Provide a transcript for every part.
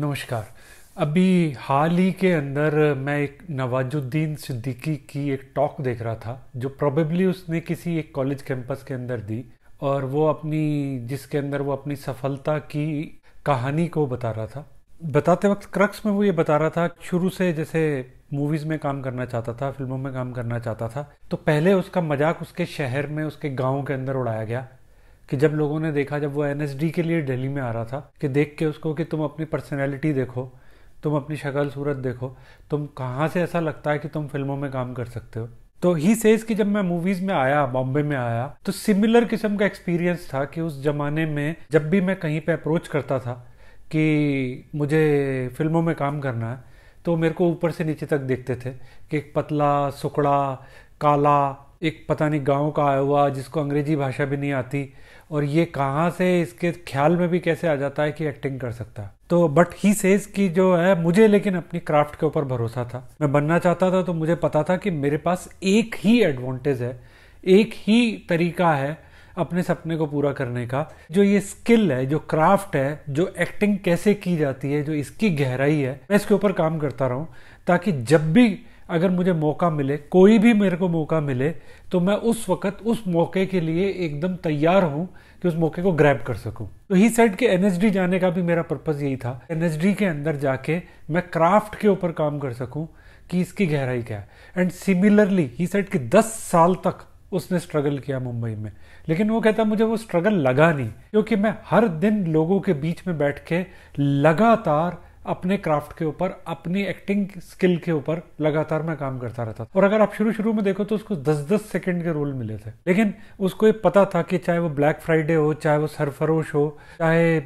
नमस्कार अभी हाल ही के अंदर मैं एक नवाजुद्दीन सिद्दीकी की एक टॉक देख रहा था जो प्रोबेबली उसने किसी एक कॉलेज कैंपस के अंदर दी और वो अपनी जिसके अंदर वो अपनी सफलता की कहानी को बता रहा था बताते वक्त क्रक्स में वो ये बता रहा था शुरू से जैसे मूवीज़ में काम करना चाहता था फिल्मों में काम करना चाहता था तो पहले उसका मजाक उसके शहर में उसके गाँव के अंदर उड़ाया गया कि जब लोगों ने देखा जब वो एन के लिए दिल्ली में आ रहा था कि देख के उसको कि तुम अपनी पर्सनैलिटी देखो तुम अपनी शक्ल सूरत देखो तुम कहाँ से ऐसा लगता है कि तुम फिल्मों में काम कर सकते हो तो ही सेज कि जब मैं मूवीज में आया बॉम्बे में आया तो सिमिलर किस्म का एक्सपीरियंस था कि उस जमाने में जब भी मैं कहीं पे अप्रोच करता था कि मुझे फिल्मों में काम करना है तो मेरे को ऊपर से नीचे तक देखते थे कि एक पतला सुकड़ा काला एक पता नहीं गांव का आया हुआ जिसको अंग्रेजी भाषा भी नहीं आती और ये कहाँ से इसके ख्याल में भी कैसे आ जाता है कि एक्टिंग कर सकता है तो बट ही सेज कि जो है मुझे लेकिन अपनी क्राफ्ट के ऊपर भरोसा था मैं बनना चाहता था तो मुझे पता था कि मेरे पास एक ही एडवांटेज है एक ही तरीका है अपने सपने को पूरा करने का जो ये स्किल है जो क्राफ्ट है जो एक्टिंग कैसे की जाती है जो इसकी गहराई है मैं इसके ऊपर काम करता रहूँ ताकि जब भी अगर मुझे मौका मिले कोई भी मेरे को मौका मिले तो मैं उस वक्त उस मौके के लिए एकदम तैयार हूँ कि उस मौके को ग्रैब कर सकूँ तो ही सेट के एन जाने का भी मेरा पर्पज़ यही था एन के अंदर जाके मैं क्राफ्ट के ऊपर काम कर सकूँ कि इसकी गहराई क्या है एंड सिमिलरली ही सेट कि दस साल तक उसने स्ट्रगल किया मुंबई में लेकिन वो कहता मुझे वो स्ट्रगल लगा नहीं क्योंकि मैं हर दिन लोगों के बीच में बैठ के लगातार अपने क्राफ्ट के ऊपर अपनी एक्टिंग स्किल के ऊपर लगातार मैं काम करता रहता था और अगर आप शुरू शुरू में देखो तो उसको दस दस सेकेंड के रोल मिले थे लेकिन उसको ये पता था कि चाहे वो ब्लैक फ्राइडे हो चाहे वो सरफरोश हो चाहे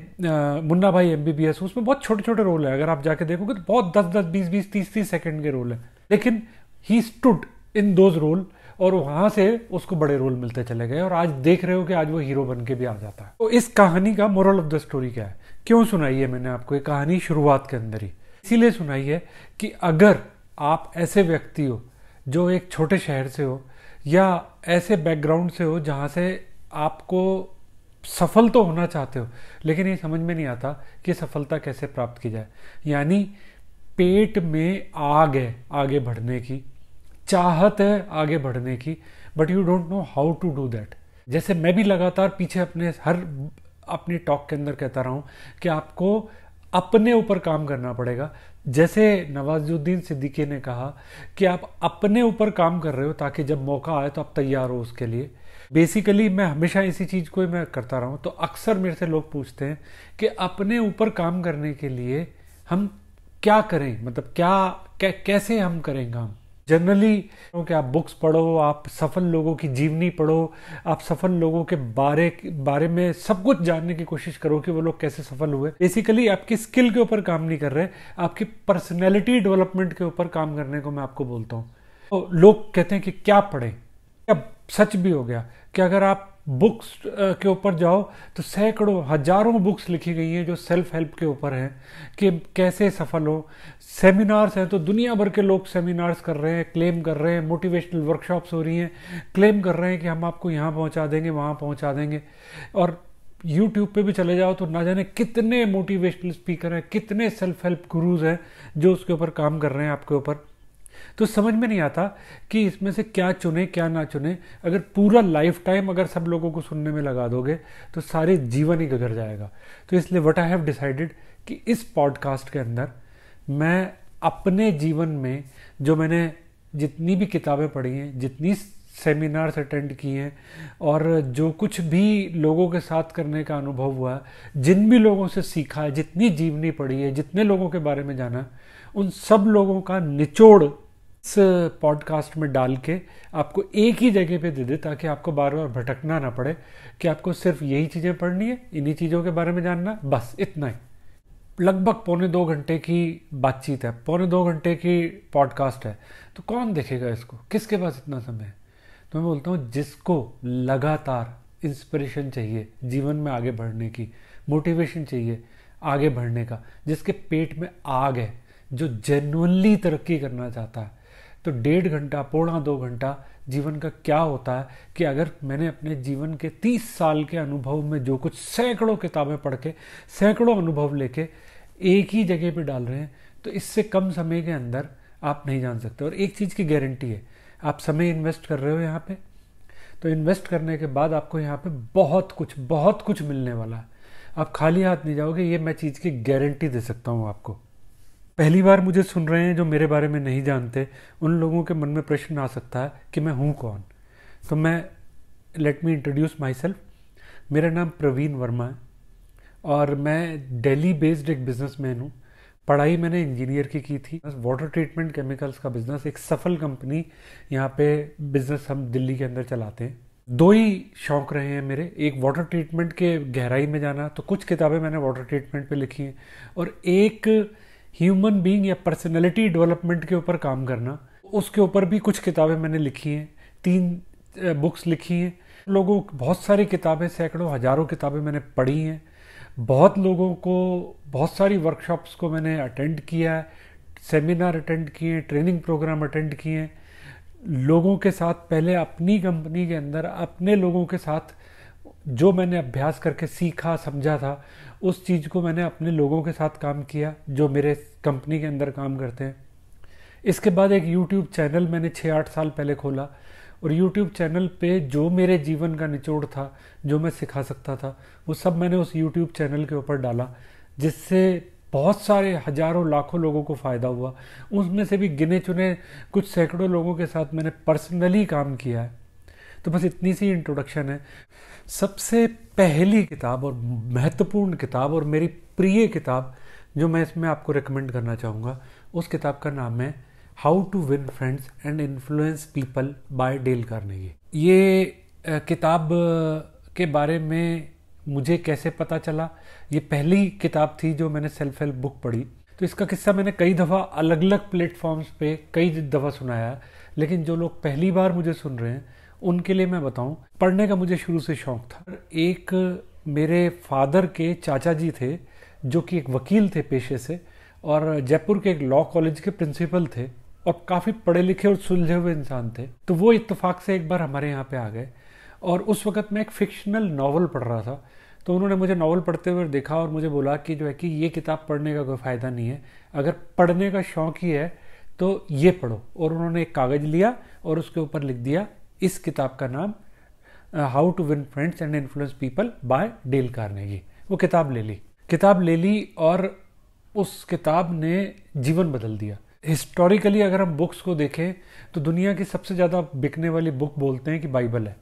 मुन्ना भाई एम हो उसमें बहुत छोटे छोटे रोल है अगर आप जाके देखोगे तो बहुत दस दस बीस बीस तीस तीस सेकेंड के रोल है लेकिन he stood in those role और वहां से उसको बड़े रोल मिलते चले गए और आज देख रहे हो कि आज वो हीरो बन के भी आ जाता है तो इस कहानी का मोरल ऑफ द स्टोरी क्या है क्यों सुनाई है मैंने आपको ये कहानी शुरुआत के अंदर ही इसीलिए सुनाई है कि अगर आप ऐसे व्यक्ति हो जो एक छोटे शहर से हो या ऐसे बैकग्राउंड से हो जहाँ से आपको सफल तो होना चाहते हो लेकिन ये समझ में नहीं आता कि सफलता कैसे प्राप्त की जाए यानी पेट में आग है आगे बढ़ने की चाहत है आगे बढ़ने की but you don't know how to do that जैसे मैं भी लगातार पीछे अपने हर अपनी टॉक के अंदर कहता रहा हूँ कि आपको अपने ऊपर काम करना पड़ेगा जैसे नवाजुद्दीन सिद्दीकी ने कहा कि आप अपने ऊपर काम कर रहे हो ताकि जब मौका आए तो आप तैयार हो उसके लिए बेसिकली मैं हमेशा इसी चीज़ को ही मैं करता रहा हूँ तो अक्सर मेरे से लोग पूछते हैं कि अपने ऊपर काम करने के लिए हम क्या करें मतलब क्या कैसे हम करें काम जनरली कि आप बुक्स पढ़ो आप सफल लोगों की जीवनी पढ़ो आप सफल लोगों के बारे बारे में सब कुछ जानने की कोशिश करो कि वो लोग कैसे सफल हुए बेसिकली आपकी स्किल के ऊपर काम नहीं कर रहे आपकी पर्सनैलिटी डेवलपमेंट के ऊपर काम करने को मैं आपको बोलता हूँ तो लोग कहते हैं कि क्या पढ़ें क्या सच भी हो गया कि अगर आप बुक्स uh, के ऊपर जाओ तो सैकड़ों हजारों बुक्स लिखी गई हैं जो सेल्फ हेल्प के ऊपर हैं कि कैसे सफल हो सेमिनार्स हैं तो दुनिया भर के लोग सेमिनार्स कर रहे हैं क्लेम कर रहे हैं मोटिवेशनल वर्कशॉप्स हो रही हैं क्लेम कर रहे हैं कि हम आपको यहाँ पहुँचा देंगे वहाँ पहुँचा देंगे और यूट्यूब पे भी चले जाओ तो ना जाने कितने मोटिवेशनल स्पीकर हैं कितने सेल्फ हेल्प गुरुज हैं जो उसके ऊपर काम कर रहे हैं आपके ऊपर तो समझ में नहीं आता कि इसमें से क्या चुने क्या ना चुने अगर पूरा लाइफ टाइम अगर सब लोगों को सुनने में लगा दोगे तो सारे जीवन ही गुजर जाएगा तो इसलिए वट आई हैव डिसाइडेड कि इस पॉडकास्ट के अंदर मैं अपने जीवन में जो मैंने जितनी भी किताबें पढ़ी हैं जितनी सेमिनार्स अटेंड किए हैं और जो कुछ भी लोगों के साथ करने का अनुभव हुआ जिन भी लोगों से सीखा है जितनी जीवनी पढ़ी है जितने लोगों के बारे में जाना उन सब लोगों का निचोड़ पॉडकास्ट में डाल के आपको एक ही जगह पे दे दे ताकि आपको बार बार भटकना ना पड़े कि आपको सिर्फ यही चीज़ें पढ़नी है इन्हीं चीज़ों के बारे में जानना बस इतना ही लगभग पौने दो घंटे की बातचीत है पौने दो घंटे की पॉडकास्ट है तो कौन देखेगा इसको किसके पास इतना समय है तो मैं बोलता हूँ जिसको लगातार इंस्पिरेशन चाहिए जीवन में आगे बढ़ने की मोटिवेशन चाहिए आगे बढ़ने का जिसके पेट में आग है जो जेनुअनली तरक्की करना चाहता है तो डेढ़ घंटा पौना दो घंटा जीवन का क्या होता है कि अगर मैंने अपने जीवन के तीस साल के अनुभव में जो कुछ सैकड़ों किताबें पढ़ के सैकड़ों अनुभव लेके एक ही जगह पे डाल रहे हैं तो इससे कम समय के अंदर आप नहीं जान सकते और एक चीज़ की गारंटी है आप समय इन्वेस्ट कर रहे हो यहाँ पे तो इन्वेस्ट करने के बाद आपको यहाँ पे बहुत कुछ बहुत कुछ मिलने वाला है आप खाली हाथ नहीं जाओगे ये मैं चीज़ की गारंटी दे सकता हूँ आपको पहली बार मुझे सुन रहे हैं जो मेरे बारे में नहीं जानते उन लोगों के मन में प्रश्न आ सकता है कि मैं हूँ कौन तो मैं let me introduce myself मेरा नाम प्रवीण वर्मा है और मैं दिल्ली बेस्ड एक बिजनेस मैन हूँ पढ़ाई मैंने इंजीनियर की की थी वाटर ट्रीटमेंट केमिकल्स का बिजनेस एक सफल कंपनी यहाँ पे बिजनेस हम दिल्ली के अंदर चलाते हैं दो ही शौक रहे हैं मेरे एक वाटर ट्रीटमेंट के गहराई में जाना तो कुछ किताबें मैंने वाटर ट्रीटमेंट पे लिखी हैं और एक ह्यूमन बींग या पर्सनैलिटी डेवलपमेंट के ऊपर काम करना उसके ऊपर भी कुछ किताबें मैंने लिखी हैं तीन बुक्स लिखी हैं लोगों बहुत सारी किताबें सैकड़ों हज़ारों किताबें मैंने पढ़ी हैं बहुत लोगों को बहुत सारी वर्कशॉप्स को मैंने अटेंड किया है सेमिनार अटेंड किए ट्रेनिंग प्रोग्राम अटेंड किए हैं लोगों के साथ पहले अपनी कंपनी के अंदर अपने लोगों के साथ जो मैंने अभ्यास करके सीखा समझा था उस चीज़ को मैंने अपने लोगों के साथ काम किया जो मेरे कंपनी के अंदर काम करते हैं इसके बाद एक यूट्यूब चैनल मैंने छः आठ साल पहले खोला और यूट्यूब चैनल पे जो मेरे जीवन का निचोड़ था जो मैं सिखा सकता था वो सब मैंने उस यूट्यूब चैनल के ऊपर डाला जिससे बहुत सारे हजारों लाखों लोगों को फ़ायदा हुआ उसमें से भी गिने चुने कुछ सैकड़ों लोगों के साथ मैंने पर्सनली काम किया है तो बस इतनी सी इंट्रोडक्शन है सबसे पहली किताब और महत्वपूर्ण किताब और मेरी प्रिय किताब जो मैं इसमें आपको रिकमेंड करना चाहूँगा उस किताब का नाम है how to win friends and influence people by Dale Carnegie ये किताब के बारे में मुझे कैसे पता चला ये पहली किताब थी जो मैंने सेल्फ हेल्प बुक पढ़ी तो इसका किस्सा मैंने कई दफ़ा अलग अलग प्लेटफॉर्म्स पे कई दफ़ा सुनाया लेकिन जो लोग पहली बार मुझे सुन रहे हैं उनके लिए मैं बताऊं पढ़ने का मुझे शुरू से शौक था एक मेरे फादर के चाचा जी थे जो कि एक वकील थे पेशे से और जयपुर के एक लॉ कॉलेज के प्रिंसिपल थे और काफ़ी पढ़े लिखे और सुलझे हुए इंसान थे तो वो इत्तेफाक से एक बार हमारे यहाँ पे आ गए और उस वक्त मैं एक फिक्शनल नावल पढ़ रहा था तो उन्होंने मुझे नावल पढ़ते हुए देखा और मुझे बोला कि जो है कि ये किताब पढ़ने का कोई फ़ायदा नहीं है अगर पढ़ने का शौक़ ही है तो ये पढ़ो और उन्होंने एक कागज़ लिया और उसके ऊपर लिख दिया इस किताब का नाम how to win friends and influence people by Dale Carnegie वो किताब ले ली किताब ले ली और उस किताब ने जीवन बदल दिया हिस्टोरिकली अगर हम बुक्स को देखें तो दुनिया की सबसे ज़्यादा बिकने वाली बुक बोलते हैं कि बाइबल है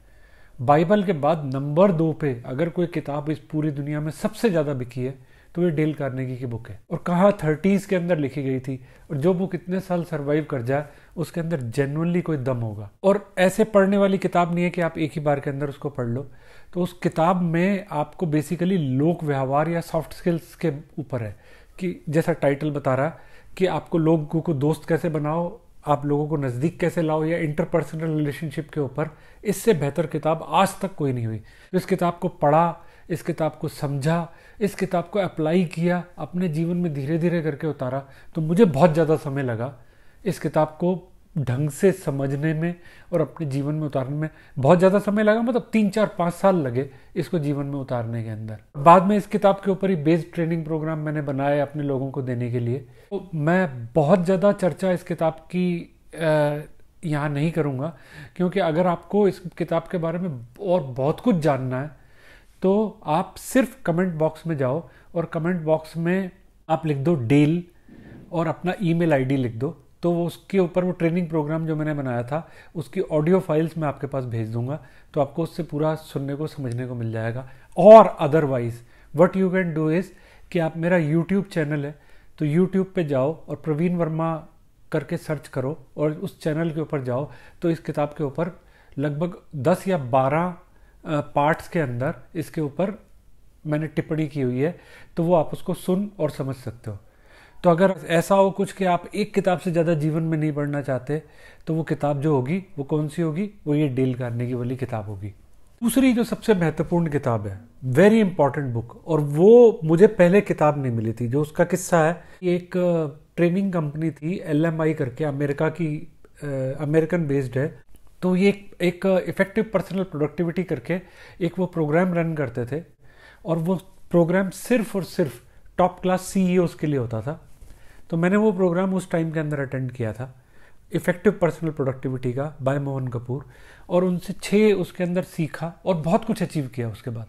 बाइबल के बाद नंबर दो पे अगर कोई किताब इस पूरी दुनिया में सबसे ज़्यादा बिकी है तो ये डेल कार्नेगी की बुक है और कहाँ थर्टीज़ के अंदर लिखी गई थी और जो बुक इतने साल सर्वाइव कर जाए उसके अंदर जेनुअनली कोई दम होगा और ऐसे पढ़ने वाली किताब नहीं है कि आप एक ही बार के अंदर उसको पढ़ लो तो उस किताब में आपको बेसिकली लोक व्यवहार या सॉफ्ट स्किल्स के ऊपर है कि जैसा टाइटल बता रहा कि आपको लोगों को दोस्त कैसे बनाओ आप लोगों को नज़दीक कैसे लाओ या इंटरपर्सनल रिलेशनशिप के ऊपर इससे बेहतर किताब आज तक कोई नहीं हुई इस किताब को पढ़ा इस किताब को समझा इस किताब को अप्लाई किया अपने जीवन में धीरे धीरे करके उतारा तो मुझे बहुत ज़्यादा समय लगा इस किताब को ढंग से समझने में और अपने जीवन में उतारने में बहुत ज़्यादा समय लगा मतलब तीन चार पाँच साल लगे इसको जीवन में उतारने के अंदर बाद में इस किताब के ऊपर ही बेस्ड ट्रेनिंग प्रोग्राम मैंने बनाया अपने लोगों को देने के लिए तो मैं बहुत ज़्यादा चर्चा इस किताब की यहाँ नहीं करूँगा क्योंकि अगर आपको इस किताब के बारे में और बहुत कुछ जानना है तो आप सिर्फ कमेंट बॉक्स में जाओ और कमेंट बॉक्स में आप लिख दो डेल और अपना ईमेल आईडी लिख दो तो वो उसके ऊपर वो ट्रेनिंग प्रोग्राम जो मैंने बनाया था उसकी ऑडियो फाइल्स मैं आपके पास भेज दूंगा तो आपको उससे पूरा सुनने को समझने को मिल जाएगा और otherwise what you can do is कि आप मेरा यूट्यूब चैनल है तो यूट्यूब पे जाओ और प्रवीण वर्मा करके सर्च करो और उस चैनल के ऊपर जाओ तो इस किताब के ऊपर लगभग दस या बारह पार्ट्स के अंदर इसके ऊपर मैंने टिप्पणी की हुई है तो वो आप उसको सुन और समझ सकते हो तो अगर ऐसा हो कुछ कि आप एक किताब से ज़्यादा जीवन में नहीं पढ़ना चाहते तो वो किताब जो होगी वो कौन सी होगी वो ये डील करने की वाली किताब होगी दूसरी जो सबसे महत्वपूर्ण किताब है वेरी इंपॉर्टेंट बुक और वो मुझे पहले किताब नहीं मिली थी जो उसका किस्सा है एक ट्रेनिंग कंपनी थी एल करके अमेरिका की अमेरिकन बेस्ड है तो ये एक इफ़ेक्टिव पर्सनल प्रोडक्टिविटी करके एक वो प्रोग्राम रन करते थे और वो प्रोग्राम सिर्फ और सिर्फ टॉप क्लास सीईओ के लिए होता था तो मैंने वो प्रोग्राम उस टाइम के अंदर अटेंड किया था इफ़ेक्टिव पर्सनल प्रोडक्टिविटी का बाय मोहन कपूर और उनसे छः उसके अंदर सीखा और बहुत कुछ अचीव किया उसके बाद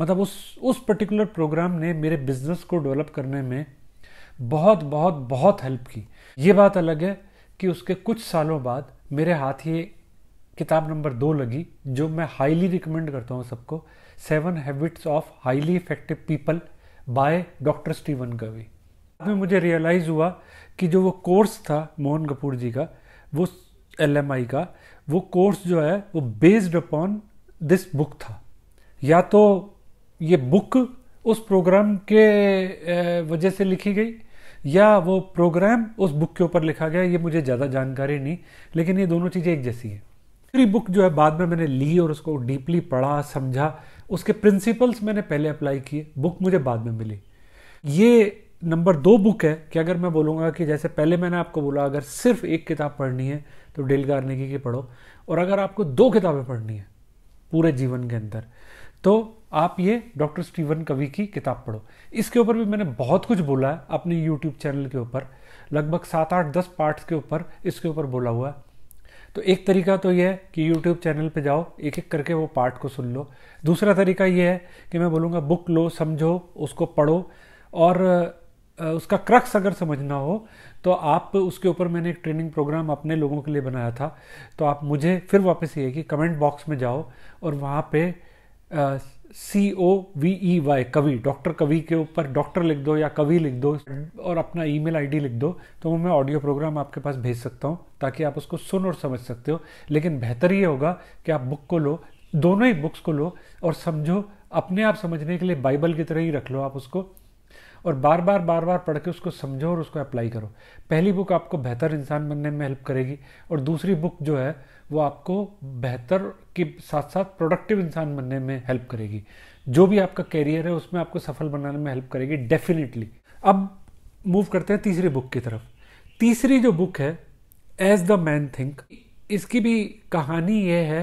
मतलब उस उस पर्टिकुलर प्रोग्राम ने मेरे बिजनेस को डेवलप करने में बहुत बहुत बहुत हेल्प की ये बात अलग है कि उसके कुछ सालों बाद मेरे हाथ ये किताब नंबर दो लगी जो मैं हाईली रिकमेंड करता हूँ सबको seven habits of highly effective people by doctor Steven Covey में मुझे रियलाइज़ हुआ कि जो वो कोर्स था मोहन कपूर जी का वो एल का वो कोर्स जो है वो बेस्ड अपॉन दिस बुक था या तो ये बुक उस प्रोग्राम के वजह से लिखी गई या वो प्रोग्राम उस बुक के ऊपर लिखा गया ये मुझे ज़्यादा जानकारी नहीं लेकिन ये दोनों चीज़ें एक जैसी हैं दूसरी बुक जो है बाद में मैंने ली और उसको डीपली पढ़ा समझा उसके प्रिंसिपल्स मैंने पहले अप्लाई किए बुक मुझे बाद में मिली ये नंबर दो बुक है कि अगर मैं बोलूँगा कि जैसे पहले मैंने आपको बोला अगर सिर्फ एक किताब पढ़नी है तो डेल गार्नेगी की पढ़ो और अगर आपको दो किताबें पढ़नी है पूरे जीवन के अंदर तो आप ये डॉक्टर स्टीवन कवि की किताब पढ़ो इसके ऊपर भी मैंने बहुत कुछ बोला है अपने यूट्यूब चैनल के ऊपर लगभग सात आठ दस पार्ट्स के ऊपर इसके ऊपर बोला हुआ है तो एक तरीका तो यह है कि यूट्यूब चैनल पर जाओ एक एक करके वो पार्ट को सुन लो दूसरा तरीका ये है कि मैं बोलूँगा बुक लो समझो उसको पढ़ो और उसका क्रक्स अगर समझना हो तो आप उसके ऊपर मैंने एक ट्रेनिंग प्रोग्राम अपने लोगों के लिए बनाया था तो आप मुझे फिर वापस ये कि कमेंट बॉक्स में जाओ और वहाँ पे C O V E Y Covey doctor Covey के ऊपर डॉक्टर लिख दो या कवि लिख दो और अपना ई मेल लिख दो तो मैं ऑडियो प्रोग्राम आपके पास भेज सकता हूँ ताकि आप उसको सुन और समझ सकते हो लेकिन बेहतर ये होगा कि आप बुक को लो दोनों ही बुक्स को लो और समझो अपने आप समझने के लिए बाइबल की तरह ही रख लो आप उसको और बार बार बार बार पढ़ के उसको समझो और उसको अप्लाई करो पहली बुक आपको बेहतर इंसान बनने में हेल्प करेगी और दूसरी बुक जो है वो आपको बेहतर के साथ साथ प्रोडक्टिव इंसान बनने में हेल्प करेगी जो भी आपका कैरियर है उसमें आपको सफल बनाने में हेल्प करेगी डेफिनेटली अब मूव करते हैं तीसरी बुक की तरफ तीसरी जो बुक है एज द मैन थिंक इसकी भी कहानी यह है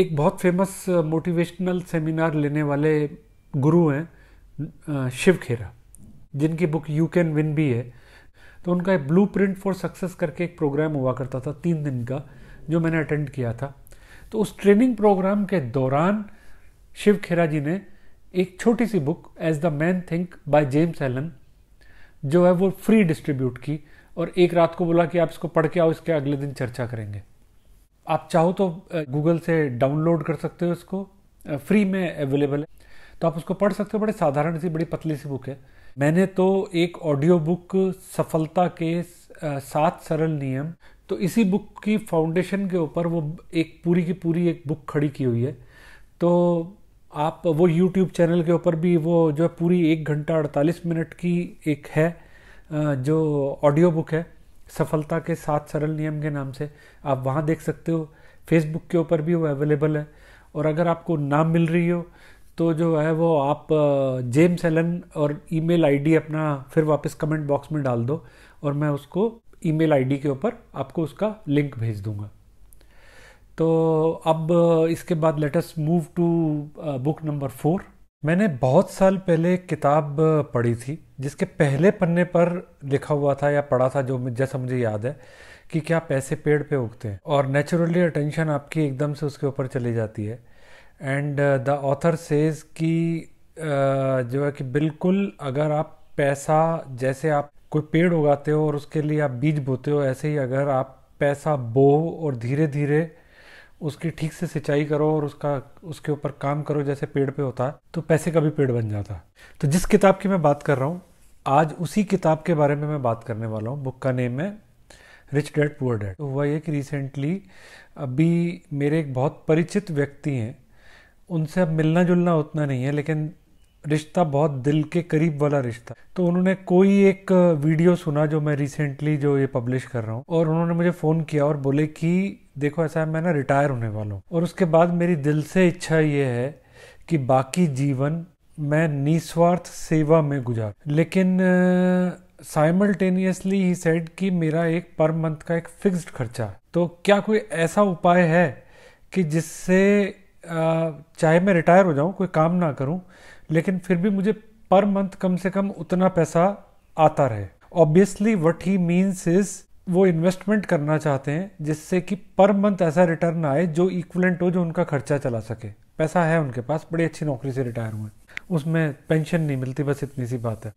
एक बहुत फेमस मोटिवेशनल सेमिनार लेने वाले गुरु हैं शिव खेरा जिनकी बुक यू कैन विन भी है तो उनका एक ब्लू प्रिंट फॉर सक्सेस करके एक प्रोग्राम हुआ करता था तीन दिन का जो मैंने अटेंड किया था तो उस ट्रेनिंग प्रोग्राम के दौरान शिव खेरा जी ने एक छोटी सी book as the man think by James Allen जो है वो फ्री डिस्ट्रीब्यूट की और एक रात को बोला कि आप इसको पढ़ के आओ इसके अगले दिन चर्चा करेंगे आप चाहो तो गूगल से डाउनलोड कर सकते हो इसको फ्री में अवेलेबल है तो आप उसको पढ़ सकते हो बड़े साधारण सी बड़ी पतली सी बुक है मैंने तो एक ऑडियो बुक सफलता के सात सरल नियम तो इसी बुक की फाउंडेशन के ऊपर वो एक पूरी की पूरी एक बुक खड़ी की हुई है तो आप वो यूट्यूब चैनल के ऊपर भी वो जो है पूरी एक घंटा अड़तालीस मिनट की एक है जो ऑडियो बुक है सफलता के सात सरल नियम के नाम से आप वहाँ देख सकते हो फेसबुक के ऊपर भी वो अवेलेबल है और अगर आपको ना मिल रही हो तो जो है वो आप जेम्स एलन और ईमेल आईडी अपना फिर वापस कमेंट बॉक्स में डाल दो और मैं उसको ईमेल आईडी के ऊपर आपको उसका लिंक भेज दूंगा तो अब इसके बाद let's move to book number four मैंने बहुत साल पहले किताब पढ़ी थी जिसके पहले पन्ने पर लिखा हुआ था या पढ़ा था जो जैसा मुझे याद है कि क्या पैसे पेड़ पे उगते हैं और नेचुरली अटेंशन आपकी एकदम से उसके ऊपर चली जाती है एंड द ऑथर सेज कि uh, जो है कि बिल्कुल अगर आप पैसा जैसे आप कोई पेड़ उगाते हो और उसके लिए आप बीज बोते हो ऐसे ही अगर आप पैसा बो और धीरे धीरे उसकी ठीक से सिंचाई करो और उसका उसके ऊपर काम करो जैसे पेड़ पे होता है तो पैसे का भी पेड़ बन जाता तो जिस किताब की मैं बात कर रहा हूँ आज उसी किताब के बारे में मैं बात करने वाला हूँ बुक का नेम है रिच डैड पुअर डैड तो हुआ ये कि रिसेंटली अभी मेरे एक बहुत परिचित व्यक्ति हैं उनसे अब मिलना जुलना उतना नहीं है लेकिन रिश्ता बहुत दिल के करीब वाला रिश्ता तो उन्होंने कोई एक वीडियो सुना जो मैं रिसेंटली जो ये पब्लिश कर रहा हूँ और उन्होंने मुझे फ़ोन किया और बोले कि देखो ऐसा है मैं ना रिटायर होने वाला हूँ और उसके बाद मेरी दिल से इच्छा ये है कि बाकी जीवन मैं निस्वार्थ सेवा में गुजार लेकिन साइमल्टेनियसली ही सेड कि मेरा एक पर मंथ का एक फिक्स्ड खर्चा है तो क्या कोई ऐसा उपाय है कि जिससे चाहे मैं रिटायर हो जाऊँ कोई काम ना करूँ लेकिन फिर भी मुझे पर मंथ कम से कम उतना पैसा आता रहे obviously what he means is वो इन्वेस्टमेंट करना चाहते हैं जिससे कि पर मंथ ऐसा रिटर्न आए जो इक्वलेंट हो जो उनका खर्चा चला सके पैसा है उनके पास बड़ी अच्छी नौकरी से रिटायर हुए उसमें पेंशन नहीं मिलती बस इतनी सी बात है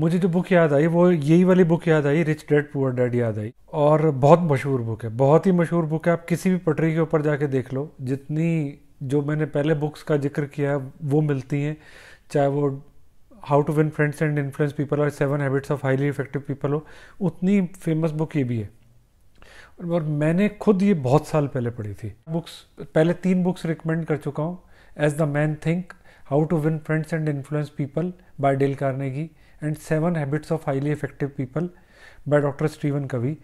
मुझे जो बुक याद आई वो यही वाली बुक याद आई रिच डैड पुअर डैड याद आई और बहुत मशहूर बुक है बहुत ही मशहूर बुक है आप किसी भी पटरी के ऊपर जाके देख लो जितनी जो मैंने पहले बुक्स का जिक्र किया है वो मिलती हैं चाहे वो how to win friends and influence people और seven habits of highly effective people हो उतनी फेमस बुक ये भी है और मैंने खुद ये बहुत साल पहले पढ़ी थी बुक्स पहले तीन बुक्स रिकमेंड कर चुका हूँ as the man think how to win friends and influence people by Dale Carnegie and seven habits of highly effective people by doctor Steven Covey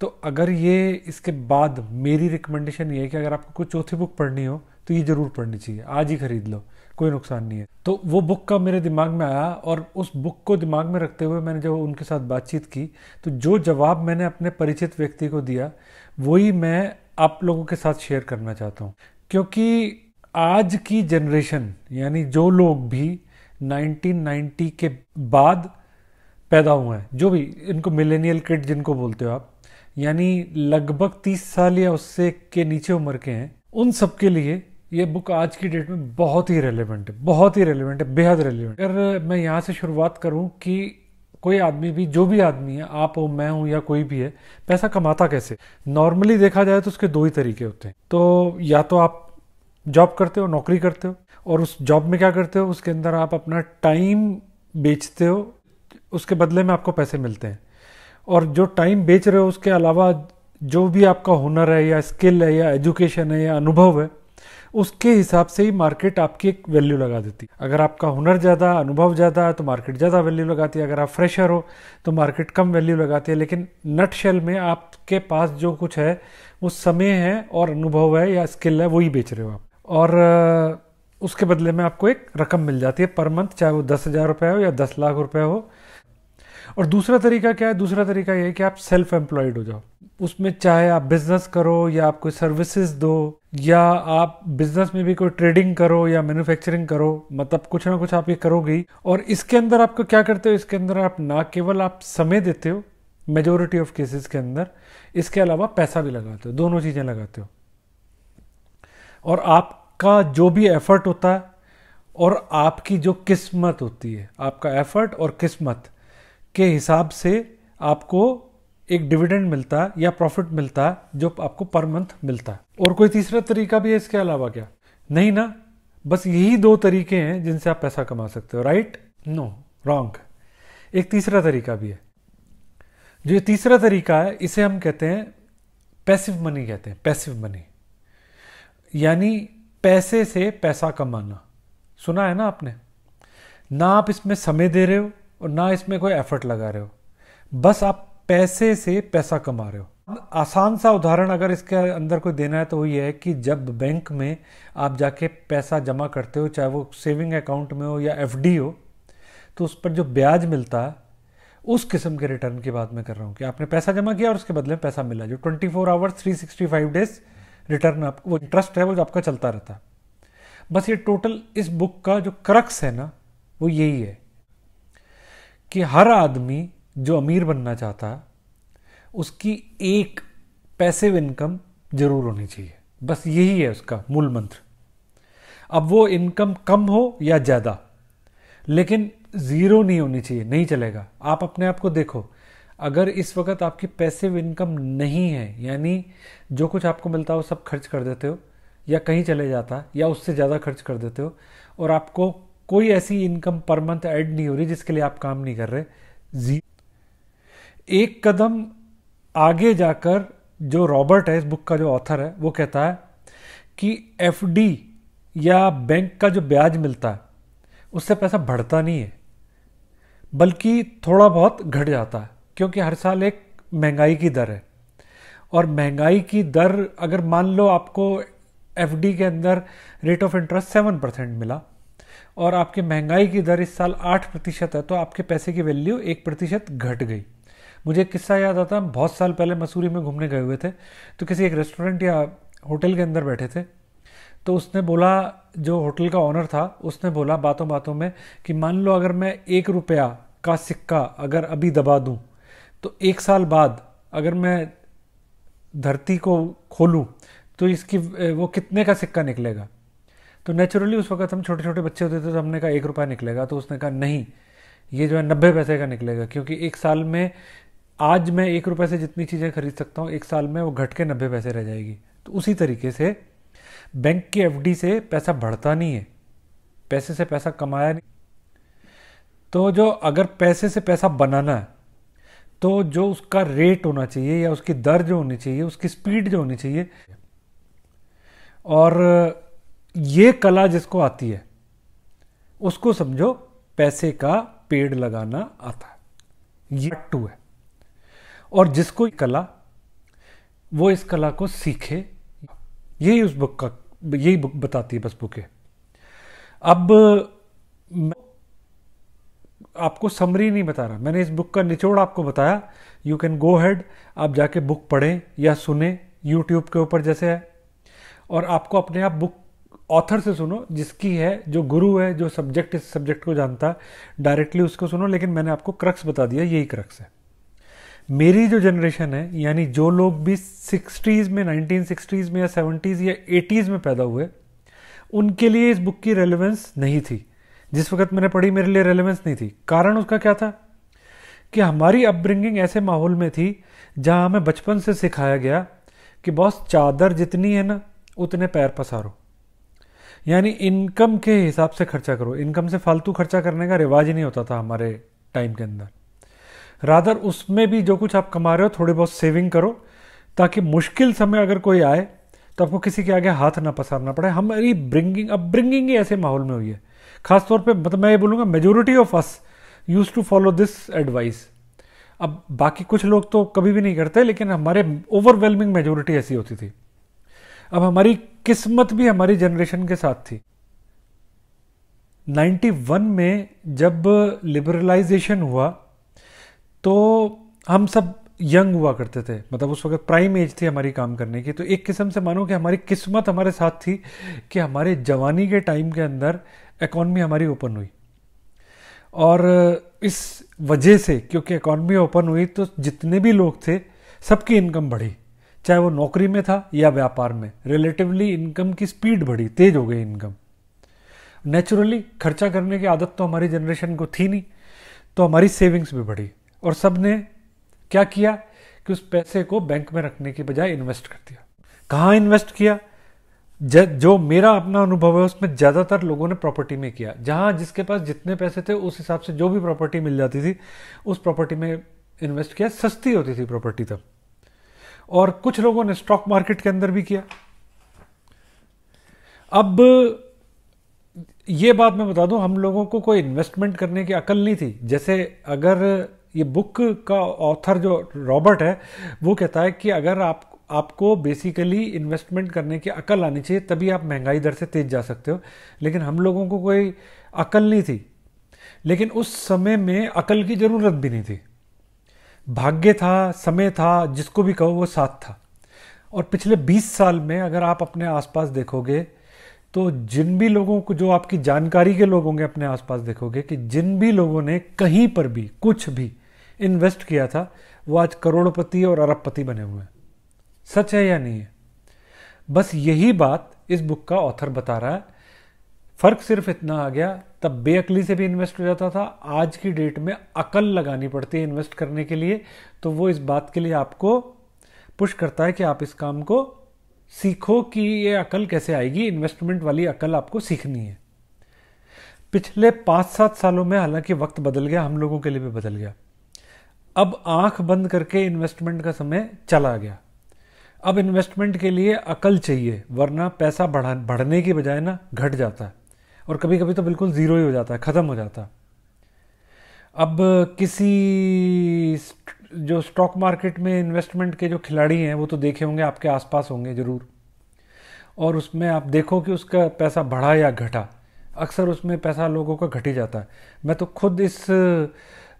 तो अगर ये इसके बाद मेरी रिकमेंडेशन ये है कि अगर आपको कोई चौथी बुक पढ़नी हो तो ये ज़रूर पढ़नी चाहिए आज ही खरीद लो कोई नुकसान नहीं है तो वो बुक का मेरे दिमाग में आया और उस बुक को दिमाग में रखते हुए मैंने जब उनके साथ बातचीत की तो जो जवाब मैंने अपने परिचित व्यक्ति को दिया वही मैं आप लोगों के साथ शेयर करना चाहता हूँ क्योंकि आज की जनरेशन यानी जो लोग भी 1990 के बाद पैदा हुए हैं जो भी इनको मिलेनियल किड जिनको बोलते हो आप यानी लगभग 30 साल या उससे के नीचे उम्र के हैं उन सबके लिए ये बुक आज की डेट में बहुत ही रेलिवेंट है बहुत ही रेलिवेंट है बेहद रेलिवेंट अगर मैं यहाँ से शुरुआत करूँ कि कोई आदमी भी जो भी आदमी है आप हो मैं हूँ या कोई भी है पैसा कमाता कैसे नॉर्मली देखा जाए तो उसके दो ही तरीके होते हैं तो या तो आप जॉब करते हो नौकरी करते हो और उस जॉब में क्या करते हो उसके अंदर आप अपना टाइम बेचते हो उसके बदले में आपको पैसे मिलते हैं और जो टाइम बेच रहे हो उसके अलावा जो भी आपका हुनर है या स्किल है या एजुकेशन है या अनुभव है उसके हिसाब से ही मार्केट आपकी एक वैल्यू लगा देती है अगर आपका हुनर ज़्यादा अनुभव ज़्यादा है तो मार्केट ज़्यादा वैल्यू लगाती है अगर आप फ्रेशर हो तो मार्केट कम वैल्यू लगाती है लेकिन नट शेल में आपके पास जो कुछ है वो समय है और अनुभव है या स्किल है वही बेच रहे हो आप और उसके बदले में आपको एक रकम मिल जाती है पर मंथ चाहे वो दस हज़ार रुपये हो या दस लाख रुपये हो और दूसरा तरीका क्या है दूसरा तरीका यह है कि आप सेल्फ एम्प्लॉयड हो जाओ उसमें चाहे आप बिजनेस करो या आप कोई सर्विसेज दो या आप बिजनेस में भी कोई ट्रेडिंग करो या मैन्युफैक्चरिंग करो मतलब कुछ ना कुछ आप ये करोगी और इसके अंदर आपको क्या करते हो इसके अंदर आप ना केवल आप समय देते हो मेजोरिटी ऑफ केसेस के अंदर इसके अलावा पैसा भी लगाते हो दोनों चीज़ें लगाते हो और आपका जो भी एफर्ट होता है और आपकी जो किस्मत होती है आपका एफर्ट और किस्मत के हिसाब से आपको एक डिविडेंड मिलता या प्रॉफिट मिलता जो आपको पर मंथ मिलता और कोई तीसरा तरीका भी है इसके अलावा क्या नहीं ना बस यही दो तरीके हैं जिनसे आप पैसा कमा सकते हो राइट नो रॉन्ग एक तीसरा तरीका भी है जो ये तीसरा तरीका है इसे हम कहते हैं पैसिव मनी कहते हैं पैसिव मनी यानी पैसे से पैसा कमाना सुना है ना आपने ना आप इसमें समय दे रहे हो और ना इसमें कोई एफर्ट लगा रहे हो बस आप पैसे से पैसा कमा रहे हो आसान सा उदाहरण अगर इसके अंदर कोई देना है तो वो ये है कि जब बैंक में आप जाके पैसा जमा करते हो चाहे वो सेविंग अकाउंट में हो या एफ हो तो उस पर जो ब्याज मिलता है उस किस्म के रिटर्न की बात मैं कर रहा हूँ कि आपने पैसा जमा किया और उसके बदले में पैसा मिला जो 24 four hours three sixty five days return आप वो इंटरेस्ट है वो जो आपका चलता रहता है बस ये टोटल इस बुक का जो क्रक्स है ना वो यही है कि हर आदमी जो अमीर बनना चाहता है उसकी एक पैसिव इनकम जरूर होनी चाहिए बस यही है उसका मूल मंत्र अब वो इनकम कम हो या ज़्यादा लेकिन ज़ीरो नहीं होनी चाहिए नहीं चलेगा आप अपने आप को देखो अगर इस वक्त आपकी पैसिव इनकम नहीं है यानी जो कुछ आपको मिलता है वो सब खर्च कर देते हो या कहीं चले जाता है या उससे ज़्यादा खर्च कर देते हो और आपको कोई ऐसी इनकम पर मंथ ऐड नहीं हो रही जिसके लिए आप काम नहीं कर रहे जी एक कदम आगे जाकर जो रॉबर्ट है इस बुक का जो ऑथर है वो कहता है कि एफ या बैंक का जो ब्याज मिलता है उससे पैसा बढ़ता नहीं है बल्कि थोड़ा बहुत घट जाता है क्योंकि हर साल एक महंगाई की दर है और महंगाई की दर अगर मान लो आपको एफडी के अंदर rate of interest seven percent मिला और आपकी महंगाई की दर इस साल आठ प्रतिशत है तो आपके पैसे की वैल्यू एक प्रतिशत घट गई मुझे किस्सा याद आता बहुत साल पहले मसूरी में घूमने गए हुए थे तो किसी एक रेस्टोरेंट या होटल के अंदर बैठे थे तो उसने बोला जो होटल का ऑनर था उसने बोला बातों बातों में कि मान लो अगर मैं एक रुपया का सिक्का अगर अभी दबा दूं तो एक साल बाद अगर मैं धरती को खोलूं तो इसकी वो कितने का सिक्का निकलेगा तो नेचुरली उस वक्त हम छोटे छोटे बच्चे होते थे तो हमने कहा एक रुपया निकलेगा तो उसने कहा नहीं ये जो है नब्बे पैसे का निकलेगा क्योंकि एक साल में आज मैं एक रुपए से जितनी चीज़ें खरीद सकता हूँ एक साल में वो घट के नब्बे पैसे रह जाएगी तो उसी तरीके से बैंक की एफ से पैसा बढ़ता नहीं है पैसे से पैसा कमाया नहीं तो जो अगर पैसे से पैसा बनाना है तो जो उसका रेट होना चाहिए या उसकी दर जो होनी चाहिए उसकी स्पीड जो होनी चाहिए और ये कला जिसको आती है उसको समझो पैसे का पेड़ लगाना आता है ये टू है और जिसको कला वो इस कला को सीखे यही उस बुक का यही बुक बताती है बस है अब आपको समरी नहीं बता रहा मैंने इस बुक का निचोड़ आपको बताया यू कैन गो हेड आप जाके बुक पढ़ें या सुने यूट्यूब के ऊपर जैसे है और आपको अपने आप बुक ऑथर से सुनो जिसकी है जो गुरु है जो सब्जेक्ट इस सब्जेक्ट को जानता है डायरेक्टली उसको सुनो लेकिन मैंने आपको क्रक्स बता दिया यही क्रक्स है मेरी जो जनरेशन है यानी जो लोग भी सिक्सटीज़ में नाइनटीन सिक्सटीज़ में या सेवेंटीज़ या एटीज़ में पैदा हुए उनके लिए इस बुक की रेलेवेंस नहीं थी जिस वक्त मैंने पढ़ी मेरे लिए रेलेवेंस नहीं थी कारण उसका क्या था कि हमारी अपब्रिंगिंग ऐसे माहौल में थी जहाँ हमें बचपन से सिखाया गया कि बॉस चादर जितनी है ना उतने पैर पसारो यानी इनकम के हिसाब से खर्चा करो इनकम से फालतू खर्चा करने का रिवाज ही नहीं होता था हमारे टाइम के अंदर राधर उसमें भी जो कुछ आप कमा रहे हो थोड़ी बहुत सेविंग करो ताकि मुश्किल समय अगर कोई आए तो आपको किसी के आगे हाथ ना पसारना पड़े हमारी ब्रिंगिंग अब ब्रिंगिंग ही ऐसे माहौल में हुई है खासतौर पर मतलब मैं ये बोलूँगा majority of us used to follow this advice अब बाकी कुछ लोग तो कभी भी नहीं करते लेकिन हमारे ओवरवेलमिंग मेजोरिटी ऐसी होती थी अब हमारी किस्मत भी हमारी जनरेशन के साथ थी 91 में जब लिबरलाइजेशन हुआ तो हम सब यंग हुआ करते थे मतलब उस वक्त प्राइम एज थी हमारी काम करने की तो एक किस्म से मानो कि हमारी किस्मत हमारे साथ थी कि हमारे जवानी के टाइम के अंदर इकॉनमी हमारी ओपन हुई और इस वजह से क्योंकि इकॉनमी ओपन हुई तो जितने भी लोग थे सबकी इनकम बढ़ी चाहे वो नौकरी में था या व्यापार में रिलेटिवली इनकम की स्पीड बढ़ी तेज हो गई इनकम नेचुरली खर्चा करने की आदत तो हमारी जनरेशन को थी नहीं तो हमारी सेविंग्स भी बढ़ी और सबने क्या किया कि उस पैसे को बैंक में रखने के बजाय इन्वेस्ट कर दिया कहाँ इन्वेस्ट किया जो मेरा अपना अनुभव है उसमें ज़्यादातर लोगों ने प्रॉपर्टी में किया जहाँ जिसके पास जितने पैसे थे उस हिसाब से जो भी प्रॉपर्टी मिल जाती थी उस प्रॉपर्टी में इन्वेस्ट किया सस्ती होती थी प्रॉपर्टी तब और कुछ लोगों ने स्टॉक मार्केट के अंदर भी किया अब ये बात मैं बता दूं हम लोगों को कोई इन्वेस्टमेंट करने की अकल नहीं थी जैसे अगर ये बुक का ऑथर जो रॉबर्ट है वो कहता है कि अगर आप आपको बेसिकली इन्वेस्टमेंट करने की अकल आनी चाहिए तभी आप महंगाई दर से तेज जा सकते हो लेकिन हम लोगों को कोई अकल नहीं थी लेकिन उस समय में अकल की ज़रूरत भी नहीं थी भाग्य था समय था जिसको भी कहो वो साथ था और पिछले 20 साल में अगर आप अपने आसपास देखोगे तो जिन भी लोगों को जो आपकी जानकारी के लोग होंगे अपने आसपास देखोगे कि जिन भी लोगों ने कहीं पर भी कुछ भी इन्वेस्ट किया था वो आज करोड़पति और अरबपति बने हुए हैं सच है या नहीं है बस यही बात इस बुक का ऑथर बता रहा है फर्क सिर्फ इतना आ गया तब बेअकली से भी इन्वेस्ट हो जाता था आज की डेट में अकल लगानी पड़ती है इन्वेस्ट करने के लिए तो वो इस बात के लिए आपको पुश करता है कि आप इस काम को सीखो कि ये अकल कैसे आएगी इन्वेस्टमेंट वाली अकल आपको सीखनी है पिछले पाँच सात सालों में हालांकि वक्त बदल गया हम लोगों के लिए भी बदल गया अब आंख बंद करके इन्वेस्टमेंट का समय चला गया अब इन्वेस्टमेंट के लिए अकल चाहिए वरना पैसा बढ़ा बढ़ने की बजाय ना घट जाता है और कभी कभी तो बिल्कुल ज़ीरो ही हो जाता है ख़त्म हो जाता है अब किसी जो स्टॉक मार्केट में इन्वेस्टमेंट के जो खिलाड़ी हैं वो तो देखे होंगे आपके आसपास होंगे ज़रूर और उसमें आप देखो कि उसका पैसा बढ़ा या घटा अक्सर उसमें पैसा लोगों का घट ही जाता है मैं तो खुद इस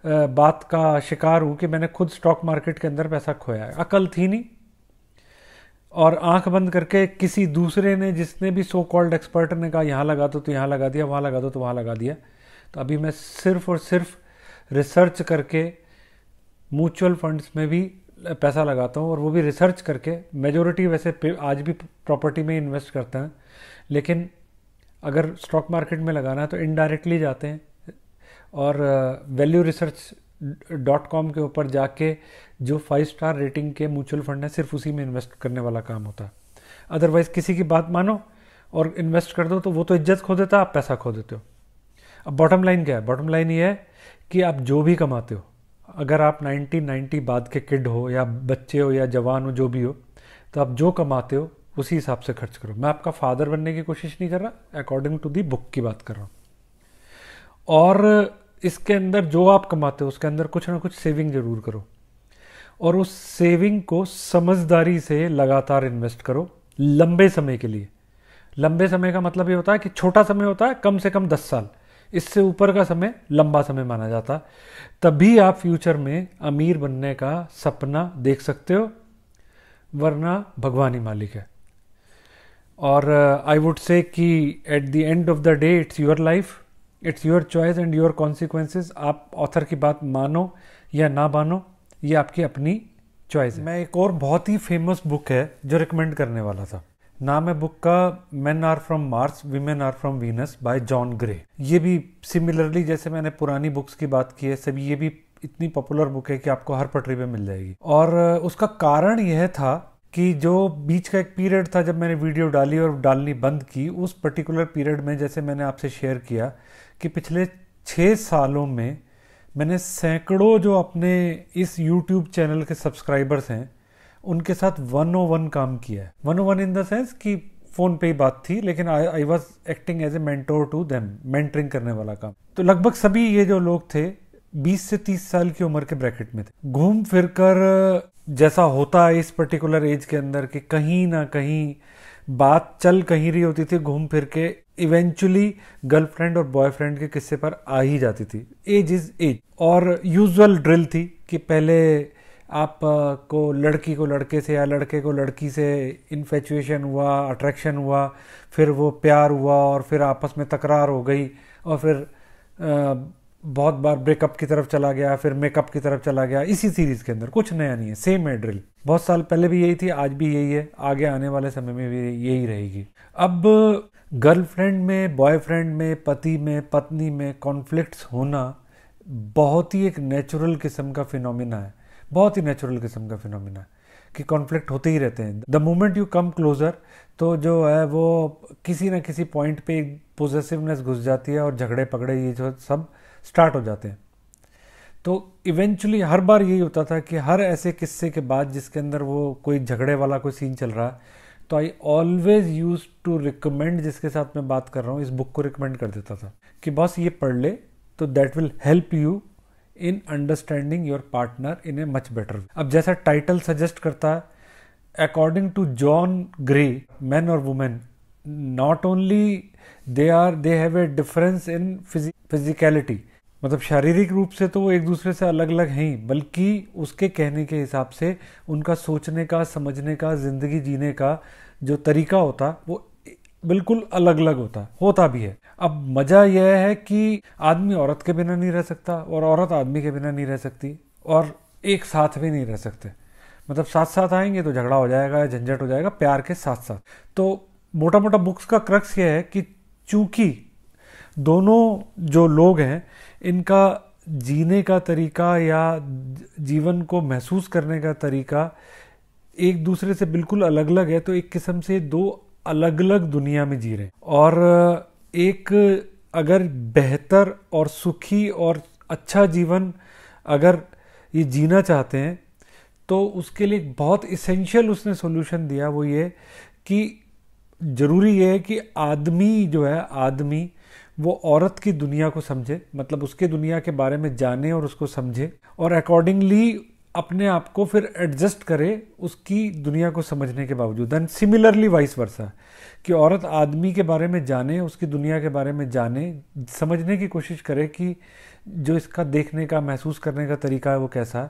बात का शिकार हूँ कि मैंने खुद स्टॉक मार्केट के अंदर पैसा खोया है अकल थी नहीं और आंख बंद करके किसी दूसरे ने जिसने भी सो कॉल्ड एक्सपर्ट ने कहा यहाँ लगा दो तो यहाँ लगा दिया वहाँ लगा दो तो वहाँ लगा दिया तो अभी मैं सिर्फ और सिर्फ रिसर्च करके म्यूचुअल फंड्स में भी पैसा लगाता हूँ और वो भी रिसर्च करके मेजोरिटी वैसे आज भी प्रॉपर्टी में इन्वेस्ट करते हैं लेकिन अगर स्टॉक मार्केट में लगाना है तो इनडायरेक्टली जाते हैं और वैल्यू रिसर्च डॉट कॉम के ऊपर जाके जो फाइव स्टार रेटिंग के म्यूचुअल फंड है सिर्फ उसी में इन्वेस्ट करने वाला काम होता है अदरवाइज किसी की बात मानो और इन्वेस्ट कर दो तो वो तो इज्जत खो देता आप पैसा खो देते हो अब बॉटम लाइन क्या है बॉटम लाइन ये है कि आप जो भी कमाते हो अगर आप नाइन्टी बाद के किड हो या बच्चे हो या जवान हो जो भी हो तो आप जो कमाते हो उसी हिसाब से खर्च करो मैं आपका फादर बनने की कोशिश नहीं कर रहा अकॉर्डिंग टू दी बुक की बात कर रहा हूँ और इसके अंदर जो आप कमाते हो उसके अंदर कुछ ना कुछ सेविंग जरूर करो और उस सेविंग को समझदारी से लगातार इन्वेस्ट करो लंबे समय के लिए लंबे समय का मतलब ये होता है कि छोटा समय होता है कम से कम दस साल इससे ऊपर का समय लंबा समय माना जाता तभी आप फ्यूचर में अमीर बनने का सपना देख सकते हो वरना भगवान ही मालिक है और आई वुड से कि at the end of the day it's your life it's your choice and your consequences आप ऑथर की बात मानो या ना मानो ये आपकी अपनी चॉइस है मैं एक और बहुत ही फेमस बुक है जो रिकमेंड करने वाला था नाम है बुक का man are from Mars women are from Venus by John Gray ये भी सिमिलरली जैसे मैंने पुरानी बुक्स की बात की है सभी ये भी इतनी पॉपुलर बुक है कि आपको हर पटरी पे मिल जाएगी और उसका कारण यह था कि जो बीच का एक पीरियड था जब मैंने वीडियो डाली और डालनी बंद की उस पर्टिकुलर पीरियड में जैसे मैंने आपसे शेयर किया कि पिछले छः सालों में मैंने सैकड़ों जो अपने इस YouTube चैनल के सब्सक्राइबर्स हैं उनके साथ वन ओ वन काम किया है one o one in the sense कि फ़ोन पे ही बात थी लेकिन I I was acting as a mentor to them mentoring करने वाला काम तो लगभग सभी ये जो लोग थे 20 से 30 साल की उम्र के ब्रैकेट में थे घूम फिर कर जैसा होता है इस पर्टिकुलर एज के अंदर कि कहीं ना कहीं बात चल कहीं रही होती थी घूम फिर के इवेंचुअली गर्लफ्रेंड और बॉयफ्रेंड के किस्से पर आ ही जाती थी एज इज एज और यूजुअल ड्रिल थी कि पहले आप को लड़की को लड़के से या लड़के को लड़की से इन्फेचुएशन हुआ अट्रैक्शन हुआ फिर वो प्यार हुआ और फिर आपस में तकरार हो गई और फिर बहुत बार ब्रेकअप की तरफ चला गया फिर मेकअप की तरफ चला गया इसी सीरीज के अंदर कुछ नया नहीं है सेम है ड्रिल बहुत साल पहले भी यही थी आज भी यही है आगे आने वाले समय में भी यही रहेगी अब गर्लफ्रेंड में बॉयफ्रेंड में पति में पत्नी में कॉन्फ्लिक्ट्स होना बहुत ही एक नेचुरल किस्म का फिनोमिना है बहुत ही नेचुरल किस्म का फिनोमिना है कि कॉन्फ्लिक्ट होते ही रहते हैं the moment you come closer तो जो है वो किसी ना किसी पॉइंट पे पोजेसिवनेस घुस जाती है और झगड़े पगड़े ये जो सब स्टार्ट हो जाते हैं तो इवेंचुअली हर बार यही होता था कि हर ऐसे किस्से के बाद जिसके अंदर वो कोई झगड़े वाला कोई सीन चल रहा है तो I always used to recommend जिसके साथ मैं बात कर रहा हूँ इस बुक को रिकमेंड कर देता था कि बॉस ये पढ़ ले तो that will help you in understanding your partner in a much better अब जैसा टाइटल सजेस्ट करता है according to John Gray man और women not only they are they have a difference in physicality मतलब शारीरिक रूप से तो वो एक दूसरे से अलग अलग हैं बल्कि उसके कहने के हिसाब से उनका सोचने का समझने का ज़िंदगी जीने का जो तरीका होता वो बिल्कुल अलग अलग होता होता भी है अब मज़ा यह है कि आदमी औरत के बिना नहीं रह सकता और औरत आदमी के बिना नहीं रह सकती और एक साथ भी नहीं रह सकते मतलब साथ साथ आएंगे तो झगड़ा हो जाएगा या झंझट हो जाएगा प्यार के साथ साथ तो मोटा मोटा बुक्स का क्रक्स यह है कि चूंकि दोनों जो लोग हैं इनका जीने का तरीका या जीवन को महसूस करने का तरीका एक दूसरे से बिल्कुल अलग अलग है तो एक किस्म से दो अलग अलग दुनिया में जी रहे हैं और एक अगर बेहतर और सुखी और अच्छा जीवन अगर ये जीना चाहते हैं तो उसके लिए बहुत इसेंशियल उसने सॉल्यूशन दिया वो ये कि ज़रूरी ये है कि आदमी जो है आदमी वो औरत की दुनिया को समझे मतलब उसके दुनिया के बारे में जाने और उसको समझे और अकॉर्डिंगली अपने आप को फिर एडजस्ट करे उसकी दुनिया को समझने के बावजूद एंड सिमिलरली वाइस वर्सा कि औरत आदमी के बारे में जाने उसकी दुनिया के बारे में जाने समझने की कोशिश करे कि जो इसका देखने का महसूस करने का तरीका है वो कैसा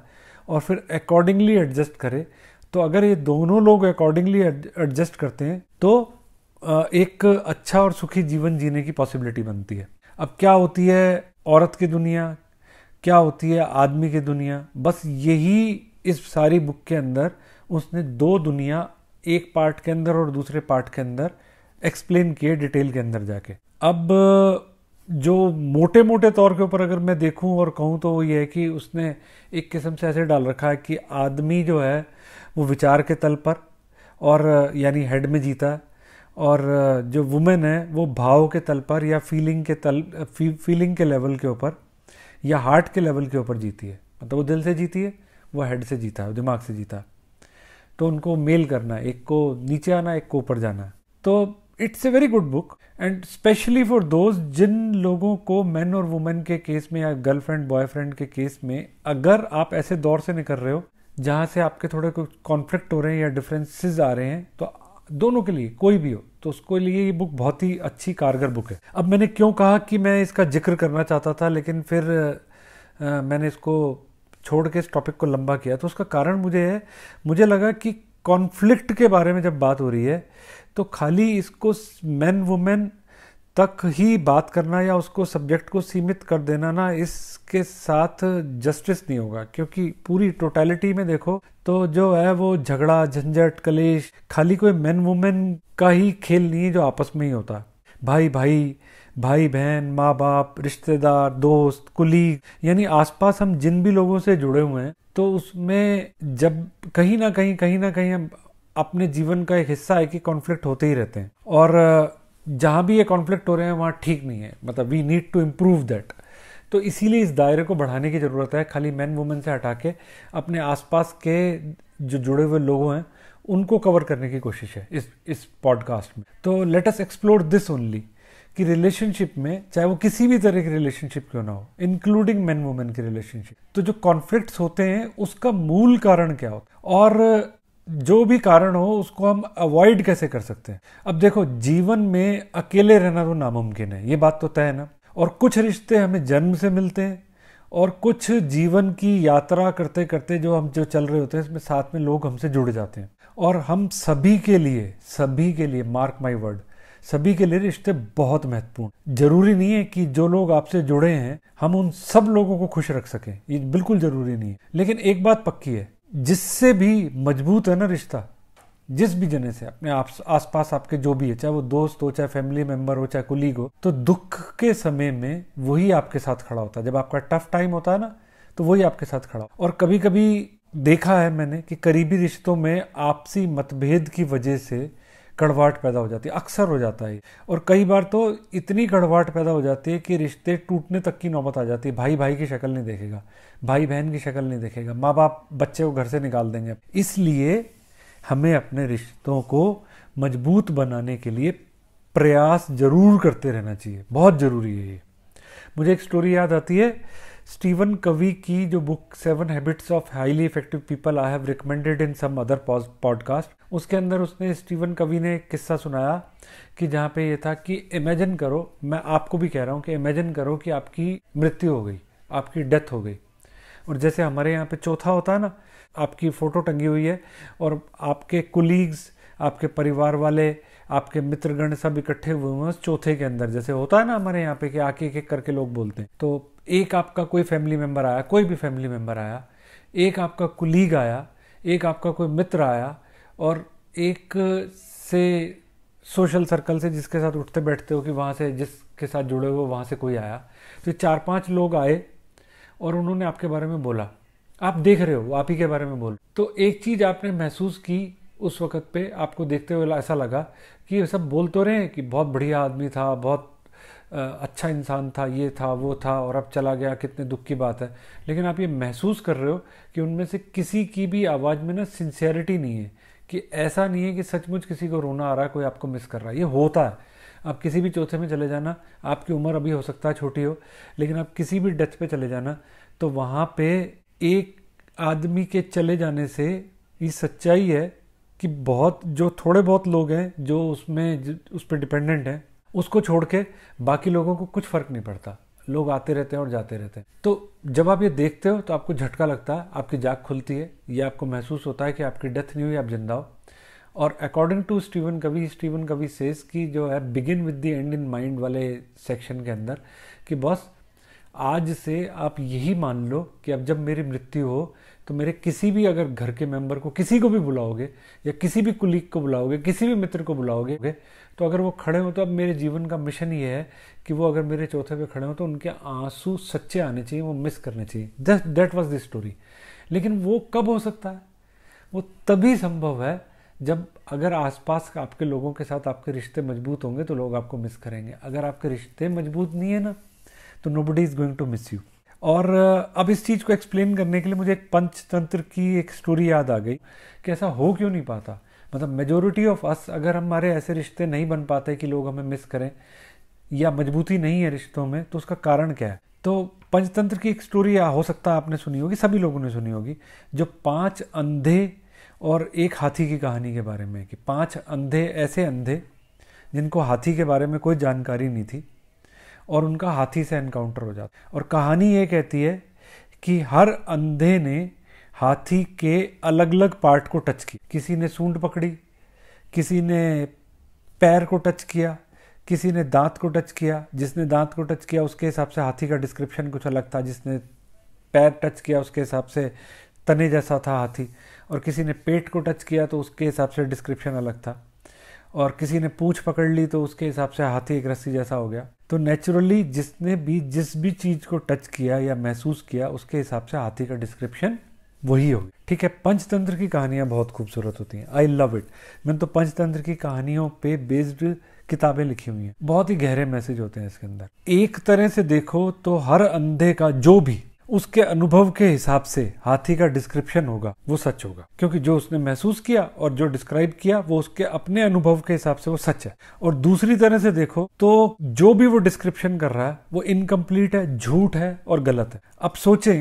और फिर अकॉर्डिंगली एडजस्ट करे तो अगर ये दोनों लोग अकॉर्डिंगली एडजस्ट करते हैं तो एक अच्छा और सुखी जीवन जीने की पॉसिबिलिटी बनती है अब क्या होती है औरत की दुनिया क्या होती है आदमी की दुनिया बस यही इस सारी बुक के अंदर उसने दो दुनिया एक पार्ट के अंदर और दूसरे पार्ट के अंदर एक्सप्लेन किए डिटेल के अंदर जाके अब जो मोटे मोटे तौर के ऊपर अगर मैं देखूं और कहूं तो वो ये है कि उसने एक किस्म से ऐसे डाल रखा है कि आदमी जो है वो विचार के तल पर और यानी हेड में जीता है और जो वुमेन है वो भाव के तल पर या फीलिंग के तल फी, फीलिंग के लेवल के ऊपर या हार्ट के लेवल के ऊपर जीती है मतलब वो दिल से जीती है वो हेड से जीता है दिमाग से जीता है तो उनको मेल करना एक को नीचे आना एक को ऊपर जाना तो it's a very good book and specially for those जिन लोगों को मैन और वुमेन के केस में या गर्लफ्रेंड बॉयफ्रेंड के केस में अगर आप ऐसे दौर से निकल रहे हो जहाँ से आपके थोड़े कुछ कॉन्फ्लिक्ट हो रहे हैं या डिफरेंसेस आ रहे हैं तो दोनों के लिए कोई भी हो तो उसके लिए ये बुक बहुत ही अच्छी कारगर बुक है अब मैंने क्यों कहा कि मैं इसका जिक्र करना चाहता था लेकिन फिर आ, मैंने इसको छोड़ के इस टॉपिक को लंबा किया तो उसका कारण मुझे है मुझे लगा कि कॉन्फ्लिक्ट के बारे में जब बात हो रही है तो खाली इसको मैन वुमेन तक ही बात करना या उसको सब्जेक्ट को सीमित कर देना ना इसके साथ जस्टिस नहीं होगा क्योंकि पूरी टोटलिटी में देखो तो जो है वो झगड़ा झंझट कलेश खाली कोई मैन वुमेन का ही खेल नहीं है जो आपस में ही होता भाई भाई भाई बहन माँ बाप रिश्तेदार दोस्त कुलीग यानी आसपास हम जिन भी लोगों से जुड़े हुए हैं तो उसमें जब कहीं ना कहीं कहीं ना कहीं हम अपने जीवन का एक हिस्सा है कि कॉन्फ्लिक्ट होते ही रहते हैं और जहाँ भी ये कॉन्फ्लिक्ट हो रहे हैं वहाँ ठीक नहीं है मतलब we need to improve that तो इसीलिए इस दायरे को बढ़ाने की ज़रूरत है खाली मैन वुमेन से हटा के अपने आसपास के जो जुड़े हुए लोग हैं उनको कवर करने की कोशिश है इस इस पॉडकास्ट में तो let us explore this only कि रिलेशनशिप में चाहे वो किसी भी तरह की रिलेशनशिप क्यों ना हो इंक्लूडिंग मैन वुमेन की रिलेशनशिप तो जो कॉन्फ्लिक्ट होते हैं उसका मूल कारण क्या होता है और जो भी कारण हो उसको हम अवॉइड कैसे कर सकते हैं अब देखो जीवन में अकेले रहना तो नामुमकिन है ये बात तो तय है ना और कुछ रिश्ते हमें जन्म से मिलते हैं और कुछ जीवन की यात्रा करते करते जो हम जो चल रहे होते हैं इसमें साथ में लोग हमसे जुड़ जाते हैं और हम सभी के लिए सभी के लिए मार्क माई वर्ड सभी के लिए रिश्ते बहुत महत्वपूर्ण जरूरी नहीं है कि जो लोग आपसे जुड़े हैं हम उन सब लोगों को खुश रख सकें ये बिल्कुल जरूरी नहीं है लेकिन एक बात पक्की है जिससे भी मजबूत है ना रिश्ता जिस भी जने से अपने आप आसपास आपके जो भी है चाहे वो दोस्त हो चाहे फैमिली मेंबर हो चाहे कुलीग हो तो दुख के समय में वही आपके साथ खड़ा होता है जब आपका टफ टाइम होता है ना तो वही आपके साथ खड़ा और कभी कभी देखा है मैंने कि करीबी रिश्तों में आपसी मतभेद की वजह से कड़वाहट पैदा हो जाती है अक्सर हो जाता है और कई बार तो इतनी कड़वाहट पैदा हो जाती है कि रिश्ते टूटने तक की नौबत आ जाती है भाई भाई की शक्ल नहीं देखेगा भाई बहन की शक्ल नहीं देखेगा माँ बाप बच्चे को घर से निकाल देंगे इसलिए हमें अपने रिश्तों को मजबूत बनाने के लिए प्रयास जरूर करते रहना चाहिए बहुत ज़रूरी है ये मुझे एक स्टोरी याद आती है स्टीवन कवि की जो book seven habits of highly effective people I have recommended in some other podcast उसके अंदर उसने स्टीवन कवि ने एक किस्सा सुनाया कि जहाँ पे ये था कि इमेजिन करो मैं आपको भी कह रहा हूँ कि इमेजिन करो कि आपकी मृत्यु हो गई आपकी डेथ हो गई और जैसे हमारे यहाँ पे चौथा होता है ना आपकी फ़ोटो टंगी हुई है और आपके कुलीग्स आपके परिवार वाले आपके मित्रगण सब इकट्ठे हुए हुए हैं उस चौथे के अंदर जैसे होता है ना हमारे यहाँ पे कि आके एक एक करके लोग बोलते हैं तो एक आपका कोई फैमिली मेम्बर आया कोई भी फैमिली मेम्बर आया एक आपका कुलीग आया एक आपका कोई मित्र आया और एक से सोशल सर्कल से जिसके साथ उठते बैठते हो कि वहाँ से जिसके साथ जुड़े हो वहाँ से कोई आया तो चार पांच लोग आए और उन्होंने आपके बारे में बोला आप देख रहे हो आप ही के बारे में बोल तो एक चीज़ आपने महसूस की उस वक़्त पे आपको देखते हुए ऐसा लगा कि ये सब बोल तो रहे हैं कि बहुत बढ़िया आदमी था बहुत अच्छा इंसान था ये था वो था और अब चला गया कितने दुख की बात है लेकिन आप ये महसूस कर रहे हो कि उनमें से किसी की भी आवाज़ में ना सिंसियरिटी नहीं है कि ऐसा नहीं है कि सचमुच किसी को रोना आ रहा है कोई आपको मिस कर रहा है ये होता है आप किसी भी चौथे में चले जाना आपकी उम्र अभी हो सकता है छोटी हो लेकिन आप किसी भी डेथ पे चले जाना तो वहाँ पे एक आदमी के चले जाने से ये सच्चाई है कि बहुत जो थोड़े बहुत लोग हैं जो उसमें उस पर डिपेंडेंट हैं उसको छोड़ के बाकी लोगों को कुछ फ़र्क नहीं पड़ता लोग आते रहते हैं और जाते रहते हैं तो जब आप ये देखते हो तो आपको झटका लगता है आपकी जाग खुलती है ये आपको महसूस होता है कि आपकी डेथ नहीं हुई आप जिंदा हो और according to Steven Covey Steven Covey says की जो है begin with the end in mind वाले सेक्शन के अंदर कि बॉस आज से आप यही मान लो कि अब जब मेरी मृत्यु हो तो मेरे किसी भी अगर घर के मेंबर को किसी को भी बुलाओगे या किसी भी कुलीग को बुलाओगे किसी भी मित्र को बुलाओगे तो अगर वो खड़े हों तो अब मेरे जीवन का मिशन ये है कि वो अगर मेरे चौथे पे खड़े हों तो उनके आंसू सच्चे आने चाहिए वो मिस करने चाहिए just that was the story लेकिन वो कब हो सकता है वो तभी संभव है जब अगर आसपास आपके लोगों के साथ आपके रिश्ते मजबूत होंगे तो लोग आपको मिस करेंगे अगर आपके रिश्ते मजबूत नहीं है ना तो nobody is going to miss you और अब इस चीज़ को एक्सप्लेन करने के लिए मुझे एक पंचतंत्र की एक स्टोरी याद आ गई कि ऐसा हो क्यों नहीं पाता मतलब मेजोरिटी ऑफ अस अगर हमारे ऐसे रिश्ते नहीं बन पाते कि लोग हमें मिस करें या मजबूती नहीं है रिश्तों में तो उसका कारण क्या है तो पंचतंत्र की एक स्टोरी हो सकता है आपने सुनी होगी सभी लोगों ने सुनी होगी जो पांच अंधे और एक हाथी की कहानी के बारे में कि पांच अंधे ऐसे अंधे जिनको हाथी के बारे में कोई जानकारी नहीं थी और उनका हाथी से एनकाउंटर हो जाता और कहानी ये कहती है कि हर अंधे ने हाथी के अलग अलग पार्ट को टच किया किसी ने सूंड पकड़ी किसी ने पैर को टच किया किसी ने दांत को टच किया जिसने दांत को टच किया उसके हिसाब से हाथी का डिस्क्रिप्शन कुछ अलग था जिसने पैर टच किया उसके हिसाब से तने जैसा था हाथी और किसी ने पेट को टच किया तो उसके हिसाब से डिस्क्रिप्शन अलग था और किसी ने पूछ पकड़ ली तो उसके हिसाब से हाथी एक रस्सी जैसा हो गया तो नेचुरली जिसने भी जिस भी चीज़ को टच किया या महसूस किया उसके हिसाब से हाथी का डिस्क्रिप्शन वही होगी ठीक है पंचतंत्र की कहानियां बहुत खूबसूरत होती हैं आई लव इट मैंने तो पंचतंत्र की कहानियों पे बेस्ड किताबें लिखी हुई हैं बहुत ही गहरे मैसेज होते हैं इसके अंदर एक तरह से देखो तो हर अंधे का जो भी उसके अनुभव के हिसाब से हाथी का डिस्क्रिप्शन होगा वो सच होगा क्योंकि जो उसने महसूस किया और जो डिस्क्राइब किया वो उसके अपने अनुभव के हिसाब से वो सच है और दूसरी तरह से देखो तो जो भी वो डिस्क्रिप्शन कर रहा है वो इनकम्प्लीट है झूठ है और गलत है अब सोचें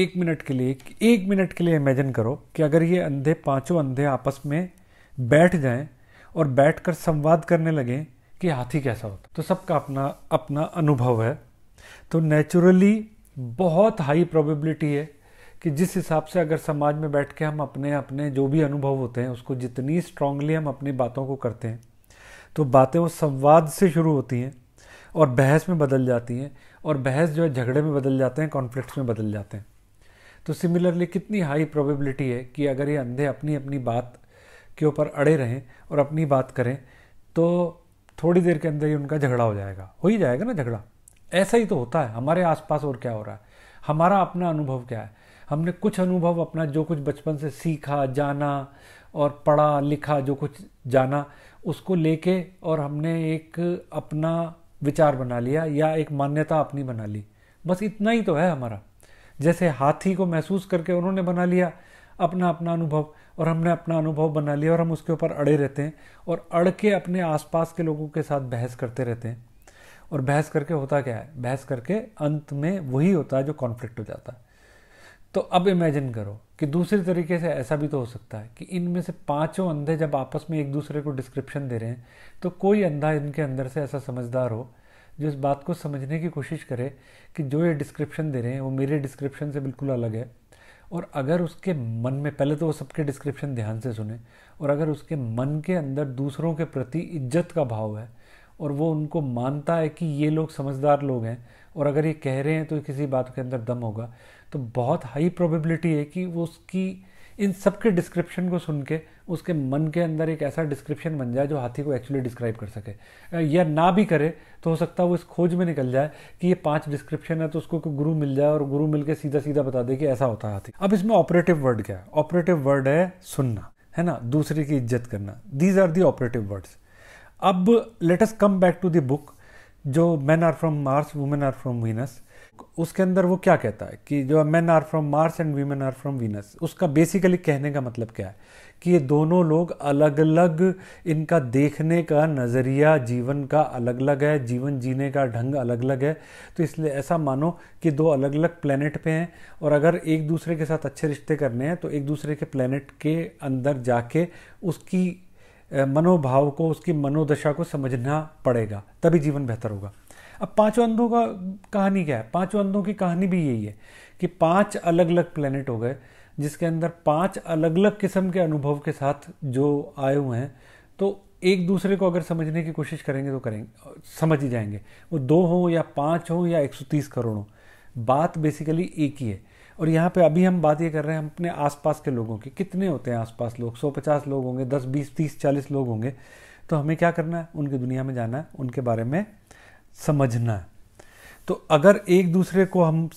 एक मिनट के लिए एक मिनट के लिए इमेजिन करो कि अगर ये अंधे पांचों अंधे आपस में बैठ जाएं और बैठकर संवाद करने लगें कि हाथी कैसा होता तो सबका अपना अपना अनुभव है तो नेचुरली बहुत हाई प्रोबेबिलिटी है कि जिस हिसाब से अगर समाज में बैठ के हम अपने अपने जो भी अनुभव होते हैं उसको जितनी स्ट्रांगली हम अपनी बातों को करते हैं तो बातें वो संवाद से शुरू होती हैं और बहस में बदल जाती हैं और बहस जो है झगड़े में बदल जाते हैं कॉन्फ्लिक्ट्स में बदल जाते हैं तो सिमिलरली कितनी हाई प्रोबेबिलिटी है कि अगर ये अंधे अपनी अपनी बात के ऊपर अड़े रहें और अपनी बात करें तो थोड़ी देर के अंदर ही उनका झगड़ा हो जाएगा हो ही जाएगा ना झगड़ा ऐसा ही तो होता है हमारे आसपास और क्या हो रहा है हमारा अपना अनुभव क्या है हमने कुछ अनुभव अपना जो कुछ बचपन से सीखा जाना और पढ़ा लिखा जो कुछ जाना उसको लेके और हमने एक अपना विचार बना लिया या एक मान्यता अपनी बना ली बस इतना ही तो है हमारा जैसे हाथी को महसूस करके उन्होंने बना लिया अपना अपना अनुभव और हमने अपना अनुभव बना लिया और हम उसके ऊपर अड़े रहते हैं और अड़ के अपने आसपास के लोगों के साथ बहस करते रहते हैं और बहस करके होता क्या है बहस करके अंत में वही होता है जो कॉन्फ्लिक्ट हो जाता है तो अब इमेजिन करो कि दूसरे तरीके से ऐसा भी तो हो सकता है कि इनमें से पांचों अंधे जब आपस में एक दूसरे को डिस्क्रिप्शन दे रहे हैं तो कोई अंधा इनके अंदर से ऐसा समझदार हो जो इस बात को समझने की कोशिश करे कि जो ये डिस्क्रिप्शन दे रहे हैं वो मेरे डिस्क्रिप्शन से बिल्कुल अलग है और अगर उसके मन में पहले तो वो सबके डिस्क्रिप्शन ध्यान से सुने और अगर उसके मन के अंदर दूसरों के प्रति इज्जत का भाव है और वो उनको मानता है कि ये लोग समझदार लोग हैं और अगर ये कह रहे हैं तो किसी बात के अंदर दम होगा तो बहुत हाई प्रोबेबिलिटी है कि वो उसकी इन सब के डिस्क्रिप्शन को सुन के उसके मन के अंदर एक ऐसा डिस्क्रिप्शन बन जाए जो हाथी को एक्चुअली डिस्क्राइब कर सके या ना भी करे तो हो सकता है वो इस खोज में निकल जाए कि ये पांच डिस्क्रिप्शन है तो उसको गुरु मिल जाए और गुरु मिलकर सीधा सीधा बता दे कि ऐसा होता है हाथी अब इसमें ऑपरेटिव वर्ड क्या है ऑपरेटिव वर्ड है सुनना है ना दूसरे की इज्जत करना these are the operative words अब let's come back to the book जो man are from Mars women are from Venus उसके अंदर वो क्या कहता है कि जो man are from Mars and women are from Venus उसका बेसिकली कहने का मतलब क्या है कि ये दोनों लोग अलग अलग इनका देखने का नज़रिया जीवन का अलग अलग है जीवन जीने का ढंग अलग अलग है तो इसलिए ऐसा मानो कि दो अलग अलग प्लानट पे हैं और अगर एक दूसरे के साथ अच्छे रिश्ते करने हैं तो एक दूसरे के प्लानट के अंदर जाके उसकी मनोभाव को उसकी मनोदशा को समझना पड़ेगा तभी जीवन बेहतर होगा अब पांच अंधों का कहानी क्या है पांच अंधों की कहानी भी यही है कि पांच अलग अलग प्लेनेट हो गए जिसके अंदर पांच अलग अलग किस्म के अनुभव के साथ जो आए हुए हैं तो एक दूसरे को अगर समझने की कोशिश करेंगे तो करेंगे समझ ही जाएंगे वो दो हो या पाँच हो या 130 करोड़ हो बात बेसिकली एक ही है और यहाँ पे अभी हम बात ये कर रहे हैं अपने आसपास के लोगों की कितने होते हैं आसपास लोग 150 लोग होंगे 10 20 30 40 लोग होंगे तो हमें क्या करना है उनकी दुनिया में जाना है उनके बारे में समझना है तो अगर एक दूसरे को हम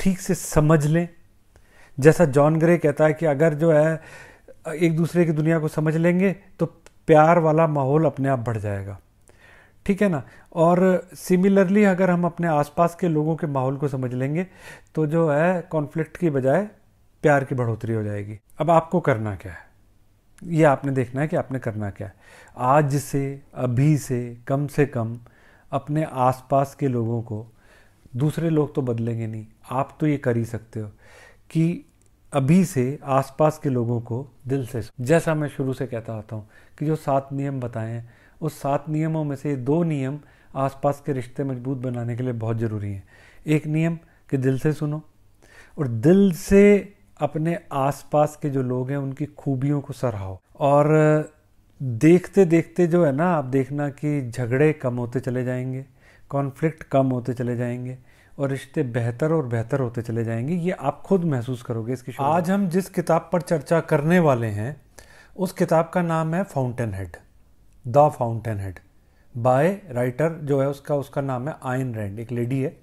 ठीक से समझ लें जैसा जॉन ग्रे कहता है कि अगर जो है एक दूसरे की दुनिया को समझ लेंगे तो प्यार वाला माहौल अपने आप बढ़ जाएगा ठीक है ना और सिमिलरली अगर हम अपने आसपास के लोगों के माहौल को समझ लेंगे तो जो है कॉन्फ्लिक्ट की बजाय प्यार की बढ़ोतरी हो जाएगी अब आपको करना क्या है ये आपने देखना है कि आपने करना क्या है आज से अभी से कम से कम अपने आसपास के लोगों को दूसरे लोग तो बदलेंगे नहीं आप तो ये कर ही सकते हो कि अभी से आसपास के लोगों को दिल से जैसा मैं शुरू से कहता आता हूँ कि जो सात नियम बताए हैं उस सात नियमों में से दो नियम आसपास के रिश्ते मजबूत बनाने के लिए बहुत ज़रूरी हैं एक नियम कि दिल से सुनो और दिल से अपने आसपास के जो लोग हैं उनकी खूबियों को सराहो और देखते देखते जो है ना आप देखना कि झगड़े कम होते चले जाएंगे कॉन्फ्लिक्ट कम होते चले जाएंगे और रिश्ते बेहतर और बेहतर होते चले जाएंगे ये आप खुद महसूस करोगे इसकी आज हम जिस किताब पर चर्चा करने वाले हैं उस किताब का नाम है fountainhead the fountainhead by writer जो है उसका उसका नाम है आयन रैंड एक लेडी है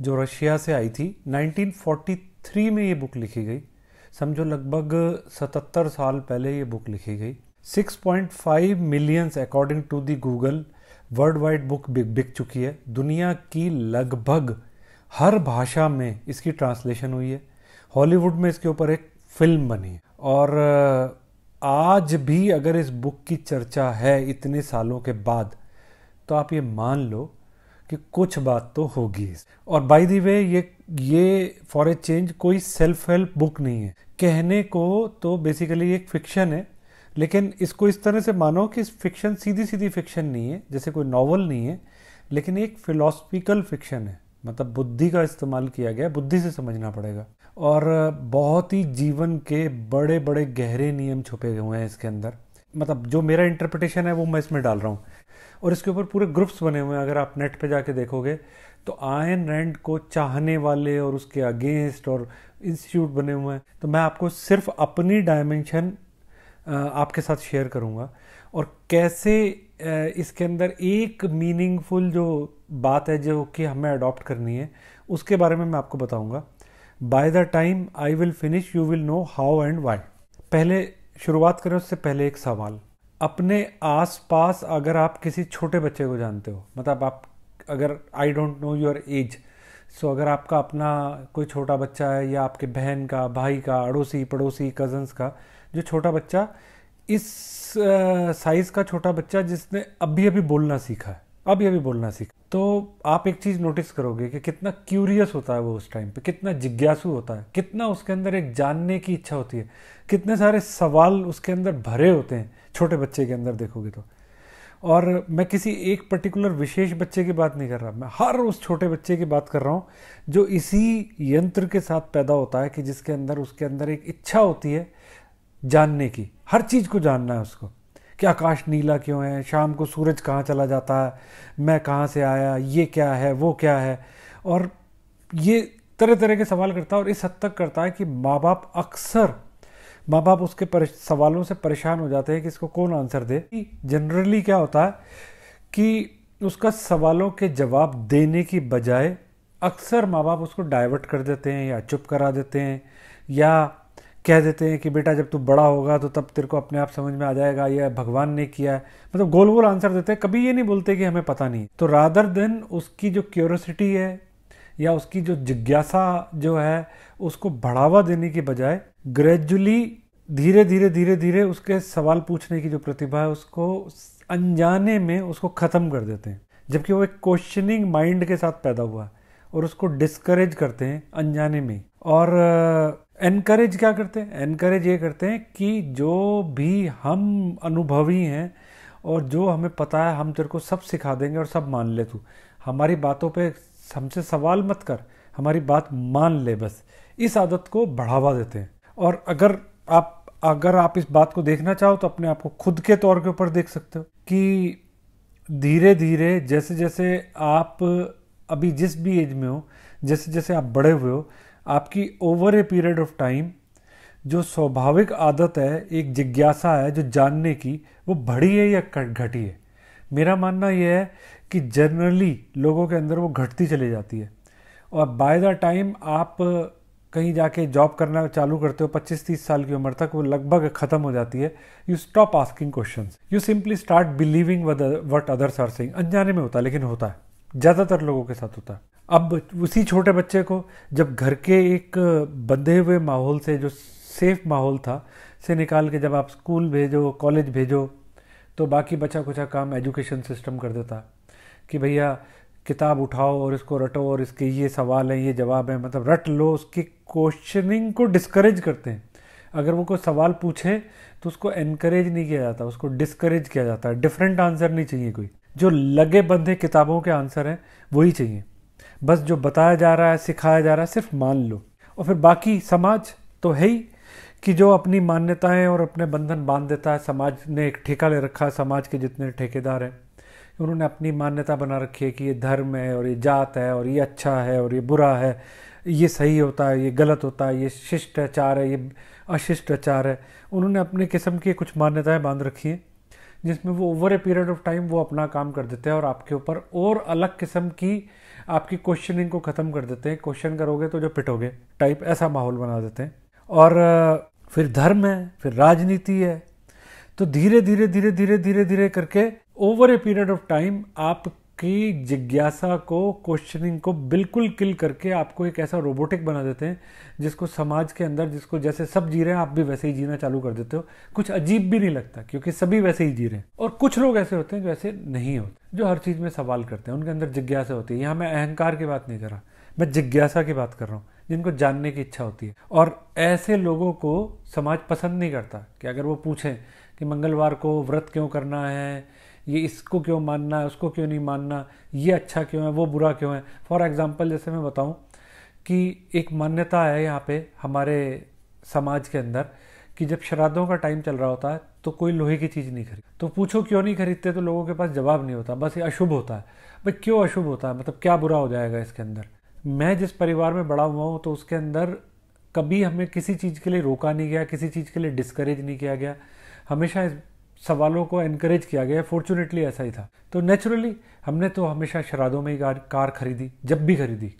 जो रशिया से आई थी 1943 में ये बुक लिखी गई समझो लगभग 77 साल पहले ये बुक लिखी गई 6.5 millions according to the Google world wide book बिक चुकी है दुनिया की लगभग हर भाषा में इसकी ट्रांसलेशन हुई है हॉलीवुड में इसके ऊपर एक फिल्म बनी और आज भी अगर इस बुक की चर्चा है इतने सालों के बाद तो आप ये मान लो कि कुछ बात तो होगी और बाय दी वे ये ये फॉर ए चेंज कोई सेल्फ हेल्प बुक नहीं है कहने को तो बेसिकली एक फिक्शन है लेकिन इसको इस तरह से मानो कि फिक्शन सीधी सीधी फिक्शन नहीं है जैसे कोई नॉवल नहीं है लेकिन एक फिलोसफिकल फिक्शन है मतलब बुद्धि का इस्तेमाल किया गया बुद्धि से समझना पड़ेगा और बहुत ही जीवन के बड़े बड़े गहरे नियम छुपे हुए हैं इसके अंदर मतलब जो मेरा इंटरप्रिटेशन है वो मैं इसमें डाल रहा हूँ और इसके ऊपर पूरे ग्रुप्स बने हुए हैं अगर आप नेट पे जाके देखोगे तो आयन रेंट को चाहने वाले और उसके अगेंस्ट और इंस्टीट्यूट बने हुए हैं तो मैं आपको सिर्फ अपनी डायमेंशन आपके साथ शेयर करूँगा और कैसे इसके अंदर एक मीनिंगफुल जो बात है जो कि हमें अडॉप्ट करनी है उसके बारे में मैं आपको बताऊँगा by the time I will finish you will know how and why पहले शुरुआत करें उससे पहले एक सवाल अपने आसपास अगर आप किसी छोटे बच्चे को जानते हो मतलब आप अगर I don't know your age so अगर आपका अपना कोई छोटा बच्चा है या आपके बहन का भाई का अड़ोसी पड़ोसी कजन्स का जो छोटा बच्चा इस साइज़ का छोटा बच्चा जिसने अभी अभी बोलना सीखा है अभी अभी बोलना सीखा तो आप एक चीज़ नोटिस करोगे कि कितना क्यूरियस होता है वो उस टाइम पे कितना जिज्ञासु होता है कितना उसके अंदर एक जानने की इच्छा होती है कितने सारे सवाल उसके अंदर भरे होते हैं छोटे बच्चे के अंदर देखोगे तो और मैं किसी एक पर्टिकुलर विशेष बच्चे की बात नहीं कर रहा मैं हर उस छोटे बच्चे की बात कर रहा हूँ जो इसी यंत्र के साथ पैदा होता है कि जिसके अंदर उसके अंदर एक इच्छा होती है जानने की हर चीज़ को जानना है उसको कि आकाश नीला क्यों है शाम को सूरज कहाँ चला जाता है मैं कहाँ से आया ये क्या है वो क्या है और ये तरह तरह के सवाल करता है और इस हद तक करता है कि माँ बाप अक्सर माँ बाप उसके सवालों से परेशान हो जाते हैं कि इसको कौन आंसर दे जनरली क्या होता है कि उसका सवालों के जवाब देने की बजाय अक्सर माँ बाप उसको डाइवर्ट कर देते हैं या चुप करा देते हैं या कह देते हैं कि बेटा जब तू बड़ा होगा तो तब तेरे को अपने आप समझ में आ जाएगा यह भगवान ने किया है मतलब गोल गोल आंसर देते हैं कभी ये नहीं बोलते कि हमें पता नहीं तो रादर देन उसकी जो क्यूरोसिटी है या उसकी जो जिज्ञासा जो है उसको बढ़ावा देने के बजाय ग्रेजुअली धीरे धीरे धीरे धीरे उसके सवाल पूछने की जो प्रतिभा है उसको अनजाने में उसको ख़त्म कर देते हैं जबकि वो एक क्वेश्चनिंग माइंड के साथ पैदा हुआ है और उसको डिस्करेज करते हैं अनजाने में और एनकरेज क्या करते हैं एनकरेज ये करते हैं कि जो भी हम अनुभवी हैं और जो हमें पता है हम तेरे को सब सिखा देंगे और सब मान ले तू हमारी बातों पे हमसे सवाल मत कर हमारी बात मान ले बस इस आदत को बढ़ावा देते हैं और अगर आप अगर आप इस बात को देखना चाहो तो अपने आप को खुद के तौर के ऊपर देख सकते हो कि धीरे धीरे जैसे जैसे आप अभी जिस भी एज में हो जैसे जैसे आप बड़े हुए हो आपकी over a period of time जो स्वाभाविक आदत है एक जिज्ञासा है जो जानने की वो बढ़ी है या घटी है मेरा मानना यह है कि जनरली लोगों के अंदर वो घटती चली जाती है और बाय द टाइम आप कहीं जाके जॉब करना चालू करते हो 25-30 साल की उम्र तक वो लगभग ख़त्म हो जाती है you stop asking question you simply start believing what others are saying अनजाने में होता है लेकिन होता है ज़्यादातर लोगों के साथ होता है अब उसी छोटे बच्चे को जब घर के एक बंधे हुए माहौल से जो सेफ माहौल था से निकाल के जब आप स्कूल भेजो कॉलेज भेजो तो बाकी बचा कुचा काम एजुकेशन सिस्टम कर देता कि भैया किताब उठाओ और इसको रटो और इसके ये सवाल हैं ये जवाब हैं मतलब रट लो उसकी क्वेश्चनिंग को डिस्करेज करते हैं अगर वो कोई सवाल पूछे तो उसको एनकरेज नहीं किया जाता उसको डिस्करेज किया जाता है डिफरेंट आंसर नहीं चाहिए कोई जो लगे बंधे किताबों के आंसर हैं वही चाहिए बस जो बताया जा रहा है सिखाया जा रहा है सिर्फ मान लो और फिर बाकी समाज तो है ही कि जो अपनी मान्यताएं और अपने बंधन बांध देता है समाज ने एक ठेका ले रखा है समाज के जितने ठेकेदार हैं उन्होंने अपनी मान्यता बना रखी है कि ये धर्म है और ये जात है और ये अच्छा है और ये बुरा है ये सही होता है ये गलत होता है ये शिष्टाचार है ये अशिष्टाचार है उन्होंने अपने किस्म की कुछ मान्यताएं बांध रखी हैं जिसमें वो over a period of time वो अपना काम कर देते हैं और आपके ऊपर और अलग किस्म की आपकी क्वेश्चनिंग को ख़त्म कर देते हैं क्वेश्चन करोगे तो जो पिटोगे टाइप ऐसा माहौल बना देते हैं और फिर धर्म है फिर राजनीति है तो धीरे धीरे धीरे धीरे धीरे धीरे करके over a period of time आप आपकी जिज्ञासा को क्वेश्चनिंग को बिल्कुल किल करके आपको एक ऐसा रोबोटिक बना देते हैं जिसको समाज के अंदर जिसको जैसे सब जी रहे हैं आप भी वैसे ही जीना चालू कर देते हो कुछ अजीब भी नहीं लगता क्योंकि सभी वैसे ही जी रहे हैं और कुछ लोग ऐसे होते हैं जो ऐसे नहीं होते जो हर चीज़ में सवाल करते हैं उनके अंदर जिज्ञासा होती है यहाँ मैं अहंकार की बात नहीं कर रहा मैं जिज्ञासा की बात कर रहा हूँ जिनको जानने की इच्छा होती है और ऐसे लोगों को समाज पसंद नहीं करता कि अगर वो पूछें कि मंगलवार को व्रत क्यों करना है ये इसको क्यों मानना है उसको क्यों नहीं मानना ये अच्छा क्यों है वो बुरा क्यों है फॉर एग्ज़ाम्पल जैसे मैं बताऊँ कि एक मान्यता है यहाँ पे हमारे समाज के अंदर कि जब श्राद्धों का टाइम चल रहा होता है तो कोई लोहे की चीज़ नहीं खरीद तो पूछो क्यों नहीं खरीदते तो लोगों के पास जवाब नहीं होता बस ये अशुभ होता है भाई क्यों अशुभ होता है मतलब क्या बुरा हो जाएगा इसके अंदर मैं जिस परिवार में बड़ा हुआ हूँ तो उसके अंदर कभी हमें किसी चीज़ के लिए रोका नहीं गया किसी चीज़ के लिए डिस्करेज नहीं किया गया हमेशा इस सवालों को इनक्रेज किया गया फॉर्चुनेटली ऐसा ही था तो नेचुरली हमने तो हमेशा श्राद्धों में ही कार खरीदी जब भी खरीदी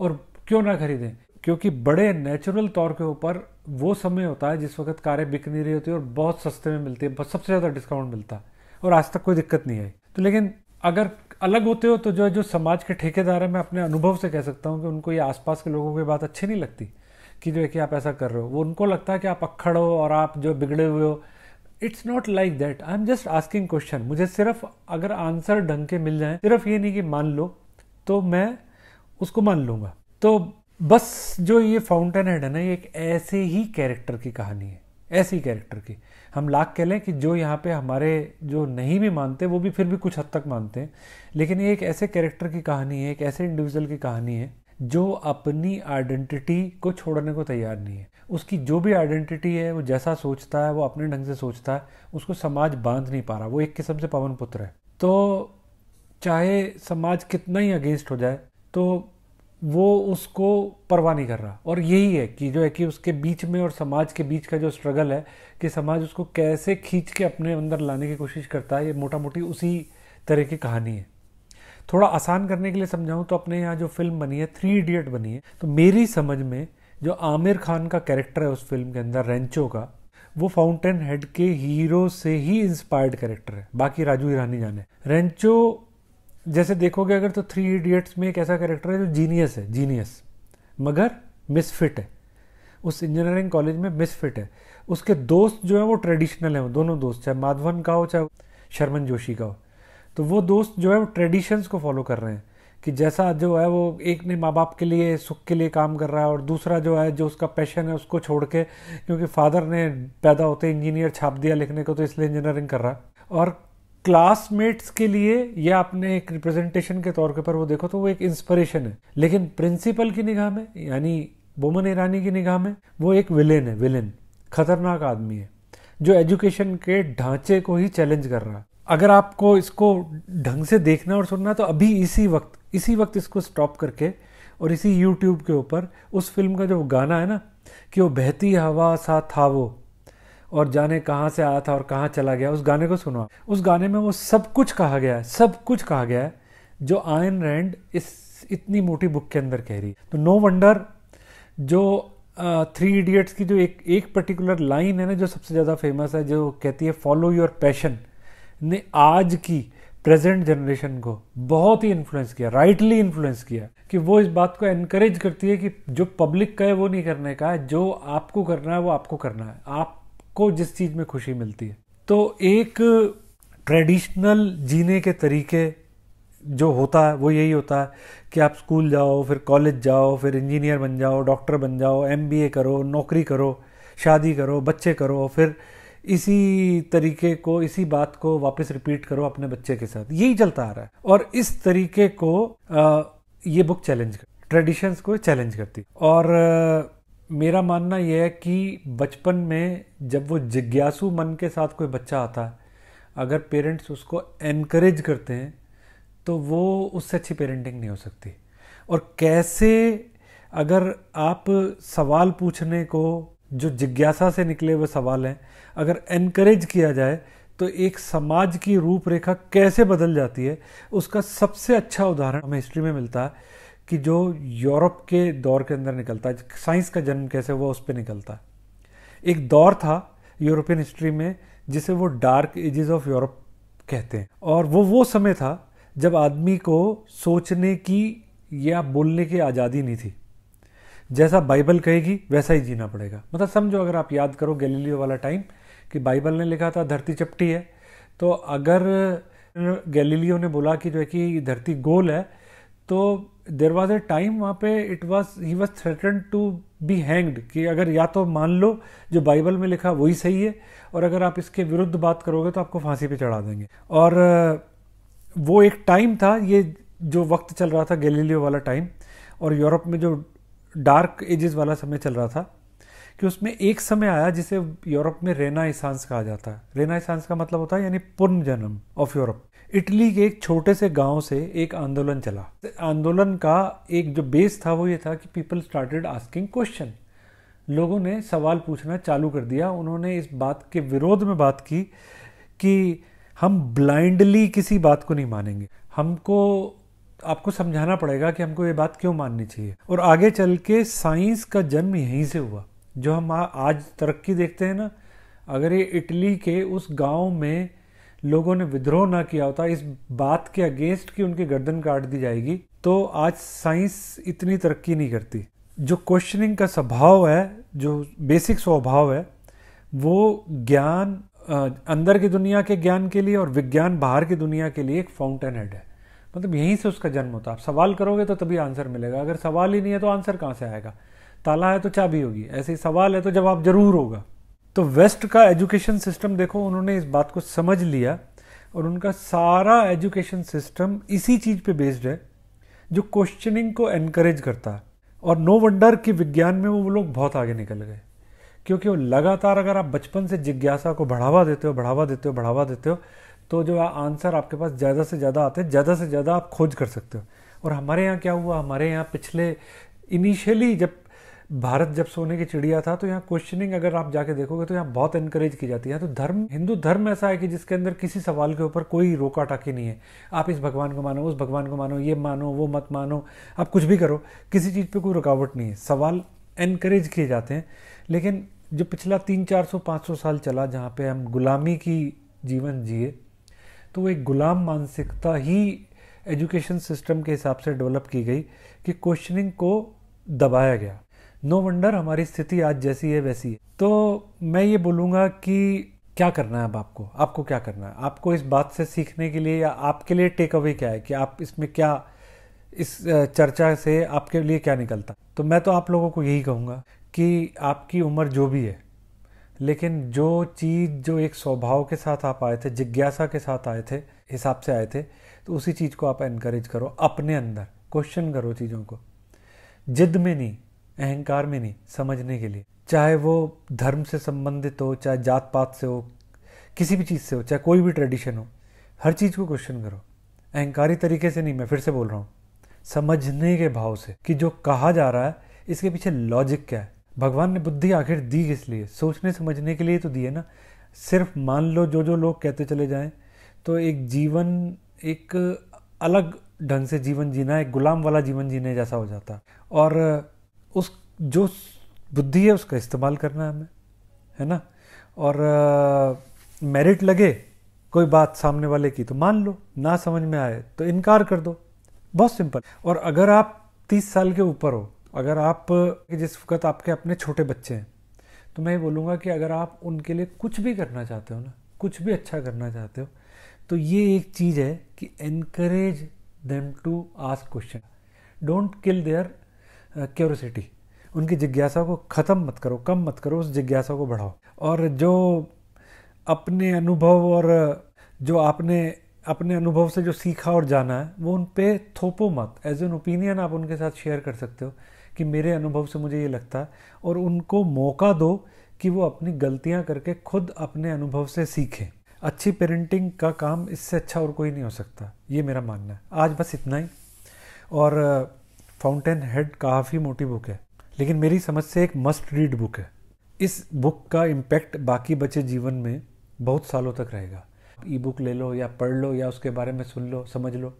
और क्यों ना खरीदें क्योंकि बड़े नेचुरल तौर के ऊपर वो समय होता है जिस वक्त कारें बिक नहीं रही होती और बहुत सस्ते में मिलती है सबसे ज़्यादा डिस्काउंट मिलता है और आज तक कोई दिक्कत नहीं आई तो लेकिन अगर अलग होते हो तो जो है जो समाज के ठेकेदार हैं मैं अपने अनुभव से कह सकता हूँ कि उनको ये आसपास के लोगों की बात अच्छी नहीं लगती कि जो है कि आप ऐसा कर रहे हो वो उनको लगता है कि आप अक्खड़ हो और आप जो बिगड़े हुए हो it's not like that I am just asking question मुझे सिर्फ अगर आंसर ढंग के मिल जाए सिर्फ ये नहीं कि मान लो तो मैं उसको मान लूंगा तो बस जो ये फाउंटेन हेड है ना ये एक ऐसे ही कैरेक्टर की कहानी है ऐसी कैरेक्टर की हम लाख कह लें कि जो यहाँ पे हमारे जो नहीं भी मानते वो भी फिर भी कुछ हद तक मानते हैं लेकिन ये एक ऐसे कैरेक्टर की कहानी है एक ऐसे इंडिविजुअल की कहानी है जो अपनी आइडेंटिटी को छोड़ने को तैयार नहीं है उसकी जो भी आइडेंटिटी है वो जैसा सोचता है वो अपने ढंग से सोचता है उसको समाज बांध नहीं पा रहा वो एक किस्म से पवन पुत्र है तो चाहे समाज कितना ही अगेंस्ट हो जाए तो वो उसको परवाह नहीं कर रहा और यही है कि जो है कि उसके बीच में और समाज के बीच का जो स्ट्रगल है कि समाज उसको कैसे खींच के अपने अंदर लाने की कोशिश करता है ये मोटा मोटी उसी तरह की कहानी है थोड़ा आसान करने के लिए समझाऊँ तो अपने यहाँ जो फिल्म बनी है थ्री इडियट बनी है तो मेरी समझ में जो आमिर खान का कैरेक्टर है उस फिल्म के अंदर रेंचो का वो फाउंटेन हेड के हीरो से ही इंस्पायर्ड कैरेक्टर है बाकी राजू ईरानी जाने रेंचो जैसे देखोगे अगर तो थ्री इडियट्स में एक ऐसा कैरेक्टर है जो जीनियस है जीनियस मगर मिसफिट है उस इंजीनियरिंग कॉलेज में मिसफिट है उसके दोस्त जो है वो ट्रेडिशनल है दोनों दोस्त चाहे माधवन का हो चाहे शर्मन जोशी का हो तो वो दोस्त जो है वो ट्रेडिशंस को फॉलो कर रहे हैं कि जैसा जो है वो एक ने माँ बाप के लिए सुख के लिए काम कर रहा है और दूसरा जो है जो उसका पैशन है उसको छोड़ के क्योंकि फादर ने पैदा होते इंजीनियर छाप दिया लिखने को तो इसलिए इंजीनियरिंग कर रहा है और क्लासमेट्स के लिए या आपने एक रिप्रेजेंटेशन के तौर के पर वो देखो तो वो एक इंस्पिरेशन है लेकिन प्रिंसिपल की निगाह में यानी बोमन ईरानी की निगाह में वो एक विलेन है विलेन खतरनाक आदमी है जो एजुकेशन के ढांचे को ही चैलेंज कर रहा है अगर आपको इसको ढंग से देखना और सुनना तो अभी इसी वक्त इसी वक्त इसको स्टॉप करके और इसी यूट्यूब के ऊपर उस फिल्म का जो गाना है ना कि वो बहती हवा सा था वो और जाने कहाँ से आया था और कहाँ चला गया उस गाने को सुना उस गाने में वो सब कुछ कहा गया है सब कुछ कहा गया है जो आयन रैंड इस इतनी मोटी बुक के अंदर कह रही है तो नो वंडर जो थ्री इडियट्स की जो एक एक पर्टिकुलर लाइन है ना जो सबसे ज़्यादा फेमस है जो कहती है फॉलो योर पैशन ने आज की प्रेजेंट जनरेशन को बहुत ही इन्फ्लुएंस किया राइटली इन्फ्लुएंस किया कि वो इस बात को एनकरेज करती है कि जो पब्लिक का है वो नहीं करने का है जो आपको करना है वो आपको करना है आपको जिस चीज़ में खुशी मिलती है तो एक ट्रेडिशनल जीने के तरीके जो होता है वो यही होता है कि आप स्कूल जाओ फिर कॉलेज जाओ फिर इंजीनियर बन जाओ डॉक्टर बन जाओ एम करो नौकरी करो शादी करो बच्चे करो फिर इसी तरीके को इसी बात को वापस रिपीट करो अपने बच्चे के साथ यही चलता आ रहा है और इस तरीके को आ, ये बुक चैलेंज कर ट्रेडिशंस को चैलेंज करती और आ, मेरा मानना यह है कि बचपन में जब वो जिज्ञासु मन के साथ कोई बच्चा आता है अगर पेरेंट्स उसको एनकरेज करते हैं तो वो उससे अच्छी पेरेंटिंग नहीं हो सकती और कैसे अगर आप सवाल पूछने को जो जिज्ञासा से निकले हुए सवाल हैं अगर एनकरेज किया जाए तो एक समाज की रूपरेखा कैसे बदल जाती है उसका सबसे अच्छा उदाहरण हमें हिस्ट्री में मिलता है कि जो यूरोप के दौर के अंदर निकलता है साइंस का जन्म कैसे हुआ उस पर निकलता है एक दौर था यूरोपियन हिस्ट्री में जिसे वो डार्क एजेस ऑफ यूरोप कहते हैं और वो वो समय था जब आदमी को सोचने की या बोलने की आज़ादी नहीं थी जैसा बाइबल कहेगी वैसा ही जीना पड़ेगा मतलब समझो अगर आप याद करो गैलीलियो वाला टाइम कि बाइबल ने लिखा था धरती चपटी है तो अगर गैलीलियो ने बोला कि जो है कि धरती गोल है तो देर वॉज ए टाइम वहाँ पे it was he was threatened to be hanged कि अगर या तो मान लो जो बाइबल में लिखा वही सही है और अगर आप इसके विरुद्ध बात करोगे तो आपको फांसी पे चढ़ा देंगे और वो एक टाइम था ये जो वक्त चल रहा था गैलीलियो वाला टाइम और यूरोप में जो डार्क एजेस वाला समय चल रहा था कि उसमें एक समय आया जिसे यूरोप में रेना इसांस कहा जाता है रेना इसांस का मतलब होता है यानी जन्म ऑफ यूरोप इटली के एक छोटे से गांव से एक आंदोलन चला आंदोलन का एक जो बेस था वो ये था कि पीपल स्टार्टेड आस्किंग क्वेश्चन लोगों ने सवाल पूछना चालू कर दिया उन्होंने इस बात के विरोध में बात की कि हम ब्लाइंडली किसी बात को नहीं मानेंगे हमको आपको समझाना पड़ेगा कि हमको ये बात क्यों माननी चाहिए और आगे चल के साइंस का जन्म यहीं से हुआ जो हम आज तरक्की देखते हैं ना अगर ये इटली के उस गांव में लोगों ने विद्रोह ना किया होता इस बात के अगेंस्ट कि उनकी गर्दन काट दी जाएगी तो आज साइंस इतनी तरक्की नहीं करती जो क्वेश्चनिंग का स्वभाव है जो बेसिक स्वभाव है वो ज्ञान अंदर की दुनिया के ज्ञान के लिए और विज्ञान बाहर की दुनिया के लिए एक फाउंटेन हेड है मतलब यहीं से उसका जन्म होता है आप सवाल करोगे तो तभी आंसर मिलेगा अगर सवाल ही नहीं है तो आंसर कहाँ से आएगा ताला है तो चाबी होगी ऐसे सवाल है तो जवाब जरूर होगा तो वेस्ट का एजुकेशन सिस्टम देखो उन्होंने इस बात को समझ लिया और उनका सारा एजुकेशन सिस्टम इसी चीज़ पे बेस्ड है जो क्वेश्चनिंग को एनकरेज करता है और नो वंडर कि विज्ञान में वो लोग बहुत आगे निकल गए क्योंकि वो लगातार अगर आप बचपन से जिज्ञासा को बढ़ावा देते हो बढ़ावा देते हो बढ़ावा देते हो तो जो आंसर आपके पास ज़्यादा से ज़्यादा आते हैं ज़्यादा से ज़्यादा आप खोज कर सकते हो और हमारे यहाँ क्या हुआ हमारे यहाँ पिछले इनिशियली जब भारत जब सोने की चिड़िया था तो यहाँ क्वेश्चनिंग अगर आप जाके देखोगे तो यहाँ बहुत इनकरेज की जाती है तो धर्म हिंदू धर्म ऐसा है कि जिसके अंदर किसी सवाल के ऊपर कोई रोका टाकी नहीं है आप इस भगवान को मानो उस भगवान को मानो ये मानो वो मत मानो आप कुछ भी करो किसी चीज़ पर कोई रुकावट नहीं है सवाल इनकरेज किए जाते हैं लेकिन जो पिछला तीन चार सौ पाँच सौ साल चला जहाँ पर हम गुलामी की जीवन जिए तो वो एक गुलाम मानसिकता ही एजुकेशन सिस्टम के हिसाब से डेवलप की गई कि क्वेश्चनिंग को दबाया गया नो वंडर हमारी स्थिति आज जैसी है वैसी है तो मैं ये बोलूँगा कि क्या करना है अब आपको आपको क्या करना है आपको इस बात से सीखने के लिए या आपके लिए टेक अवे क्या है कि आप इसमें क्या इस चर्चा से आपके लिए क्या निकलता तो मैं तो आप लोगों को यही कहूँगा कि आपकी उम्र जो भी है लेकिन जो चीज़ जो एक स्वभाव के साथ आप आए थे जिज्ञासा के साथ आए थे हिसाब से आए थे तो उसी चीज़ को आप इनक्रेज करो अपने अंदर क्वेश्चन करो चीज़ों को जिद में नहीं अहंकार में नहीं समझने के लिए चाहे वो धर्म से संबंधित हो चाहे जात पात से हो किसी भी चीज़ से हो चाहे कोई भी ट्रेडिशन हो हर चीज़ को क्वेश्चन करो अहंकारी तरीके से नहीं मैं फिर से बोल रहा हूँ समझने के भाव से कि जो कहा जा रहा है इसके पीछे लॉजिक क्या है भगवान ने बुद्धि आखिर दी किस लिए सोचने समझने के लिए तो दी है ना सिर्फ मान लो जो जो लोग कहते चले जाएं तो एक जीवन एक अलग ढंग से जीवन जीना एक गुलाम वाला जीवन जीने जैसा हो जाता और उस जो बुद्धि है उसका इस्तेमाल करना है हमें है ना और मेरिट लगे कोई बात सामने वाले की तो मान लो ना समझ में आए तो इनकार कर दो बहुत सिंपल और अगर आप तीस साल के ऊपर हो अगर आप जिस वक्त आपके अपने छोटे बच्चे हैं तो मैं ये बोलूँगा कि अगर आप उनके लिए कुछ भी करना चाहते हो ना कुछ भी अच्छा करना चाहते हो तो ये एक चीज़ है कि encourage them to ask question don't kill their curiosity उनकी जिज्ञासा को ख़त्म मत करो कम मत करो उस जिज्ञासा को बढ़ाओ और जो अपने अनुभव और जो आपने अपने अनुभव से जो सीखा और जाना है वो उन पर थोपो मत एज एन ओपिनियन आप उनके साथ शेयर कर सकते हो कि मेरे अनुभव से मुझे ये लगता है और उनको मौका दो कि वो अपनी गलतियाँ करके खुद अपने अनुभव से सीखें अच्छी पेरेंटिंग का काम इससे अच्छा और कोई नहीं हो सकता ये मेरा मानना है आज बस इतना ही और फाउंटेन हेड काफ़ी मोटी बुक है लेकिन मेरी समझ से एक मस्ट रीड बुक है इस बुक का इम्पैक्ट बाकी बचे जीवन में बहुत सालों तक रहेगा ई बुक ले लो या पढ़ लो या उसके बारे में सुन लो समझ लो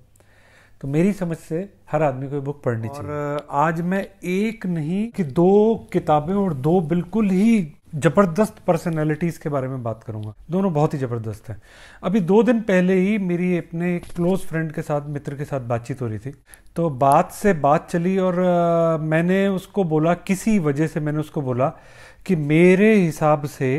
तो मेरी समझ से हर आदमी को बुक पढ़नी और चाहिए आज मैं एक नहीं कि दो किताबें और दो बिल्कुल ही ज़बरदस्त पर्सनैलिटीज़ के बारे में बात करूँगा दोनों बहुत ही ज़बरदस्त हैं अभी दो दिन पहले ही मेरी अपने एक क्लोज़ फ्रेंड के साथ मित्र के साथ बातचीत हो रही थी तो बात से बात चली और आ, मैंने उसको बोला किसी वजह से मैंने उसको बोला कि मेरे हिसाब से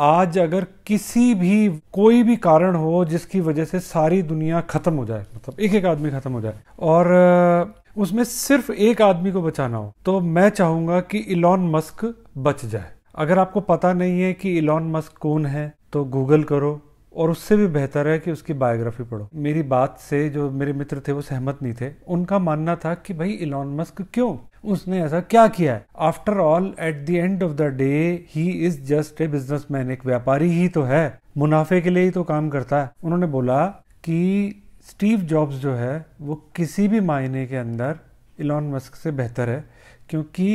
आज अगर किसी भी कोई भी कारण हो जिसकी वजह से सारी दुनिया ख़त्म हो जाए मतलब एक एक आदमी ख़त्म हो जाए और आ, उसमें सिर्फ एक आदमी को बचाना हो तो मैं चाहूँगा कि इलॉन मस्क बच जाए अगर आपको पता नहीं है कि इलॉन मस्क कौन है तो गूगल करो और उससे भी बेहतर है कि उसकी बायोग्राफी पढ़ो मेरी बात से जो मेरे मित्र थे वो सहमत नहीं थे उनका मानना था कि भाई इलॉन मस्क क्यों उसने ऐसा क्या किया है after all at the end of the day he is just a man एक व्यापारी ही तो है मुनाफे के लिए ही तो काम करता है उन्होंने बोला कि स्टीव जॉब्स जो है वो किसी भी मायने के अंदर इलॉन मस्क से बेहतर है क्योंकि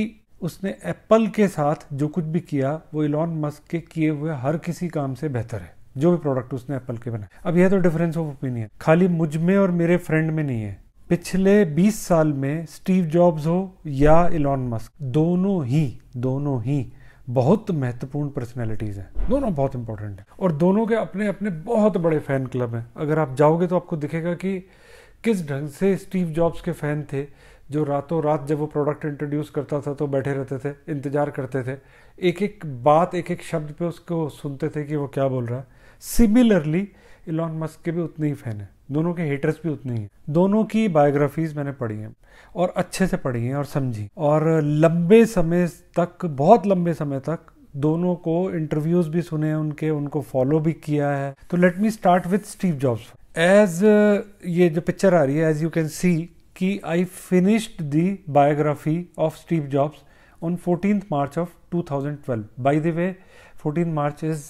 उसने एप्पल के साथ जो कुछ भी किया वो इलॉन मस्क के किए हुए हर किसी काम से बेहतर है जो भी प्रोडक्ट उसने एप्पल के बनाए अब यह तो डिफरेंस ऑफ ओपिनियन खाली मुझ में और मेरे फ्रेंड में नहीं है पिछले 20 साल में स्टीव जॉब्स हो या इलॉन मस्क दोनों ही दोनों ही बहुत महत्वपूर्ण पर्सनैलिटीज़ हैं दोनों बहुत इंपॉर्टेंट हैं और दोनों के अपने अपने बहुत बड़े फ़ैन क्लब हैं अगर आप जाओगे तो आपको दिखेगा कि किस ढंग से स्टीव जॉब्स के फ़ैन थे जो रातों रात जब वो प्रोडक्ट इंट्रोड्यूस करता था तो बैठे रहते थे इंतज़ार करते थे एक एक बात एक एक शब्द पे उसको सुनते थे कि वो क्या बोल रहा है सिमिलरली इलॉन मस्क के भी उतने ही फैन हैं दोनों के हेटर्स भी उतने ही दोनों की बायोग्राफीज मैंने पढ़ी हैं और अच्छे से पढ़ी हैं और समझी और लंबे समय तक बहुत लंबे समय तक दोनों को इंटरव्यूज भी सुने हैं उनके उनको फॉलो भी किया है तो let me start with Steve Jobs as ये जो पिक्चर आ रही है एज यू कैन सी कि I finished the biography of Steve Jobs on fourteen March of 2012. Thousand twelve by the way fourteen March is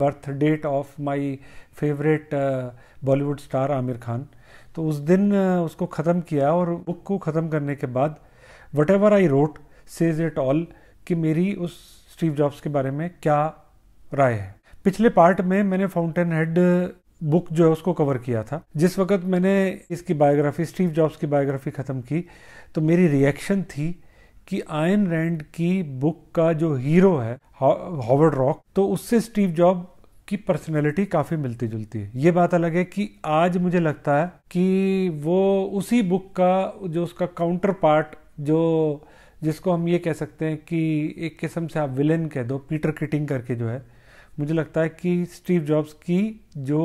birth date of my favorite uh, Bollywood Aamir Khan तो उस दिन uh, उसको ख़त्म किया और book को ख़त्म करने के बाद whatever I wrote says it all कि मेरी उस स्टीव जॉब्स के बारे में क्या राय है पिछले पार्ट में मैंने फाउंटेन हेड बुक जो है उसको कवर किया था जिस वक्त मैंने इसकी बायोग्राफी स्टीव जॉब्स की बायोग्राफी ख़त्म की तो मेरी रिएक्शन थी कि आयन रैंड की बुक का जो हीरो है हॉवर्ड रॉक तो उससे स्टीव जॉब की पर्सनैलिटी काफ़ी मिलती जुलती है ये बात अलग है कि आज मुझे लगता है कि वो उसी बुक का जो उसका काउंटर पार्ट जो जिसको हम ये कह सकते हैं कि एक किस्म से आप विलेन कह दो पीटर किटिंग करके जो है मुझे लगता है कि स्टीव जॉब्स की जो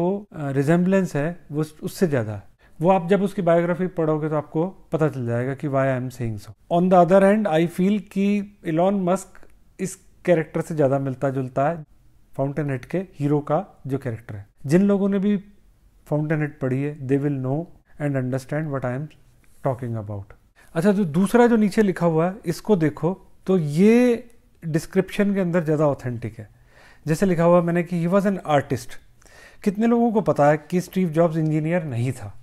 रिजेंबलेंस है वो उससे ज़्यादा है वो आप जब उसकी बायोग्राफी पढ़ोगे तो आपको पता चल जाएगा कि why I am saying so on the other hand I feel कि इलॉन मस्क इस कैरेक्टर से ज़्यादा मिलता जुलता है फाउंटेन हेड के हीरो का जो कैरेक्टर है जिन लोगों ने भी फाउंटेन हेड पढ़ी है they will know and understand what I am talking about अच्छा जो तो दूसरा जो नीचे लिखा हुआ है इसको देखो तो ये डिस्क्रिप्शन के अंदर ज़्यादा ऑथेंटिक है जैसे लिखा हुआ मैंने कि ही वॉज एन आर्टिस्ट कितने लोगों को पता है कि स्टीव जॉब्स इंजीनियर नहीं था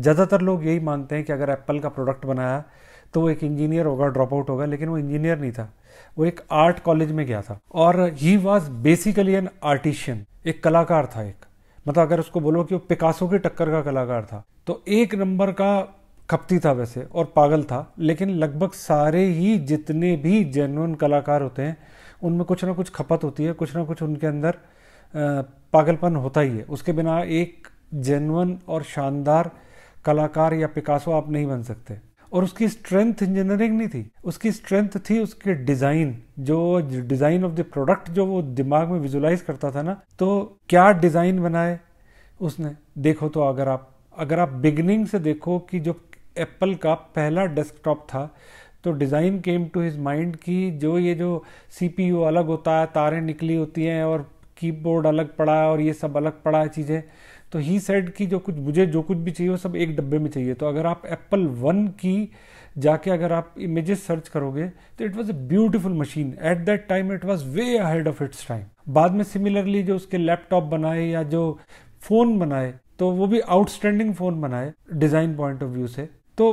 ज़्यादातर लोग यही मानते हैं कि अगर एप्पल का प्रोडक्ट बनाया तो वो एक इंजीनियर होगा ड्रॉप आउट होगा लेकिन वो इंजीनियर नहीं था वो एक आर्ट कॉलेज में गया था और he was basically an artisan एक कलाकार था एक मतलब अगर उसको बोलो कि वो पिकासो की टक्कर का कलाकार था तो एक नंबर का खपती था वैसे और पागल था लेकिन लगभग सारे ही जितने भी जेनुअन कलाकार होते हैं उनमें कुछ ना कुछ खपत होती है कुछ ना कुछ उनके अंदर पागलपन होता ही है उसके बिना एक जेनवन और शानदार कलाकार या पिकासो आप नहीं बन सकते और उसकी स्ट्रेंथ इंजीनियरिंग नहीं थी उसकी स्ट्रेंथ थी उसके डिज़ाइन जो डिज़ाइन ऑफ द प्रोडक्ट जो वो दिमाग में विजुलाइज करता था ना तो क्या डिज़ाइन बनाए उसने देखो तो अगर आप अगर आप बिगनिंग से देखो कि जो एप्पल का पहला डेस्कटॉप था तो design came to his mind कि जो ये जो सी अलग होता है तारें निकली होती हैं और कीबोर्ड अलग पड़ा है और ये सब अलग पड़ा है चीज़ें तो ही सेट की जो कुछ मुझे जो कुछ भी चाहिए वो सब एक डब्बे में चाहिए तो अगर आप एप्पल वन की जाके अगर आप इमेजेस सर्च करोगे तो it was a beautiful machine at that time it was way ahead of its time बाद में सिमिलरली जो उसके लैपटॉप बनाए या जो फ़ोन बनाए तो वो भी आउटस्टैंडिंग फ़ोन बनाए डिज़ाइन पॉइंट ऑफ व्यू से तो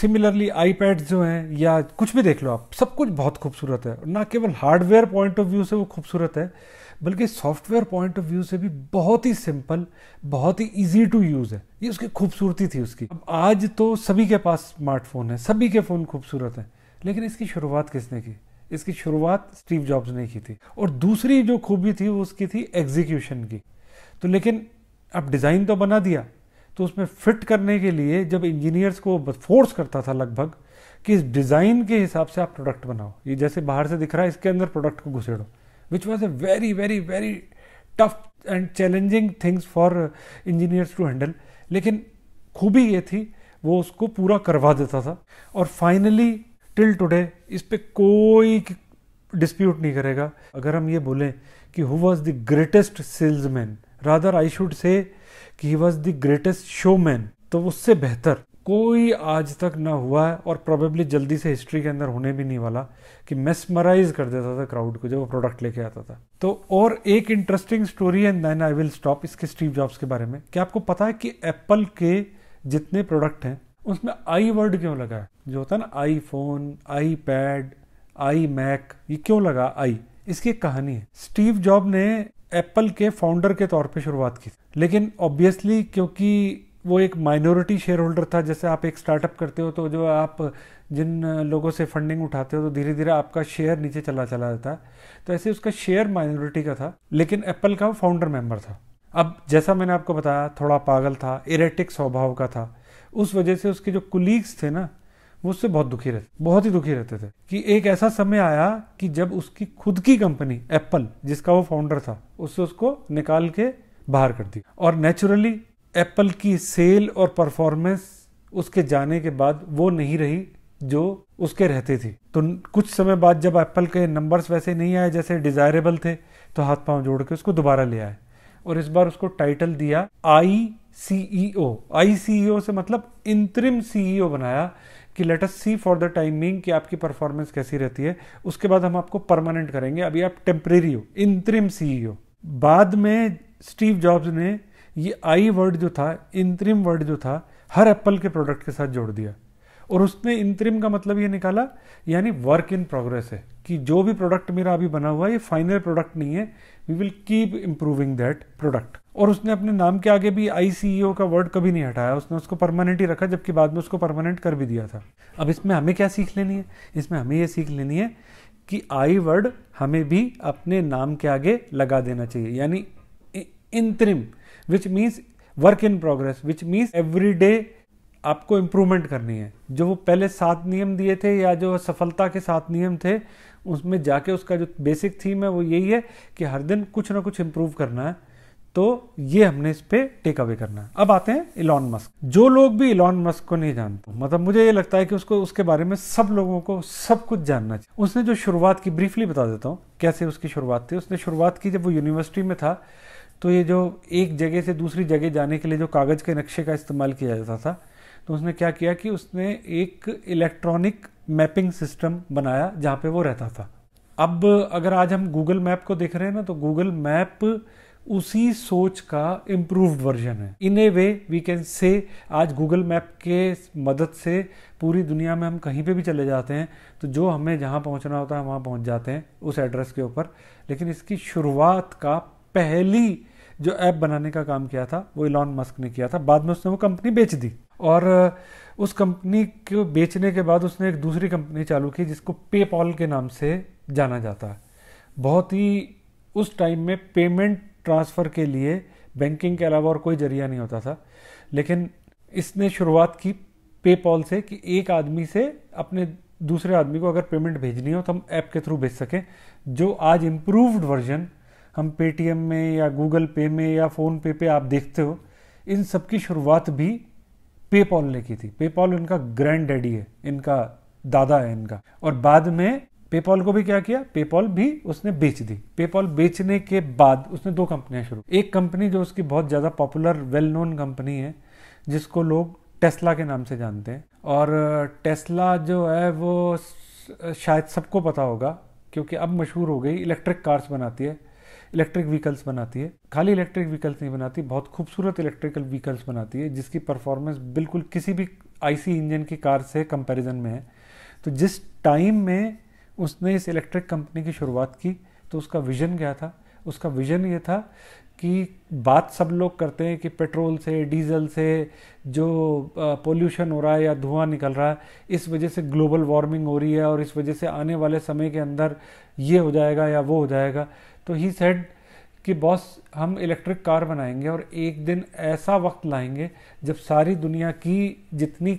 सिमिलरली आईपैड जो हैं या कुछ भी देख लो आप सब कुछ बहुत खूबसूरत है ना केवल हार्डवेयर पॉइंट ऑफ व्यू से वो खूबसूरत है बल्कि सॉफ्टवेयर पॉइंट ऑफ व्यू से भी बहुत ही सिंपल बहुत ही इजी टू यूज़ है ये उसकी खूबसूरती थी उसकी अब आज तो सभी के पास स्मार्टफोन है सभी के फ़ोन खूबसूरत हैं लेकिन इसकी शुरुआत किसने की इसकी शुरुआत स्टीव जॉब्स ने की थी और दूसरी जो खूबी थी वो उसकी थी एग्जीक्यूशन की तो लेकिन अब डिज़ाइन तो बना दिया तो उसमें फिट करने के लिए जब इंजीनियर्स को फोर्स करता था लगभग कि इस डिज़ाइन के हिसाब से आप प्रोडक्ट बनाओ ये जैसे बाहर से दिख रहा है इसके अंदर प्रोडक्ट को घुसेड़ो which was a very very very tough and challenging things for engineers to handle लेकिन खूबी ये थी वो उसको पूरा करवा देता था और फाइनली टिल टुडे इस पर कोई डिस्प्यूट नहीं करेगा अगर हम ये बोलें कि who was the greatest salesman rather I should say कि he was the greatest showman तो उससे बेहतर कोई आज तक ना हुआ है और प्रोबेबली जल्दी से हिस्ट्री के अंदर होने भी नहीं वाला कि मेसमराइज कर देता था क्राउड को जब वो प्रोडक्ट लेके आता था तो और एक interesting story and then I will stop इसके स्टीव जॉब्स के बारे में क्या आपको पता है कि एप्पल के जितने प्रोडक्ट हैं उसमें आई वर्ड क्यों लगा है जो होता है ना iPhone iPad iMac ये क्यों लगा आई इसकी एक कहानी है स्टीव जॉब ने एप्पल के फाउंडर के तौर पे शुरुआत की लेकिन ऑब्वियसली क्योंकि वो एक माइनॉरिटी शेयर होल्डर था जैसे आप एक स्टार्टअप करते हो तो जो आप जिन लोगों से फंडिंग उठाते हो तो धीरे धीरे आपका शेयर नीचे चला चला जाता है तो ऐसे उसका शेयर माइनॉरिटी का था लेकिन एप्पल का फाउंडर मेम्बर था अब जैसा मैंने आपको बताया थोड़ा पागल था इरेटिक स्वभाव का था उस वजह से उसके जो कुलीग्स थे ना वो उससे बहुत दुखी रहते बहुत ही दुखी रहते थे कि एक ऐसा समय आया कि जब उसकी खुद की कंपनी एप्पल जिसका वो फाउंडर था उससे उसको निकाल के बाहर कर दिया और नेचुरली एप्पल की सेल और परफॉर्मेंस उसके जाने के बाद वो नहीं रही जो उसके रहते थे तो कुछ समय बाद जब एप्पल के नंबर्स वैसे नहीं आए जैसे डिजायरेबल थे तो हाथ पांव जोड़ के उसको दोबारा ले आए और इस बार उसको टाइटल दिया आई सीईओ आई सीईओ से मतलब इंतरिम सीईओ e बनाया कि let us see for the timing कि आपकी परफॉर्मेंस कैसी रहती है उसके बाद हम आपको परमानेंट करेंगे अभी आप टेम्परेरी हो इंतरिम सी हो बाद में स्टीव जॉब्स ने ये आई वर्ड जो था इंतरिम वर्ड जो था हर एप्पल के प्रोडक्ट के साथ जोड़ दिया और उसने इंतरिम का मतलब ये निकाला यानी वर्क इन प्रोग्रेस है कि जो भी प्रोडक्ट मेरा अभी बना हुआ है ये फाइनल प्रोडक्ट नहीं है we will keep improving that product और उसने अपने नाम के आगे भी आई सी ई ओ का वर्ड कभी नहीं हटाया उसने उसको परमानेंट ही रखा जबकि बाद में उसको परमानेंट कर भी दिया था अब इसमें हमें क्या सीख लेनी है इसमें हमें यह सीख लेनी है कि आई वर्ड हमें भी अपने नाम के आगे लगा देना चाहिए यानी interim which means work in progress which means every day आपको इम्प्रूवमेंट करनी है जो वो पहले सात नियम दिए थे या जो सफलता के सात नियम थे उसमें जाके उसका जो बेसिक थीम है वो यही है कि हर दिन कुछ ना कुछ इम्प्रूव करना है तो ये हमने इस पर टेक अवे करना है अब आते हैं इलॉन मस्क जो लोग भी इलॉन मस्क को नहीं जानते मतलब मुझे ये लगता है कि उसको उसके बारे में सब लोगों को सब कुछ जानना चाहिए उसने जो शुरुआत की ब्रीफली बता देता हूँ कैसे उसकी शुरुआत थी उसने शुरुआत की जब वो यूनिवर्सिटी में था तो ये जो एक जगह से दूसरी जगह जाने के लिए जो कागज़ के नक्शे का इस्तेमाल किया जाता था तो उसने क्या किया कि उसने एक इलेक्ट्रॉनिक मैपिंग सिस्टम बनाया जहाँ पे वो रहता था अब अगर आज हम गूगल मैप को देख रहे हैं ना तो गूगल मैप उसी सोच का इम्प्रूव्ड वर्जन है इन ए वे वी कैन से आज गूगल मैप के मदद से पूरी दुनिया में हम कहीं पे भी चले जाते हैं तो जो हमें जहाँ पहुँचना होता है वहाँ पहुँच जाते हैं उस एड्रेस के ऊपर लेकिन इसकी शुरुआत का पहली जो ऐप बनाने का काम किया था वो इलॉन मस्क ने किया था बाद में उसने वो कंपनी बेच दी और उस कंपनी को बेचने के बाद उसने एक दूसरी कंपनी चालू की जिसको पेपॉल के नाम से जाना जाता है बहुत ही उस टाइम में पेमेंट ट्रांसफ़र के लिए बैंकिंग के अलावा और कोई जरिया नहीं होता था लेकिन इसने शुरुआत की पेपॉल से कि एक आदमी से अपने दूसरे आदमी को अगर पेमेंट भेजनी हो तो हम ऐप के थ्रू भेज सकें जो आज इम्प्रूव्ड वर्जन हम पेटीएम में या गूगल पे में या पे पे आप देखते हो इन सब की शुरुआत भी पेपॉल ने की थी पेपॉल इनका ग्रैंड डैडी है इनका दादा है इनका और बाद में पेपॉल को भी क्या किया पेपॉल भी उसने बेच दी पेपॉल बेचने के बाद उसने दो कंपनियां शुरू एक कंपनी जो उसकी बहुत ज़्यादा पॉपुलर वेल नोन कंपनी है जिसको लोग टेस्ला के नाम से जानते हैं और टेस्ला जो है वो शायद सबको पता होगा क्योंकि अब मशहूर हो गई इलेक्ट्रिक कार्स बनाती है इलेक्ट्रिक व्हीकल्स बनाती है खाली इलेक्ट्रिक व्हीकल्स नहीं बनाती बहुत खूबसूरत इलेक्ट्रिकल व्हीकल्स बनाती है जिसकी परफॉर्मेंस बिल्कुल किसी भी आईसी इंजन की कार से कंपैरिजन में है तो जिस टाइम में उसने इस इलेक्ट्रिक कंपनी की शुरुआत की तो उसका विजन क्या था उसका विजन ये था कि बात सब लोग करते हैं कि पेट्रोल से डीजल से जो पोल्यूशन हो रहा है या धुआं निकल रहा है इस वजह से ग्लोबल वार्मिंग हो रही है और इस वजह से आने वाले समय के अंदर ये हो जाएगा या वो हो जाएगा तो ही सेड कि बॉस हम इलेक्ट्रिक कार बनाएंगे और एक दिन ऐसा वक्त लाएंगे जब सारी दुनिया की जितनी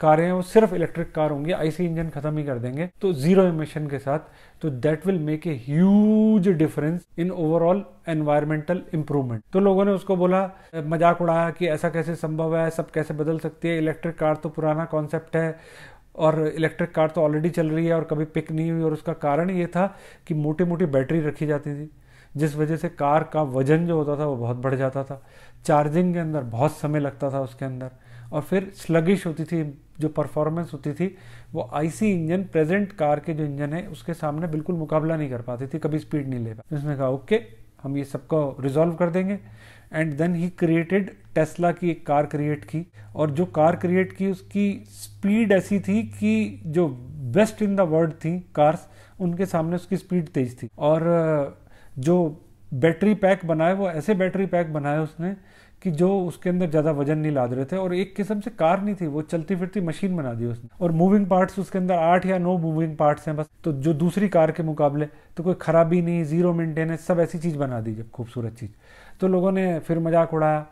कारें हैं वो सिर्फ इलेक्ट्रिक कार होंगी आईसी इंजन खत्म ही कर देंगे तो जीरो इमिशन के साथ तो that will make a huge difference in overall environmental improvement तो लोगों ने उसको बोला मजाक उड़ाया कि ऐसा कैसे संभव है सब कैसे बदल सकती है इलेक्ट्रिक कार तो पुराना कॉन्सेप्ट है और इलेक्ट्रिक कार तो ऑलरेडी चल रही है और कभी पिक नहीं हुई और उसका कारण ये था कि मोटी मोटी बैटरी रखी जाती थी जिस वजह से कार का वजन जो होता था वो बहुत बढ़ जाता था चार्जिंग के अंदर बहुत समय लगता था उसके अंदर और फिर स्लगिश होती थी जो परफॉर्मेंस होती थी वो आईसी इंजन प्रेजेंट कार के जो इंजन है उसके सामने बिल्कुल मुकाबला नहीं कर पाती थी कभी स्पीड नहीं ले पाती उसने कहा ओके हम ये सबको रिजॉल्व कर देंगे and then he created Tesla की एक कार क्रिएट की और जो कार क्रिएट की उसकी स्पीड ऐसी थी कि जो बेस्ट इन द वर्ल्ड थी कार्स उनके सामने उसकी स्पीड तेज थी और जो बैटरी पैक बनाए वो ऐसे बैटरी पैक बनाए उसने कि जो उसके अंदर ज़्यादा वजन नहीं लाद रहे थे और एक किस्म से कार नहीं थी वो चलती फिरती मशीन बना दी उसने और मूविंग पार्ट्स उसके अंदर आठ या नौ मूविंग पार्ट्स हैं बस तो जो दूसरी कार के मुकाबले तो कोई खराबी नहीं जीरो मेंटेनेंस सब ऐसी चीज़ बना दी जब खूबसूरत चीज़ तो लोगों ने फिर मजाक उड़ाया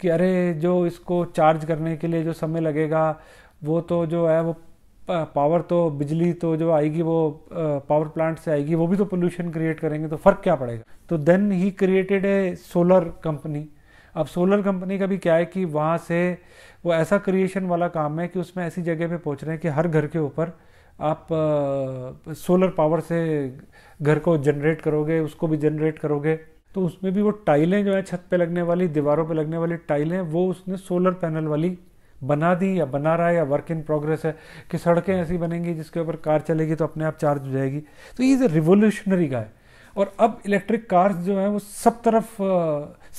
कि अरे जो इसको चार्ज करने के लिए जो समय लगेगा वो तो जो है वो पावर तो बिजली तो जो आएगी वो पावर प्लांट से आएगी वो भी तो पोल्यूशन क्रिएट करेंगे तो फ़र्क क्या पड़ेगा तो then he created a solar company अब सोलर कंपनी का भी क्या है कि वहाँ से वो ऐसा क्रिएशन वाला काम है कि उसमें ऐसी जगह पे पहुँच रहे हैं कि हर घर के ऊपर आप सोलर पावर से घर को जनरेट करोगे उसको भी जनरेट करोगे तो उसमें भी वो टाइलें जो है छत पे लगने वाली दीवारों पे लगने वाली टाइलें वो उसने सोलर पैनल वाली बना दी या बना रहा है या वर्क इन प्रोग्रेस है कि सड़कें ऐसी बनेंगी जिसके ऊपर कार चलेगी तो अपने आप चार्ज हो जाएगी तो ये इज़ ए रिवोल्यूशनरी गाय और अब इलेक्ट्रिक कार्स जो हैं वो सब तरफ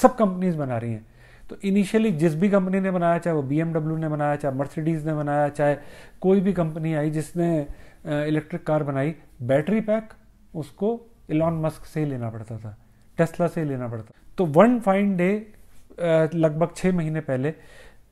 सब कंपनीज बना रही हैं तो इनिशियली जिस भी कंपनी ने बनाया चाहे वो बी ने बनाया चाहे मर्सिडीज़ ने बनाया चाहे कोई भी कंपनी आई जिसने इलेक्ट्रिक कार बनाई बैटरी पैक उसको इलॉन मस्क से ही लेना पड़ता था टेस्ला से ही लेना पड़ता तो वन फाइन डे लगभग छः महीने पहले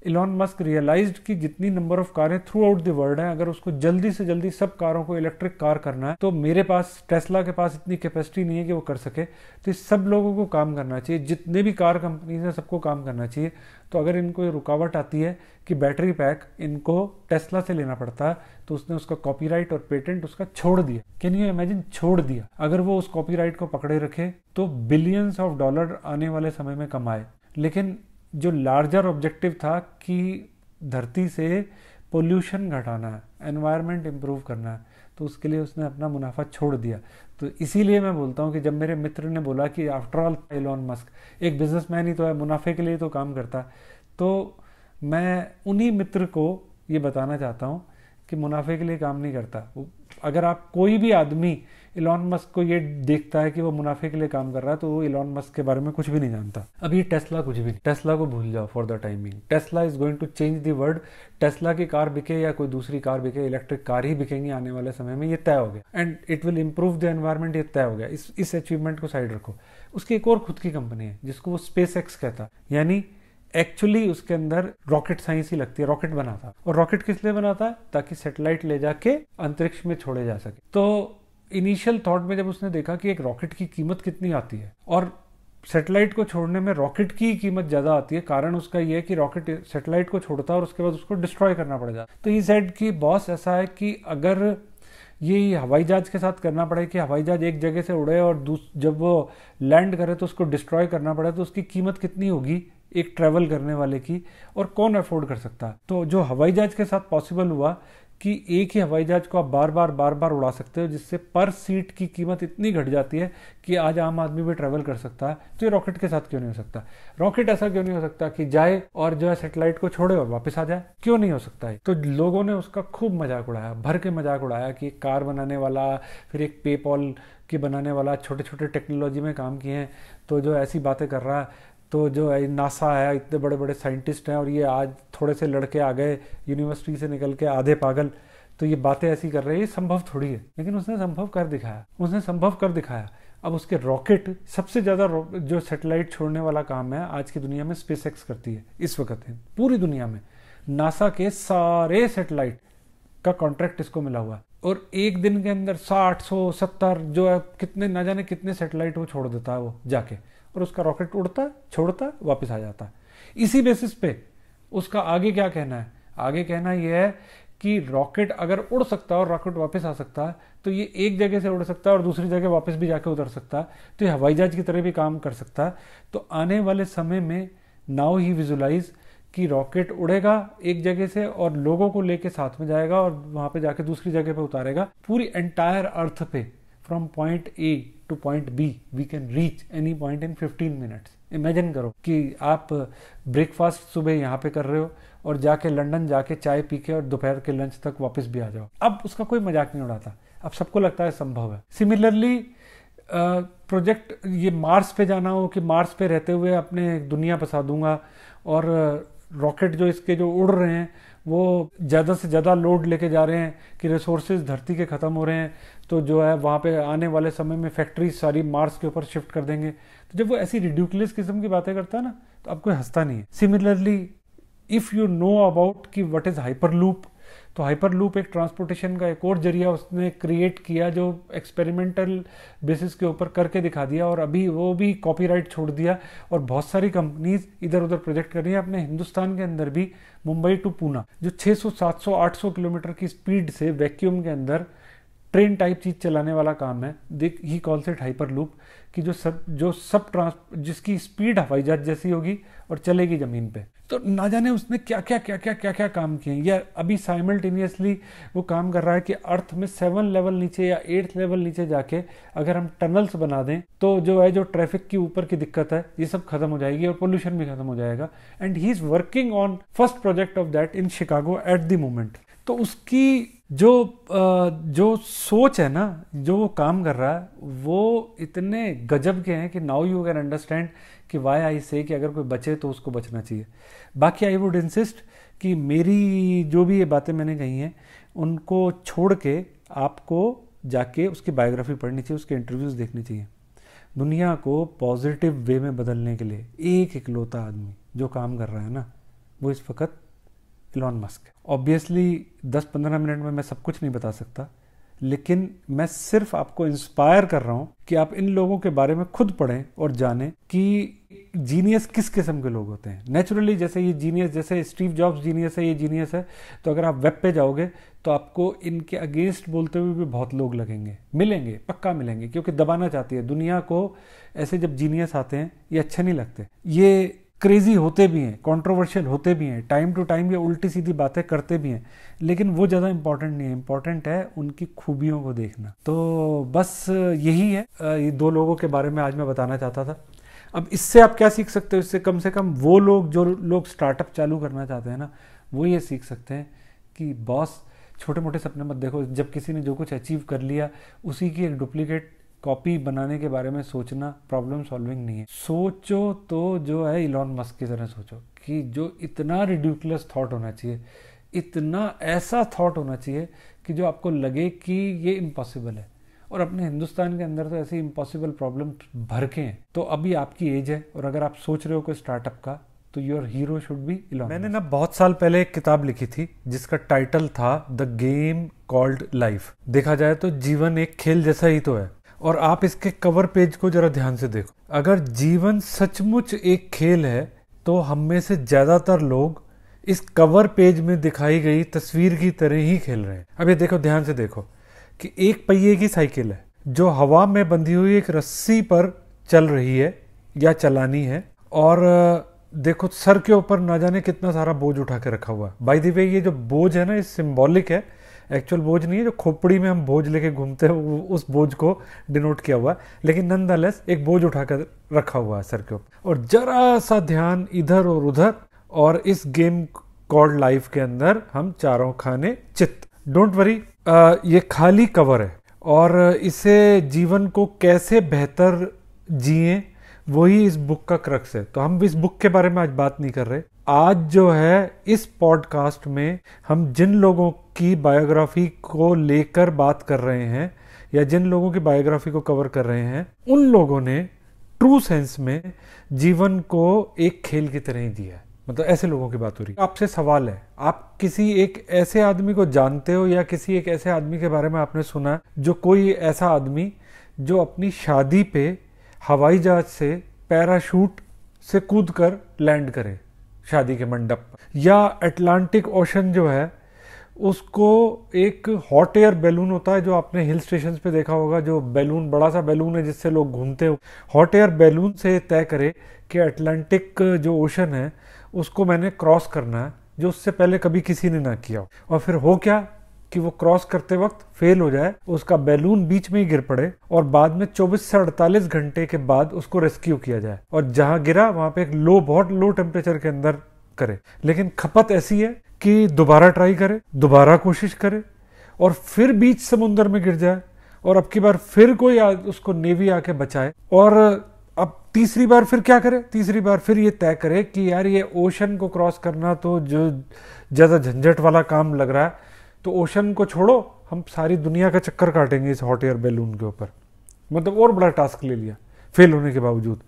इलॉन मस्क रियलाइज्ड कि जितनी नंबर ऑफ कारें थ्रू आउट द वर्ल्ड हैं अगर उसको जल्दी से जल्दी सब कारों को इलेक्ट्रिक कार करना है तो मेरे पास टेस्ला के पास इतनी कैपेसिटी नहीं है कि वो कर सके तो सब लोगों को काम करना चाहिए जितने भी कार कंपनीज हैं सबको काम करना चाहिए तो अगर इनको ये रुकावट आती है कि बैटरी पैक इनको टेस्ला से लेना पड़ता है तो उसने उसका कॉपीराइट और पेटेंट उसका छोड़ दिया कैन यू इमेजिन छोड़ दिया अगर वो उस कॉपीराइट को पकड़े रखे तो बिलियंस ऑफ डॉलर आने वाले समय में कमाए लेकिन जो लार्जर ऑब्जेक्टिव था कि धरती से पोल्यूशन घटाना है एनवायरनमेंट इम्प्रूव करना है तो उसके लिए उसने अपना मुनाफा छोड़ दिया तो इसीलिए मैं बोलता हूँ कि जब मेरे मित्र ने बोला कि आफ्टर ऑल एलॉन मस्क एक बिजनेसमैन ही तो है मुनाफे के लिए तो काम करता तो मैं उन्हीं मित्र को ये बताना चाहता हूँ कि मुनाफे के लिए काम नहीं करता अगर आप कोई भी आदमी इलॉन मस्क को ये देखता है कि वो मुनाफे के लिए काम कर रहा है तो वो इलॉन मस्क के बारे में कुछ भी नहीं जानता अब ये टेस्ला कुछ भी टेस्ला को भूल जाओ for the timing Tesla is going to change the world Tesla की कार बिके या कोई दूसरी कार बिके इलेक्ट्रिक कार ही बिकेंगी आने वाले समय में ये तय हो गया and it will improve the environment ये तय हो गया इस इस अचीवमेंट को साइड रखो उसकी एक और खुद की कंपनी है जिसको वो स्पेस एक्स कहता यानी एक्चुअली उसके अंदर रॉकेट साइंस ही लगती है रॉकेट बनाता और रॉकेट किस लिए बनाता है ताकि सेटेलाइट ले जाके अंतरिक्ष में छोड़े जा सके तो इनिशियल थॉट में जब उसने देखा कि एक रॉकेट की कीमत कितनी आती है और सेटेलाइट को छोड़ने में रॉकेट की कीमत ज़्यादा आती है कारण उसका यह है कि रॉकेट सेटेलाइट को छोड़ता है और उसके बाद उसको डिस्ट्रॉय करना पड़ जाता तो ये सेट कि बॉस ऐसा है कि अगर ये हवाई जहाज के साथ करना पड़े कि हवाई जहाज एक जगह से उड़े और जब वो लैंड करे तो उसको डिस्ट्रॉय करना पड़े तो उसकी कीमत कितनी होगी एक ट्रैवल करने वाले की और कौन अफोर्ड कर सकता है तो जो हवाई जहाज के साथ पॉसिबल हुआ कि एक ही हवाई जहाज को आप बार बार बार बार उड़ा सकते हो जिससे पर सीट की कीमत इतनी घट जाती है कि आज आम आदमी भी ट्रैवल कर सकता है तो ये रॉकेट के साथ क्यों नहीं हो सकता रॉकेट ऐसा क्यों नहीं हो सकता कि जाए और जो है सेटेलाइट को छोड़े और वापस आ जाए क्यों नहीं हो सकता है तो लोगों ने उसका खूब मजाक उड़ाया भर के मजाक उड़ाया कि एक कार बनाने वाला फिर एक पेपॉल के बनाने वाला छोटे छोटे टेक्नोलॉजी में काम किए हैं तो जो ऐसी बातें कर रहा है तो जो है नासा है इतने बड़े बड़े साइंटिस्ट हैं और ये आज थोड़े से लड़के आ गए यूनिवर्सिटी से निकल के आधे पागल तो ये बातें ऐसी कर रहे हैं ये संभव थोड़ी है लेकिन उसने संभव कर दिखाया उसने संभव कर दिखाया अब उसके रॉकेट सबसे ज़्यादा जो सेटेलाइट छोड़ने वाला काम है आज की दुनिया में स्पेस एक्स करती है इस वक्त है पूरी दुनिया में नासा के सारे सेटेलाइट का कॉन्ट्रैक्ट इसको मिला हुआ और एक दिन के अंदर साठ सौ सत्तर जो है कितने ना जाने कितने सेटेलाइट वो छोड़ देता है वो जाके और उसका रॉकेट उड़ता छोड़ता वापस आ जाता इसी बेसिस पे उसका आगे क्या कहना है आगे कहना यह है कि रॉकेट अगर उड़ सकता और रॉकेट वापस आ सकता तो ये एक जगह से उड़ सकता और दूसरी जगह वापस भी जाके उतर सकता तो ये हवाई जहाज की तरह भी काम कर सकता तो आने वाले समय में नाउ ही विजुलाइज कि रॉकेट उड़ेगा एक जगह से और लोगों को लेके साथ में जाएगा और वहां पे जाके दूसरी जगह पे उतारेगा पूरी एंटायर अर्थ पे from point A to point B we can reach any point in fifteen minutes imagine करो कि आप ब्रेकफास्ट uh, सुबह यहाँ पे कर रहे हो और जाके लंदन जाके चाय पी के और दोपहर के लंच तक वापस भी आ जाओ अब उसका कोई मजाक नहीं उड़ाता अब सबको लगता है संभव है सिमिलरली प्रोजेक्ट uh, ये मार्स पे जाना हो कि मार्स पे रहते हुए अपने दुनिया बसा दूंगा और रॉकेट uh, जो इसके जो उड़ रहे हैं वो ज़्यादा से ज़्यादा लोड लेके जा रहे हैं कि रिसोर्सेज धरती के ख़त्म हो रहे हैं तो जो है वहाँ पे आने वाले समय में फैक्ट्री सारी मार्स के ऊपर शिफ्ट कर देंगे तो जब वो ऐसी रिड्यूकलेस किस्म की बातें करता है ना तो आपको हंसता नहीं है similarly if you know about कि वट इज़ हाइपर लूप तो हाइपर लूप एक ट्रांसपोर्टेशन का एक और जरिया उसने क्रिएट किया जो एक्सपेरिमेंटल बेसिस के ऊपर करके दिखा दिया और अभी वो भी कॉपीराइट छोड़ दिया और बहुत सारी कंपनीज इधर उधर प्रोजेक्ट कर रही हैं अपने हिंदुस्तान के अंदर भी मुंबई टू पूना जो 600 700 800 किलोमीटर की स्पीड से वैक्यूम के अंदर ट्रेन टाइप चीज़ चलाने वाला काम है देख he called it hyperloop कि जो सब जो सब ट्रांस जिसकी स्पीड हवाई जहाज जैसी होगी और चलेगी ज़मीन पे तो ना जाने उसने क्या क्या क्या क्या क्या क्या काम किए या अभी साइमल्टेनियसली वो काम कर रहा है कि अर्थ में सेवन लेवल नीचे या एट्थ लेवल नीचे जाके अगर हम टनल्स बना दें तो जो है जो ट्रैफिक की ऊपर की दिक्कत है ये सब खत्म हो जाएगी और पोल्यूशन भी खत्म हो जाएगा and he is working on first project of that in Chicago at the moment तो उसकी जो जो सोच है ना जो वो काम कर रहा है वो इतने गजब के हैं कि नाउ यू कैन अंडरस्टैंड कि वाई आई से कि अगर कोई बचे तो उसको बचना चाहिए बाकी आई वुड इंसिस्ट कि मेरी जो भी ये बातें मैंने कही हैं उनको छोड़ के आपको जाके उसकी बायोग्राफी पढ़नी चाहिए उसके इंटरव्यूज़ देखने चाहिए दुनिया को पॉजिटिव वे में बदलने के लिए एक इकलौता आदमी जो काम कर रहा है ना वो इस वक्त इलॉन मस्क ऑब्वियसली 10-15 मिनट में मैं सब कुछ नहीं बता सकता लेकिन मैं सिर्फ आपको इंस्पायर कर रहा हूं कि आप इन लोगों के बारे में खुद पढ़ें और जानें कि जीनियस किस किस्म के लोग होते हैं नेचुरली जैसे ये जीनियस जैसे स्टीव जॉब्स जीनियस है ये जीनियस है तो अगर आप वेब पे जाओगे तो आपको इनके अगेंस्ट बोलते हुए भी बहुत लोग लगेंगे मिलेंगे पक्का मिलेंगे क्योंकि दबाना चाहती है दुनिया को ऐसे जब जीनियस आते हैं ये अच्छे नहीं लगते ये क्रेजी होते भी हैं कंट्रोवर्शियल होते भी हैं टाइम टू टाइम ये उल्टी सीधी बातें करते भी हैं लेकिन वो ज़्यादा इम्पॉर्टेंट नहीं है इम्पॉर्टेंट है उनकी खूबियों को देखना तो बस यही है ये दो लोगों के बारे में आज मैं बताना चाहता था अब इससे आप क्या सीख सकते हो इससे कम से कम वो लोग जो लोग स्टार्टअप चालू करना चाहते हैं ना वो ये सीख सकते हैं कि बॉस छोटे मोटे सपने मत देखो जब किसी ने जो कुछ अचीव कर लिया उसी की एक डुप्लीकेट कॉपी बनाने के बारे में सोचना प्रॉब्लम सॉल्विंग नहीं है सोचो तो जो है इलॉन मस्क की तरह सोचो कि जो इतना रिड्यूकलस थॉट होना चाहिए इतना ऐसा थॉट होना चाहिए कि जो आपको लगे कि ये इम्पॉसिबल है और अपने हिंदुस्तान के अंदर तो ऐसी इम्पॉसिबल प्रॉब्लम भर के हैं तो अभी आपकी एज है और अगर आप सोच रहे हो कोई स्टार्टअप का तो your hero should be Elon मैंने ना बहुत साल पहले एक किताब लिखी थी जिसका टाइटल था द गेम कॉल्ड लाइफ देखा जाए तो जीवन एक खेल जैसा ही तो है और आप इसके कवर पेज को जरा ध्यान से देखो अगर जीवन सचमुच एक खेल है तो हम में से ज़्यादातर लोग इस कवर पेज में दिखाई गई तस्वीर की तरह ही खेल रहे हैं अब ये देखो ध्यान से देखो कि एक पहिए की साइकिल है जो हवा में बंधी हुई एक रस्सी पर चल रही है या चलानी है और देखो सर के ऊपर ना जाने कितना सारा बोझ उठा के रखा हुआ बाई दी वे ये जो बोझ है ना ये सिम्बॉलिक है एक्चुअल बोझ नहीं है जो खोपड़ी में हम बोझ लेके घूमते हैं उस बोझ को डिनोट किया हुआ है लेकिन नंद एक बोझ उठाकर रखा हुआ है सर के ऊपर और जरा सा ध्यान इधर और उधर और इस गेम कॉल्ड लाइफ के अंदर हम चारों खाने चित डोंट वरी ये खाली कवर है और इसे जीवन को कैसे बेहतर जिए वही इस बुक का क्रक्स है तो हम इस बुक के बारे में आज बात नहीं कर रहे आज जो है इस पॉडकास्ट में हम जिन लोगों की बायोग्राफी को लेकर बात कर रहे हैं या जिन लोगों की बायोग्राफी को कवर कर रहे हैं उन लोगों ने ट्रू सेंस में जीवन को एक खेल की तरह ही दिया मतलब ऐसे लोगों की बात हो रही है आपसे सवाल है आप किसी एक ऐसे आदमी को जानते हो या किसी एक ऐसे आदमी के बारे में आपने सुना जो कोई ऐसा आदमी जो अपनी शादी पे हवाई जहाज से पैराशूट से कूद कर लैंड करे शादी के मंडप या अटलांटिक ओशन जो है उसको एक हॉट एयर बैलून होता है जो आपने हिल स्टेशन पे देखा होगा जो बैलून बड़ा सा बैलून है जिससे लोग घूमते हो हॉट एयर बैलून से तय करे कि अटलांटिक जो ओशन है उसको मैंने क्रॉस करना है जो उससे पहले कभी किसी ने ना किया हो और फिर हो क्या कि वो क्रॉस करते वक्त फेल हो जाए उसका बैलून बीच में ही गिर पड़े और बाद में 24 से 48 घंटे के बाद उसको रेस्क्यू किया जाए और जहां गिरा वहां पे एक लो बहुत लो टेम्परेचर के अंदर करे लेकिन खपत ऐसी है कि दोबारा ट्राई करे दोबारा कोशिश करे और फिर बीच समुंदर में गिर जाए और अब की बार फिर कोई आ, उसको नेवी आके बचाए और अब तीसरी बार फिर क्या करे तीसरी बार फिर ये तय करे कि यार ये ओशन को क्रॉस करना तो जो ज़्यादा झंझट वाला काम लग रहा है तो ओशन को छोड़ो हम सारी दुनिया का चक्कर काटेंगे इस हॉट एयर बैलून के ऊपर मतलब और बड़ा टास्क ले लिया फेल होने के बावजूद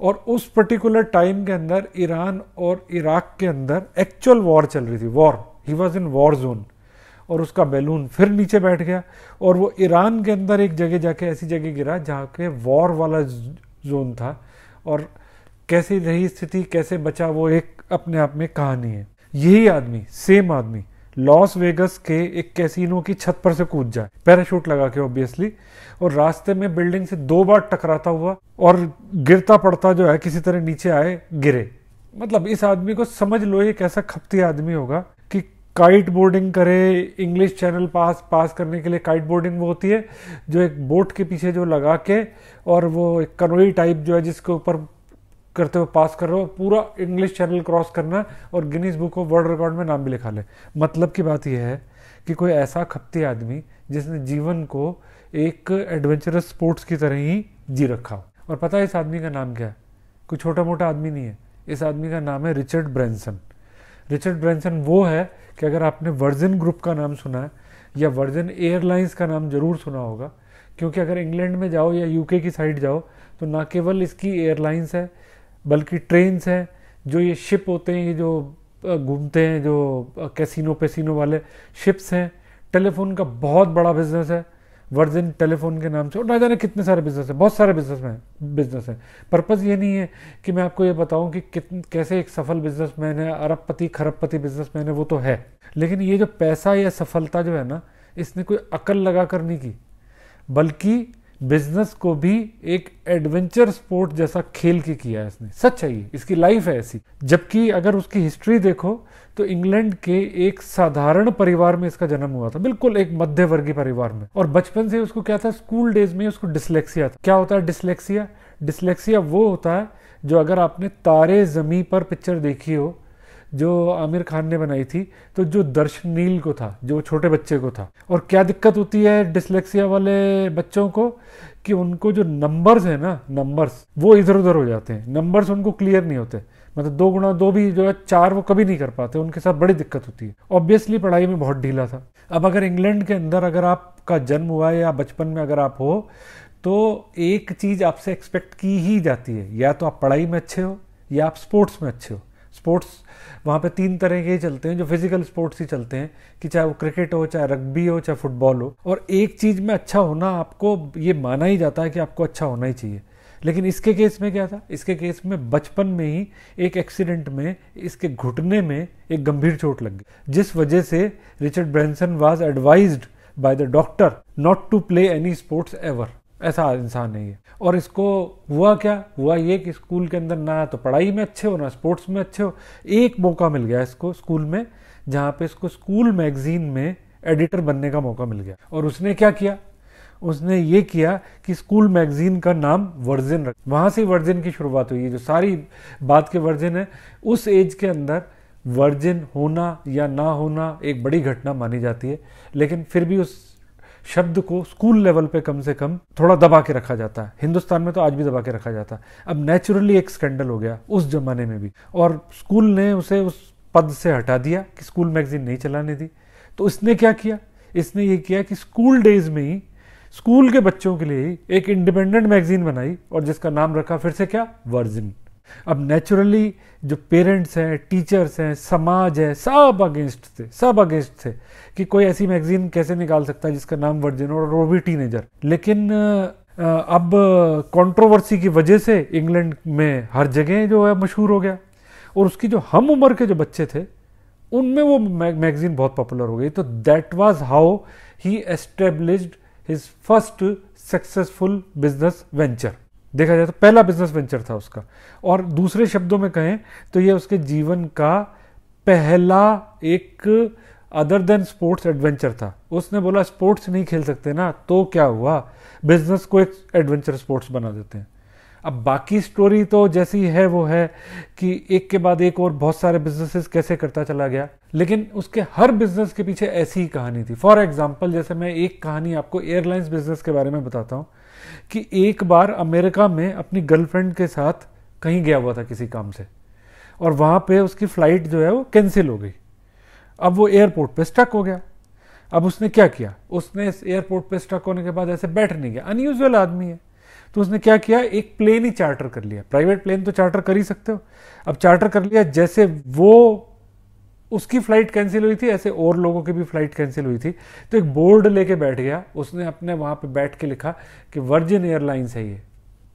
और उस पर्टिकुलर टाइम के अंदर ईरान और इराक के अंदर एक्चुअल वॉर चल रही थी war he was in war zone और उसका बैलून फिर नीचे बैठ गया और वो ईरान के अंदर एक जगह जाके ऐसी जगह गिरा जहाँ के वॉर वाला जोन था और कैसी रही स्थिति कैसे बचा वो एक अपने आप में कहानी है यही आदमी सेम आदमी लॉस वेगस के एक कैसीनो की छत पर से कूद जाए पैराशूट लगा के ऑब्वियसली और रास्ते में बिल्डिंग से दो बार टकराता हुआ और गिरता पड़ता जो है किसी तरह नीचे आए गिरे मतलब इस आदमी को समझ लो ये कैसा खपती आदमी होगा कि काइट बोर्डिंग करे इंग्लिश चैनल पास पास करने के लिए काइट बोर्डिंग वो होती है जो एक बोट के पीछे जो लगा के और वो एक कनोई टाइप जो है जिसके ऊपर करते हुए पास कर रहे हो पूरा इंग्लिश चैनल क्रॉस करना और Guinness book of world record में नाम भी लिखा ले मतलब की बात यह है कि कोई ऐसा खपती आदमी जिसने जीवन को एक एडवेंचरस स्पोर्ट्स की तरह ही जी रखा हो और पता है इस आदमी का नाम क्या है कोई छोटा मोटा आदमी नहीं है इस आदमी का नाम है रिचर्ड ब्रैंसन रिचर्ड ब्रैंसन वो है कि अगर आपने वर्जिन ग्रुप का नाम सुना है या वर्जिन एयरलाइंस का नाम ज़रूर सुना होगा क्योंकि अगर इंग्लैंड में जाओ या यूके की साइड जाओ तो ना केवल इसकी एयरलाइंस है बल्कि ट्रेन्स हैं जो ये शिप होते हैं ये जो घूमते हैं जो कैसीनो पेसिनो वाले शिप्स हैं टेलीफोन का बहुत बड़ा बिजनेस है वर्जिन टेलीफोन के नाम से और ना जाने कितने सारे बिजनेस हैं बहुत सारे बिजनेस में बिजनेस हैं पर्पज़ ये नहीं है कि मैं आपको ये बताऊं कि कितन कैसे एक सफल बिजनेसमैन है अरबपति खरबपति बिजनेसमैन है वो तो है लेकिन ये जो पैसा या सफलता जो है ना इसने कोई अकल लगा कर नहीं की बल्कि बिजनेस को भी एक एडवेंचर स्पोर्ट जैसा खेल के किया है इसने सच है ये इसकी लाइफ है ऐसी जबकि अगर उसकी हिस्ट्री देखो तो इंग्लैंड के एक साधारण परिवार में इसका जन्म हुआ था बिल्कुल एक मध्यवर्गीय परिवार में और बचपन से उसको क्या था स्कूल डेज में उसको डिसलेक्सिया था क्या होता है डिसलेक्सिया डिसलेक्सिया वो होता है जो अगर आपने तारे जमी पर पिक्चर देखी हो जो आमिर खान ने बनाई थी तो जो दर्शनील को था जो छोटे बच्चे को था और क्या दिक्कत होती है डिसलेक्सिया वाले बच्चों को कि उनको जो नंबर्स है ना नंबर्स वो इधर उधर हो जाते हैं नंबर्स उनको क्लियर नहीं होते मतलब दो गुणा दो भी जो है चार वो कभी नहीं कर पाते उनके साथ बड़ी दिक्कत होती है ऑब्वियसली पढ़ाई में बहुत ढीला था अब अगर इंग्लैंड के अंदर अगर आपका जन्म हुआ है या बचपन में अगर आप हो तो एक चीज़ आपसे एक्सपेक्ट की ही जाती है या तो आप पढ़ाई में अच्छे हो या आप स्पोर्ट्स में अच्छे हो स्पोर्ट्स वहाँ पे तीन तरह के ही चलते हैं जो फिजिकल स्पोर्ट्स ही चलते हैं कि चाहे वो क्रिकेट हो चाहे रग्बी हो चाहे फुटबॉल हो और एक चीज़ में अच्छा होना आपको ये माना ही जाता है कि आपको अच्छा होना ही चाहिए लेकिन इसके केस में क्या था इसके केस में बचपन में ही एक एक्सीडेंट में इसके घुटने में एक गंभीर चोट लग गई जिस वजह से Richard Branson was advise by the doctor not to play any sports ever ऐसा इंसान नहीं है और इसको हुआ क्या हुआ ये कि स्कूल के अंदर ना तो पढ़ाई में अच्छे हो ना स्पोर्ट्स में अच्छे हो एक मौका मिल गया इसको स्कूल में जहाँ पे इसको स्कूल मैगजीन में एडिटर बनने का मौका मिल गया और उसने क्या किया उसने ये किया कि स्कूल मैगजीन का नाम वर्जिन रख वहाँ से वर्जिन की शुरुआत हुई है जो सारी बात के वर्जिन है उस एज के अंदर वर्जिन होना या ना होना एक बड़ी घटना मानी जाती है लेकिन फिर भी उस शब्द को स्कूल लेवल पे कम से कम थोड़ा दबा के रखा जाता है हिंदुस्तान में तो आज भी दबा के रखा जाता है अब नेचुरली एक स्कैंडल हो गया उस जमाने में भी और स्कूल ने उसे उस पद से हटा दिया कि स्कूल मैगजीन नहीं चलाने दी तो इसने क्या किया इसने ये किया कि स्कूल डेज में ही स्कूल के बच्चों के लिए एक इंडिपेंडेंट मैगजीन बनाई और जिसका नाम रखा फिर से क्या वर्जिन अब नेचुरली जो पेरेंट्स हैं टीचर्स हैं समाज है सब अगेंस्ट थे सब अगेंस्ट थे कि कोई ऐसी मैगजीन कैसे निकाल सकता है जिसका नाम वर्जिन और वो भी टीनेजर लेकिन अब कंट्रोवर्सी की वजह से इंग्लैंड में हर जगह जो है मशहूर हो गया और उसकी जो हम उम्र के जो बच्चे थे उनमें वो मैगजीन बहुत पॉपुलर हो गई तो that was how he established his first successful business venture देखा जाए तो पहला बिजनेस वेंचर था उसका और दूसरे शब्दों में कहें तो ये उसके जीवन का पहला एक अदर देन स्पोर्ट्स एडवेंचर था उसने बोला स्पोर्ट्स नहीं खेल सकते ना तो क्या हुआ बिजनेस को एक एडवेंचर स्पोर्ट्स बना देते हैं अब बाकी स्टोरी तो जैसी है वो है कि एक के बाद एक और बहुत सारे बिजनेसेस कैसे करता चला गया लेकिन उसके हर बिजनेस के पीछे ऐसी ही कहानी थी फॉर एग्जाम्पल जैसे मैं एक कहानी आपको एयरलाइंस बिजनेस के बारे में बताता हूँ कि एक बार अमेरिका में अपनी गर्लफ्रेंड के साथ कहीं गया हुआ था किसी काम से और वहाँ पे उसकी फ़्लाइट जो है वो कैंसिल हो गई अब वो एयरपोर्ट पे स्टक हो गया अब उसने क्या किया उसने इस एयरपोर्ट पे स्टक होने के बाद ऐसे बैठ नहीं गया अनयूजल आदमी है तो उसने क्या किया एक प्लेन ही चार्टर कर लिया प्राइवेट प्लेन तो चार्टर कर ही सकते हो अब चार्टर कर लिया जैसे वो उसकी फ़्लाइट कैंसिल हुई थी ऐसे और लोगों की भी फ़्लाइट कैंसिल हुई थी तो एक बोर्ड लेके बैठ गया उसने अपने वहां पे बैठ के लिखा कि वर्जिन एयरलाइंस है ये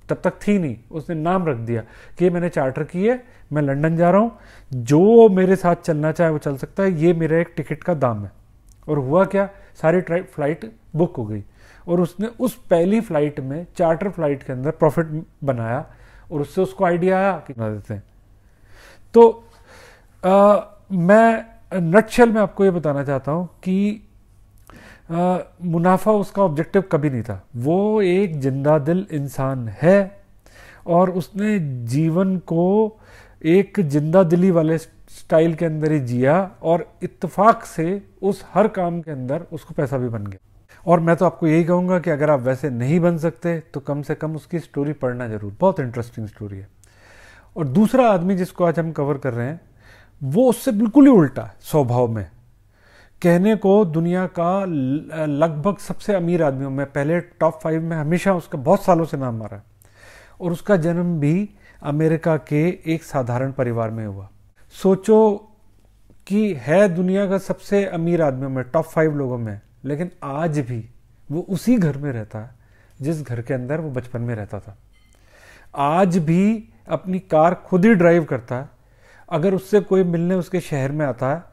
तब तक थी नहीं उसने नाम रख दिया कि ये मैंने चार्टर की है मैं लंदन जा रहा हूँ जो मेरे साथ चलना चाहे वो चल सकता है ये मेरा एक टिकट का दाम है और हुआ क्या सारी फ्लाइट बुक हो गई और उसने उस पहली फ्लाइट में चार्टर फ्लाइट के अंदर प्रॉफिट बनाया और उससे उसको आइडिया आया कि देते हैं तो आ, मैं नटशेल में आपको ये बताना चाहता हूँ कि आ, मुनाफा उसका ऑब्जेक्टिव कभी नहीं था वो एक जिंदा दिल इंसान है और उसने जीवन को एक जिंदा दिली वाले स्टाइल के अंदर ही जिया और इतफाक से उस हर काम के अंदर उसको पैसा भी बन गया और मैं तो आपको यही कहूँगा कि अगर आप वैसे नहीं बन सकते तो कम से कम उसकी स्टोरी पढ़ना जरूर बहुत इंटरेस्टिंग स्टोरी है और दूसरा आदमी जिसको आज हम कवर कर रहे हैं वो उससे बिल्कुल ही उल्टा है स्वभाव में कहने को दुनिया का लगभग सबसे अमीर आदमियों में पहले टॉप फाइव में हमेशा उसका बहुत सालों से नाम मारा और उसका जन्म भी अमेरिका के एक साधारण परिवार में हुआ सोचो कि है दुनिया का सबसे अमीर आदमियों में टॉप फाइव लोगों में लेकिन आज भी वो उसी घर में रहता है जिस घर के अंदर वो बचपन में रहता था आज भी अपनी कार खुद ही ड्राइव करता है अगर उससे कोई मिलने उसके शहर में आता है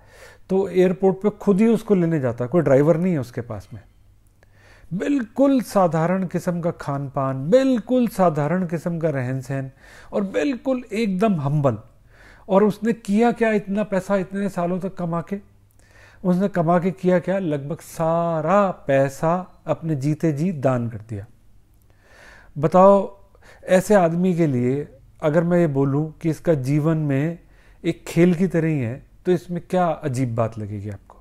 तो एयरपोर्ट पे खुद ही उसको लेने जाता है कोई ड्राइवर नहीं है उसके पास में बिल्कुल साधारण किस्म का खान पान बिल्कुल साधारण किस्म का रहन सहन और बिल्कुल एकदम हम्बल और उसने किया क्या इतना पैसा इतने सालों तक कमा के उसने कमा के किया क्या लगभग सारा पैसा अपने जीते जी दान कर दिया बताओ ऐसे आदमी के लिए अगर मैं ये बोलूँ कि इसका जीवन में एक खेल की तरह ही है तो इसमें क्या अजीब बात लगेगी आपको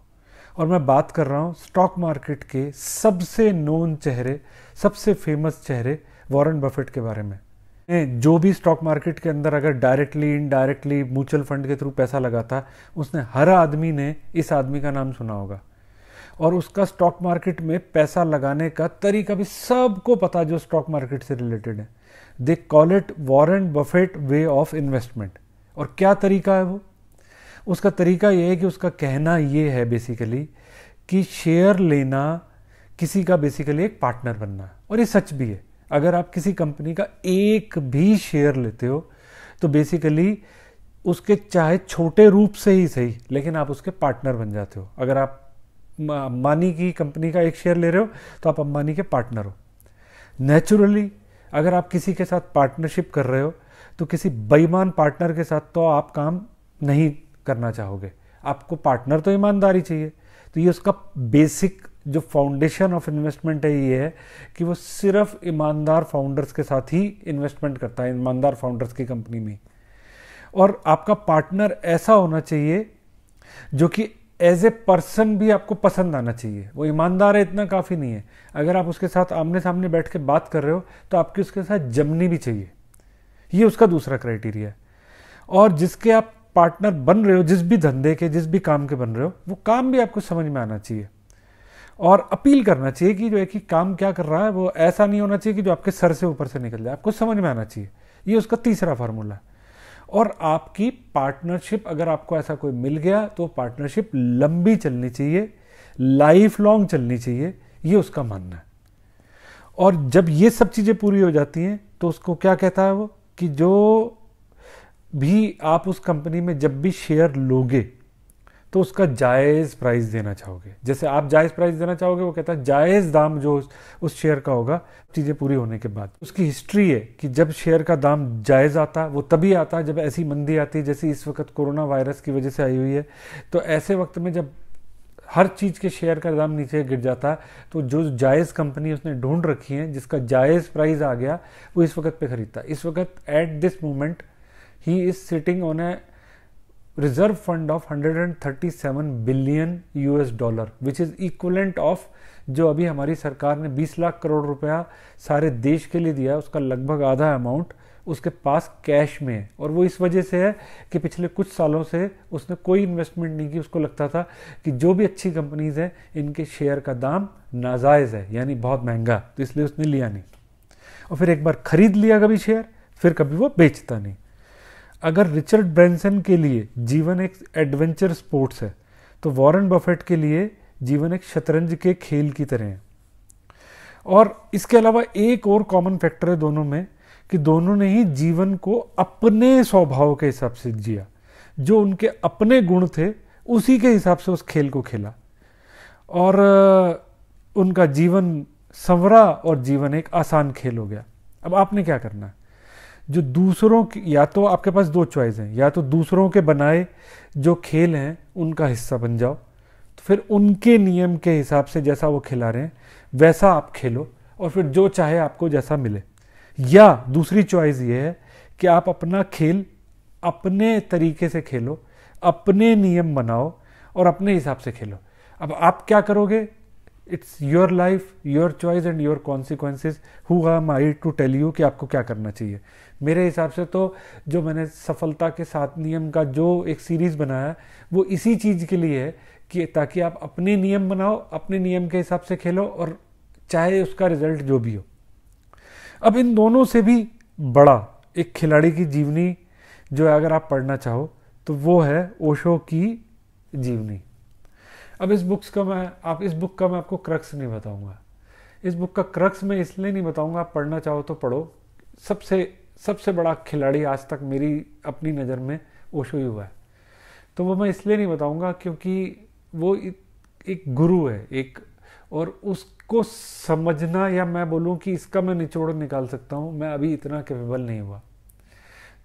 और मैं बात कर रहा हूँ स्टॉक मार्केट के सबसे नोन चेहरे सबसे फेमस चेहरे वॉरेन बफेट के बारे में जो भी स्टॉक मार्केट के अंदर अगर डायरेक्टली इनडायरेक्टली म्यूचुअल फंड के थ्रू पैसा लगाता उसने हर आदमी ने इस आदमी का नाम सुना होगा और उसका स्टॉक मार्केट में पैसा लगाने का तरीका भी सबको पता जो स्टॉक मार्केट से रिलेटेड है they call it Warren Buffett way of investment और क्या तरीका है वो उसका तरीका ये है कि उसका कहना ये है बेसिकली कि शेयर लेना किसी का बेसिकली एक पार्टनर बनना है और ये सच भी है अगर आप किसी कंपनी का एक भी शेयर लेते हो तो बेसिकली उसके चाहे छोटे रूप से ही सही लेकिन आप उसके पार्टनर बन जाते हो अगर आप अंबानी की कंपनी का एक शेयर ले रहे हो तो आप अंबानी के पार्टनर हो नेचुरली अगर आप किसी के साथ पार्टनरशिप कर रहे हो तो किसी बेईमान पार्टनर के साथ तो आप काम नहीं करना चाहोगे आपको पार्टनर तो ईमानदारी चाहिए तो ये उसका बेसिक जो फाउंडेशन ऑफ इन्वेस्टमेंट है ये है कि वो सिर्फ ईमानदार फाउंडर्स के साथ ही इन्वेस्टमेंट करता है ईमानदार फाउंडर्स की कंपनी में और आपका पार्टनर ऐसा होना चाहिए जो कि एज ए पर्सन भी आपको पसंद आना चाहिए वो ईमानदार है इतना काफ़ी नहीं है अगर आप उसके साथ आमने सामने बैठ के बात कर रहे हो तो आपकी उसके साथ जमनी भी चाहिए ये उसका दूसरा क्राइटेरिया है और जिसके आप पार्टनर बन रहे हो जिस भी धंधे के जिस भी काम के बन रहे हो वो काम भी आपको समझ में आना चाहिए और अपील करना चाहिए कि जो है कि काम क्या कर रहा है वो ऐसा नहीं होना चाहिए कि जो आपके सर से ऊपर से निकल जाए आपको समझ में आना चाहिए ये उसका तीसरा फार्मूला है और आपकी पार्टनरशिप अगर आपको ऐसा कोई मिल गया तो पार्टनरशिप लंबी चलनी चाहिए लाइफ लॉन्ग चलनी चाहिए ये उसका मानना है और जब ये सब चीज़ें पूरी हो जाती हैं तो उसको क्या कहता है वो कि जो भी आप उस कंपनी में जब भी शेयर लोगे तो उसका जायज़ प्राइस देना चाहोगे जैसे आप जायज़ प्राइस देना चाहोगे वो कहता है जायज़ दाम जो उस शेयर का होगा चीज़ें पूरी होने के बाद उसकी हिस्ट्री है कि जब शेयर का दाम जायज़ आता है वो तभी आता है जब ऐसी मंदी आती है जैसे इस वक्त कोरोना वायरस की वजह से आई हुई है तो ऐसे वक्त में जब हर चीज़ के शेयर का दाम नीचे गिर जाता है तो जो जायज़ कंपनी उसने ढूंढ रखी है जिसका जायज़ प्राइस आ गया वो इस वक्त पे ख़रीदता है इस वक्त at this moment he is sitting on a reserve fund of 137 billion US dollar which is equivalent of जो अभी हमारी सरकार ने 20 लाख करोड़ रुपया सारे देश के लिए दिया उसका लगभग आधा अमाउंट उसके पास कैश में है और वो इस वजह से है कि पिछले कुछ सालों से उसने कोई इन्वेस्टमेंट नहीं की उसको लगता था कि जो भी अच्छी कंपनीज हैं इनके शेयर का दाम नाजायज़ है यानी बहुत महंगा तो इसलिए उसने लिया नहीं और फिर एक बार खरीद लिया कभी शेयर फिर कभी वो बेचता नहीं अगर रिचर्ड ब्रैंसन के लिए जीवन एक एडवेंचर स्पोर्ट्स है तो वॉरेन बफेट के लिए जीवन एक शतरंज के खेल की तरह है और इसके अलावा एक और कॉमन फैक्टर है दोनों में कि दोनों ने ही जीवन को अपने स्वभाव के हिसाब से जिया जो उनके अपने गुण थे उसी के हिसाब से उस खेल को खेला और उनका जीवन संवरा और जीवन एक आसान खेल हो गया अब आपने क्या करना है जो दूसरों की या तो आपके पास दो चॉइस हैं या तो दूसरों के बनाए जो खेल हैं उनका हिस्सा बन जाओ तो फिर उनके नियम के हिसाब से जैसा वो खिला रहे हैं वैसा आप खेलो और फिर जो चाहे आपको जैसा मिले या दूसरी चॉइस ये है कि आप अपना खेल अपने तरीके से खेलो अपने नियम बनाओ और अपने हिसाब से खेलो अब आप क्या करोगे it's your life your choice and your consequences who am I to tell you कि आपको क्या करना चाहिए मेरे हिसाब से तो जो मैंने सफलता के साथ नियम का जो एक सीरीज़ बनाया वो इसी चीज़ के लिए है कि ताकि आप अपने नियम बनाओ अपने नियम के हिसाब से खेलो और चाहे उसका रिजल्ट जो भी हो अब इन दोनों से भी बड़ा एक खिलाड़ी की जीवनी जो है अगर आप पढ़ना चाहो तो वो है ओशो की जीवनी अब इस बुक्स का मैं आप इस बुक का मैं आपको क्रक्स नहीं बताऊंगा इस बुक का क्रक्स मैं इसलिए नहीं बताऊंगा आप पढ़ना चाहो तो पढ़ो सबसे सबसे बड़ा खिलाड़ी आज तक मेरी अपनी नज़र में ओशो ही हुआ है तो वो मैं इसलिए नहीं बताऊंगा क्योंकि वो एक गुरु है एक और उस को समझना या मैं बोलूँ कि इसका मैं निचोड़ निकाल सकता हूँ मैं अभी इतना कैपेबल नहीं हुआ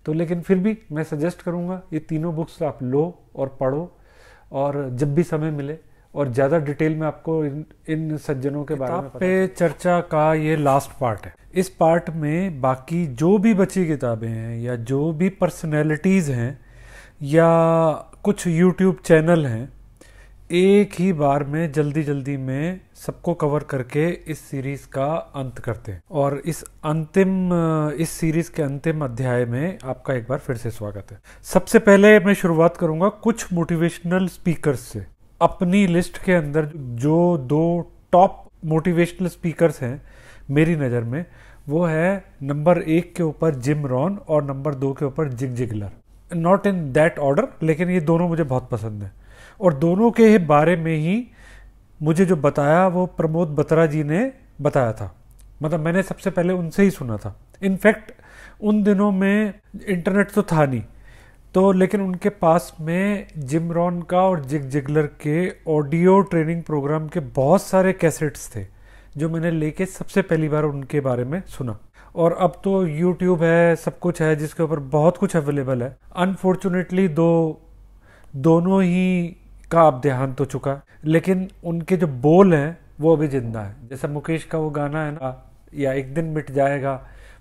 तो लेकिन फिर भी मैं सजेस्ट करूँगा ये तीनों बुक्स आप लो और पढ़ो और जब भी समय मिले और ज़्यादा डिटेल में आपको इन, इन सज्जनों के बारे में पे चर्चा का ये लास्ट पार्ट है इस पार्ट में बाकी जो भी बची किताबें हैं या जो भी पर्सनैलिटीज़ हैं या कुछ यूट्यूब चैनल हैं एक ही बार में जल्दी जल्दी में सबको कवर करके इस सीरीज का अंत करते हैं और इस अंतिम इस सीरीज के अंतिम अध्याय में आपका एक बार फिर से स्वागत है सबसे पहले मैं शुरुआत करूंगा कुछ मोटिवेशनल स्पीकर से अपनी लिस्ट के अंदर जो दो टॉप मोटिवेशनल स्पीकर हैं मेरी नज़र में वो है नंबर एक के ऊपर जिम रॉन और नंबर दो के ऊपर Zig Ziglar not in that order लेकिन ये दोनों मुझे बहुत पसंद है और दोनों के बारे में ही मुझे जो बताया वो प्रमोद बत्रा जी ने बताया था मतलब मैंने सबसे पहले उनसे ही सुना था इनफैक्ट उन दिनों में इंटरनेट तो था नहीं तो लेकिन उनके पास में जिम रॉन का और जिग जिगलर के ऑडियो ट्रेनिंग प्रोग्राम के बहुत सारे कैसेट्स थे जो मैंने लेके सबसे पहली बार उनके बारे में सुना और अब तो यूट्यूब है सब कुछ है जिसके ऊपर बहुत कुछ अवेलेबल है अनफॉर्चुनेटली दो दोनों ही का अब देहांत हो चुका है लेकिन उनके जो बोल हैं वो अभी जिंदा है जैसा मुकेश का वो गाना है ना या एक दिन मिट जाएगा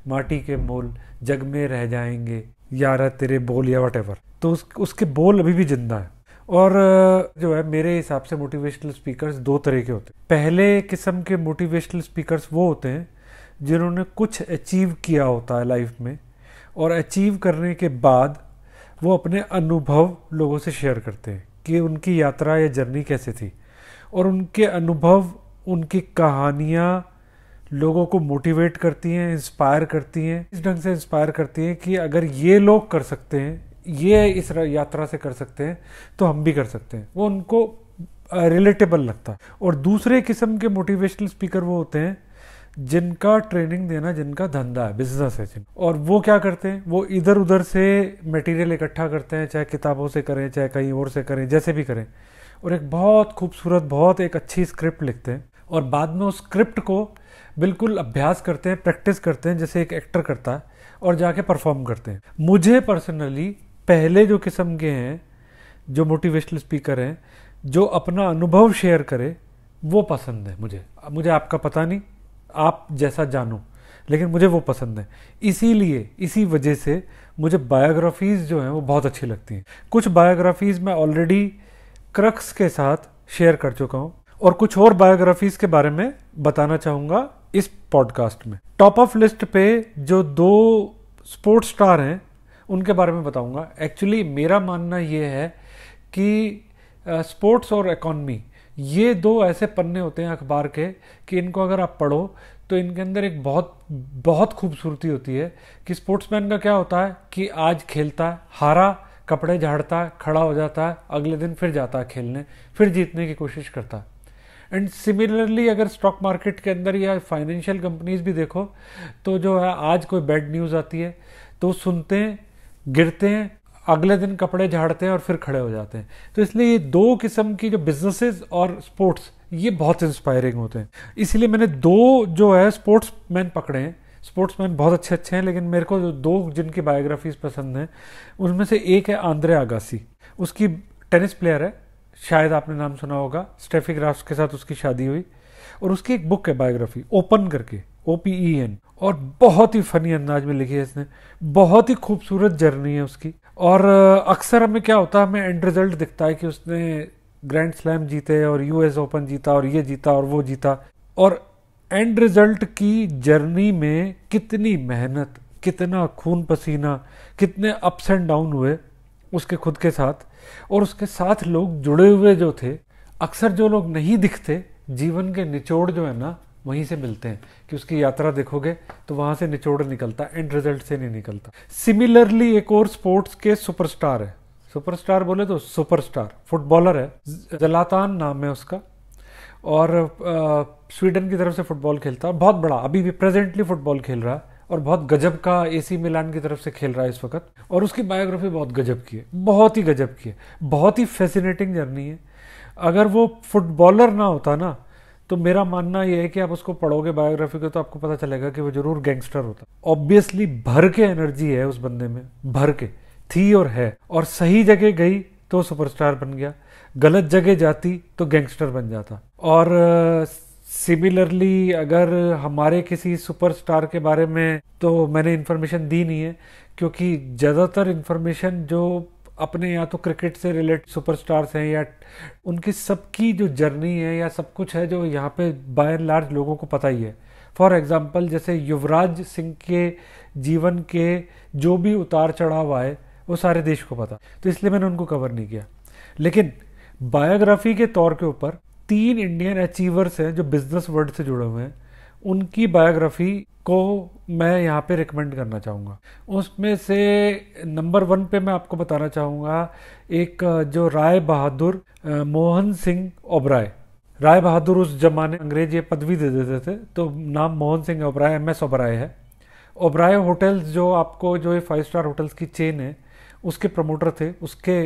माटी के बोल जग में रह जाएंगे यारा तेरे बोल या वट तो उस, उसके बोल अभी भी जिंदा है और जो है मेरे हिसाब से मोटिवेशनल स्पीकर्स दो तरह के होते हैं पहले किस्म के मोटिवेशनल स्पीकर्स वो होते हैं जिन्होंने कुछ अचीव किया होता है लाइफ में और अचीव करने के बाद वो अपने अनुभव लोगों से शेयर करते हैं कि उनकी यात्रा या जर्नी कैसे थी और उनके अनुभव उनकी कहानियाँ लोगों को मोटिवेट करती हैं इंस्पायर करती हैं इस ढंग से इंस्पायर करती हैं कि अगर ये लोग कर सकते हैं ये इस यात्रा से कर सकते हैं तो हम भी कर सकते हैं वो उनको रिलेटेबल लगता है और दूसरे किस्म के मोटिवेशनल स्पीकर वो होते हैं जिनका ट्रेनिंग देना जिनका धंधा है बिजनेस है जिन और वो क्या करते हैं वो इधर उधर से मटेरियल इकट्ठा करते हैं चाहे किताबों से करें चाहे कहीं और से करें जैसे भी करें और एक बहुत खूबसूरत बहुत एक अच्छी स्क्रिप्ट लिखते हैं और बाद में उस स्क्रिप्ट को बिल्कुल अभ्यास करते हैं प्रैक्टिस करते हैं जैसे एक एक्टर करता है और जाके परफॉर्म करते हैं मुझे पर्सनली पहले जो किस्म के हैं जो मोटिवेशनल स्पीकर हैं जो अपना अनुभव शेयर करें वो पसंद है मुझे मुझे आपका पता नहीं आप जैसा जानो लेकिन मुझे वो पसंद है इसीलिए इसी वजह से मुझे बायोग्राफीज़ जो हैं वो बहुत अच्छी लगती हैं कुछ बायोग्राफीज़ मैं ऑलरेडी क्रक्स के साथ शेयर कर चुका हूँ और कुछ और बायोग्राफीज़ के बारे में बताना चाहूँगा इस पॉडकास्ट में टॉप ऑफ लिस्ट पे जो दो स्पोर्ट्स स्टार हैं उनके बारे में बताऊँगा एक्चुअली मेरा मानना ये है कि स्पोर्ट्स और इकोनॉमी ये दो ऐसे पन्ने होते हैं अखबार के कि इनको अगर आप पढ़ो तो इनके अंदर एक बहुत बहुत खूबसूरती होती है कि स्पोर्ट्समैन का क्या होता है कि आज खेलता है हारा कपड़े झाड़ता है खड़ा हो जाता है अगले दिन फिर जाता है खेलने फिर जीतने की कोशिश करता है एंड सिमिलरली अगर स्टॉक मार्केट के अंदर या फाइनेंशियल कंपनीज भी देखो तो जो है आज कोई बैड न्यूज़ आती है तो सुनते हैं गिरते हैं अगले दिन कपड़े झाड़ते हैं और फिर खड़े हो जाते हैं तो इसलिए ये दो किस्म की जो बिजनेसेस और स्पोर्ट्स ये बहुत इंस्पायरिंग होते हैं इसलिए मैंने दो जो है स्पोर्ट्स मैन पकड़े हैं स्पोर्ट्स मैन बहुत अच्छे अच्छे हैं लेकिन मेरे को जो दो जिनकी बायोग्राफीज पसंद हैं उनमें से एक है आंद्रे आगासी उसकी टेनिस प्लेयर है शायद आपने नाम सुना होगा स्टेफी ग्राफ्स के साथ उसकी शादी हुई और उसकी एक बुक है बायोग्राफी ओपन करके ओ पी ई एन और बहुत ही फनी अंदाज में लिखी है इसने बहुत ही खूबसूरत जर्नी है उसकी और अक्सर हमें क्या होता है हमें एंड रिजल्ट दिखता है कि उसने ग्रैंड स्लैम जीते और यूएस ओपन जीता और ये जीता और वो जीता और एंड रिजल्ट की जर्नी में कितनी मेहनत कितना खून पसीना कितने अप्स एंड डाउन हुए उसके खुद के साथ और उसके साथ लोग जुड़े हुए जो थे अक्सर जो लोग नहीं दिखते जीवन के निचोड़ जो है ना वहीं से मिलते हैं कि उसकी यात्रा देखोगे तो वहां से निचोड़ निकलता एंड रिजल्ट से नहीं निकलता सिमिलरली एक और स्पोर्ट्स के सुपरस्टार है सुपरस्टार बोले तो सुपरस्टार फुटबॉलर है जलातान नाम है उसका और स्वीडन की तरफ से फुटबॉल खेलता है बहुत बड़ा अभी भी प्रेजेंटली फुटबॉल खेल रहा है और बहुत गजब का एसी मिलान की तरफ से खेल रहा है इस वक्त और उसकी बायोग्राफी बहुत गजब की है बहुत ही गजब की है बहुत ही फैसिनेटिंग जर्नी है अगर वो फुटबॉलर ना होता ना तो मेरा मानना यह है कि आप उसको पढ़ोगे बायोग्राफी को तो आपको पता चलेगा कि वो जरूर गैंगस्टर होता ऑब्वियसली भर के एनर्जी है उस बंदे में भर के थी और है और सही जगह गई तो सुपरस्टार बन गया गलत जगह जाती तो गैंगस्टर बन जाता और सिमिलरली uh, अगर हमारे किसी सुपरस्टार के बारे में तो मैंने इन्फॉर्मेशन दी नहीं है क्योंकि ज़्यादातर इन्फॉर्मेशन जो अपने या तो क्रिकेट से रिलेटेड सुपरस्टार्स हैं या उनकी सबकी जो जर्नी है या सब कुछ है जो यहाँ पे बाय एंड लार्ज लोगों को पता ही है फॉर एग्ज़ाम्पल जैसे युवराज सिंह के जीवन के जो भी उतार चढ़ाव आए वो सारे देश को पता तो इसलिए मैंने उनको कवर नहीं किया लेकिन बायोग्राफी के तौर के ऊपर तीन इंडियन अचीवर्स हैं जो बिजनेस वर्ल्ड से जुड़े हुए हैं उनकी बायोग्राफी को मैं यहाँ पे रिकमेंड करना चाहूँगा उसमें से नंबर वन पे मैं आपको बताना चाहूँगा एक जो राय बहादुर मोहन सिंह ओबराय राय बहादुर उस जमाने अंग्रेज ये पदवी दे देते थे तो नाम मोहन सिंह ओबराय एम एस ओबराय है ओबराय होटल्स जो आपको जो ये फाइव स्टार होटल्स की चेन है उसके प्रमोटर थे उसके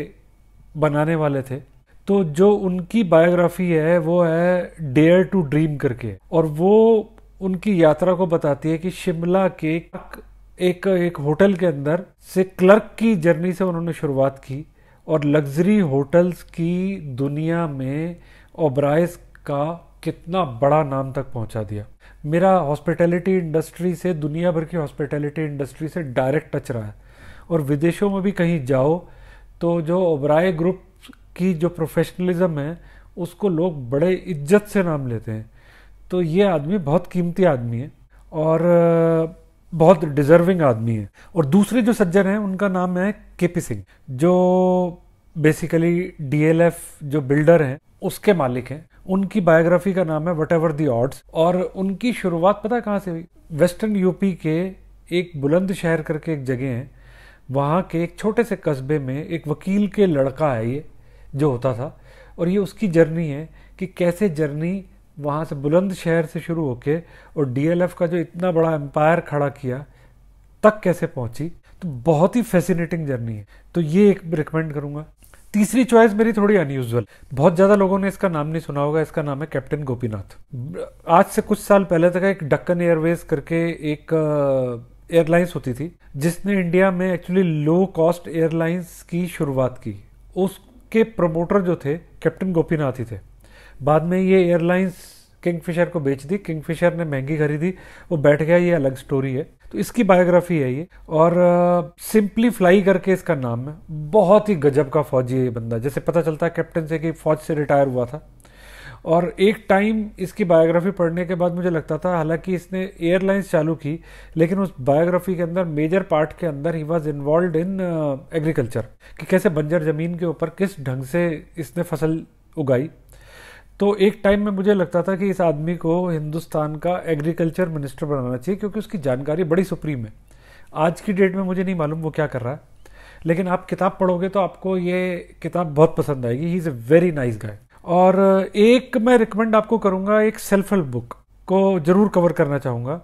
बनाने वाले थे तो जो उनकी बायोग्राफी है वो है डेयर टू ड्रीम करके और वो उनकी यात्रा को बताती है कि शिमला के एक एक होटल के अंदर से क्लर्क की जर्नी से उन्होंने शुरुआत की और लग्जरी होटल्स की दुनिया में ओब्राइस का कितना बड़ा नाम तक पहुंचा दिया मेरा हॉस्पिटैलिटी इंडस्ट्री से दुनिया भर की हॉस्पिटैलिटी इंडस्ट्री से डायरेक्ट टच रहा है और विदेशों में भी कहीं जाओ तो जो ओब्राय ग्रुप की जो प्रोफेशनलिज्म है उसको लोग बड़े इज्जत से नाम लेते हैं तो ये आदमी बहुत कीमती आदमी है और बहुत डिजर्विंग आदमी है और दूसरे जो सज्जन हैं उनका नाम है के पी सिंह जो बेसिकली डीएलएफ जो बिल्डर हैं उसके मालिक हैं उनकी बायोग्राफी का नाम है वट एवर दी ऑर्ड्स और उनकी शुरुआत पता है कहाँ से हुई वेस्टर्न यूपी के एक बुलंद शहर करके एक जगह है वहाँ के एक छोटे से कस्बे में एक वकील के लड़का है ये जो होता था और ये उसकी जर्नी है कि कैसे जर्नी वहाँ से बुलंद शहर से शुरू होके और डीएलएफ का जो इतना बड़ा एम्पायर खड़ा किया तक कैसे पहुँची तो बहुत ही फैसिनेटिंग जर्नी है तो ये एक रिकमेंड करूँगा तीसरी चॉइस मेरी थोड़ी अनयूजल बहुत ज़्यादा लोगों ने इसका नाम नहीं सुना होगा इसका नाम है कैप्टन गोपीनाथ आज से कुछ साल पहले तक एक डक्कन एयरवेज करके एक एयरलाइंस uh, होती थी जिसने इंडिया में एक्चुअली लो कॉस्ट एयरलाइंस की शुरुआत की उसके प्रमोटर जो थे कैप्टन गोपीनाथ ही थे बाद में ये एयरलाइंस किंगफिशर को बेच दी किंगफिशर ने महंगी खरीदी वो बैठ गया ये अलग स्टोरी है तो इसकी बायोग्राफी है ये और सिंपली फ्लाई करके इसका नाम है बहुत ही गजब का फौजी है ये बंदा जैसे पता चलता है कैप्टन से कि फौज से रिटायर हुआ था और एक टाइम इसकी बायोग्राफी पढ़ने के बाद मुझे लगता था हालांकि इसने एयरलाइंस चालू की लेकिन उस बायोग्राफी के अंदर मेजर पार्ट के अंदर he was involve in agriculture कि कैसे बंजर ज़मीन के ऊपर किस ढंग से इसने फसल उगाई तो एक टाइम में मुझे लगता था कि इस आदमी को हिंदुस्तान का एग्रीकल्चर मिनिस्टर बनाना चाहिए क्योंकि उसकी जानकारी बड़ी सुप्रीम है आज की डेट में मुझे नहीं मालूम वो क्या कर रहा है लेकिन आप किताब पढ़ोगे तो आपको ये किताब बहुत पसंद आएगी he is a very nice guy और एक मैं रिकमेंड आपको करूँगा एक सेल्फ हेल्प बुक को ज़रूर कवर करना चाहूँगा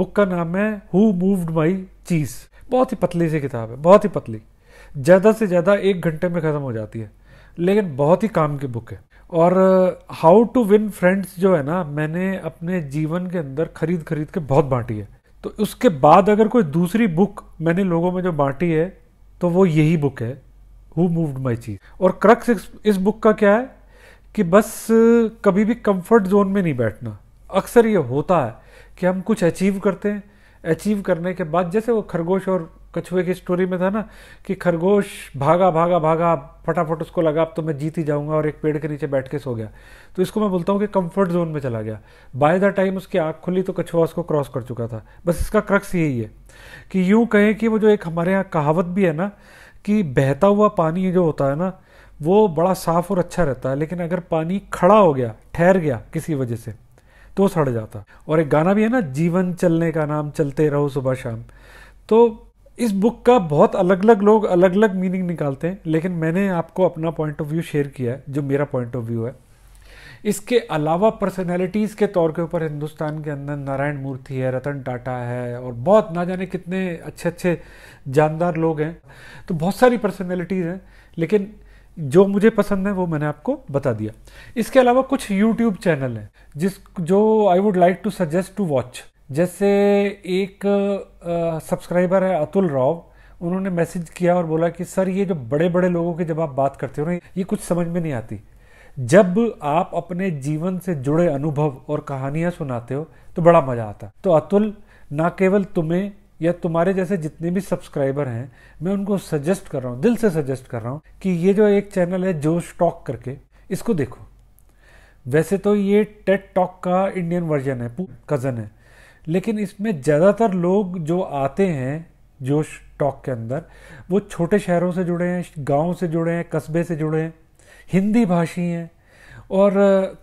बुक का नाम है हु मूव्ड माई चीज़ बहुत ही पतली सी किताब है बहुत ही पतली ज़्यादा से ज़्यादा एक घंटे में ख़त्म हो जाती है लेकिन बहुत ही काम की बुक है और हाउ टू विन फ्रेंड्स जो है ना मैंने अपने जीवन के अंदर खरीद खरीद के बहुत बांटी है तो उसके बाद अगर कोई दूसरी बुक मैंने लोगों में जो बांटी है तो वो यही बुक है हु मूव्ड माई चीज और क्रक्स इस, इस बुक का क्या है कि बस uh, कभी भी कंफर्ट जोन में नहीं बैठना अक्सर ये होता है कि हम कुछ अचीव करते हैं अचीव करने के बाद जैसे वो खरगोश और कछुए की स्टोरी में था ना कि खरगोश भागा भागा भागा फटाफट उसको लगा अब तो मैं जीत ही जाऊंगा और एक पेड़ के नीचे बैठ के सो गया तो इसको मैं बोलता हूँ कि कंफर्ट जोन में चला गया बाय द टाइम उसकी आँख खुली तो कछुआ उसको क्रॉस कर चुका था बस इसका क्रक्स यही है कि यूँ कहें कि वो जो एक हमारे यहाँ कहावत भी है ना कि बहता हुआ पानी जो होता है ना वो बड़ा साफ और अच्छा रहता है लेकिन अगर पानी खड़ा हो गया ठहर गया किसी वजह से तो सड़ जाता और एक गाना भी है ना जीवन चलने का नाम चलते रहो सुबह शाम तो इस बुक का बहुत अलग अलग लोग अलग अलग मीनिंग निकालते हैं लेकिन मैंने आपको अपना पॉइंट ऑफ व्यू शेयर किया है जो मेरा पॉइंट ऑफ व्यू है इसके अलावा पर्सनैलिटीज़ के तौर के ऊपर हिंदुस्तान के अंदर नारायण मूर्ति है रतन टाटा है और बहुत ना जाने कितने अच्छे अच्छे जानदार लोग हैं तो बहुत सारी पर्सनैलिटीज़ हैं लेकिन जो मुझे पसंद है वो मैंने आपको बता दिया इसके अलावा कुछ यूट्यूब चैनल हैं जिस जो I would like to suggest to watch जैसे एक सब्सक्राइबर है अतुल राव उन्होंने मैसेज किया और बोला कि सर ये जो बड़े बड़े लोगों के जब आप बात करते हो ना ये कुछ समझ में नहीं आती जब आप अपने जीवन से जुड़े अनुभव और कहानियां सुनाते हो तो बड़ा मज़ा आता तो अतुल ना केवल तुम्हें या तुम्हारे जैसे जितने भी सब्सक्राइबर हैं मैं उनको सजेस्ट कर रहा हूँ दिल से सजेस्ट कर रहा हूँ कि ये जो एक चैनल है जो स्टॉक करके इसको देखो वैसे तो ये टेट टॉक का इंडियन वर्जन है कज़न है लेकिन इसमें ज़्यादातर लोग जो आते हैं जो टॉक के अंदर वो छोटे शहरों से जुड़े हैं गाँव से जुड़े हैं कस्बे से जुड़े हैं हिंदी भाषी हैं और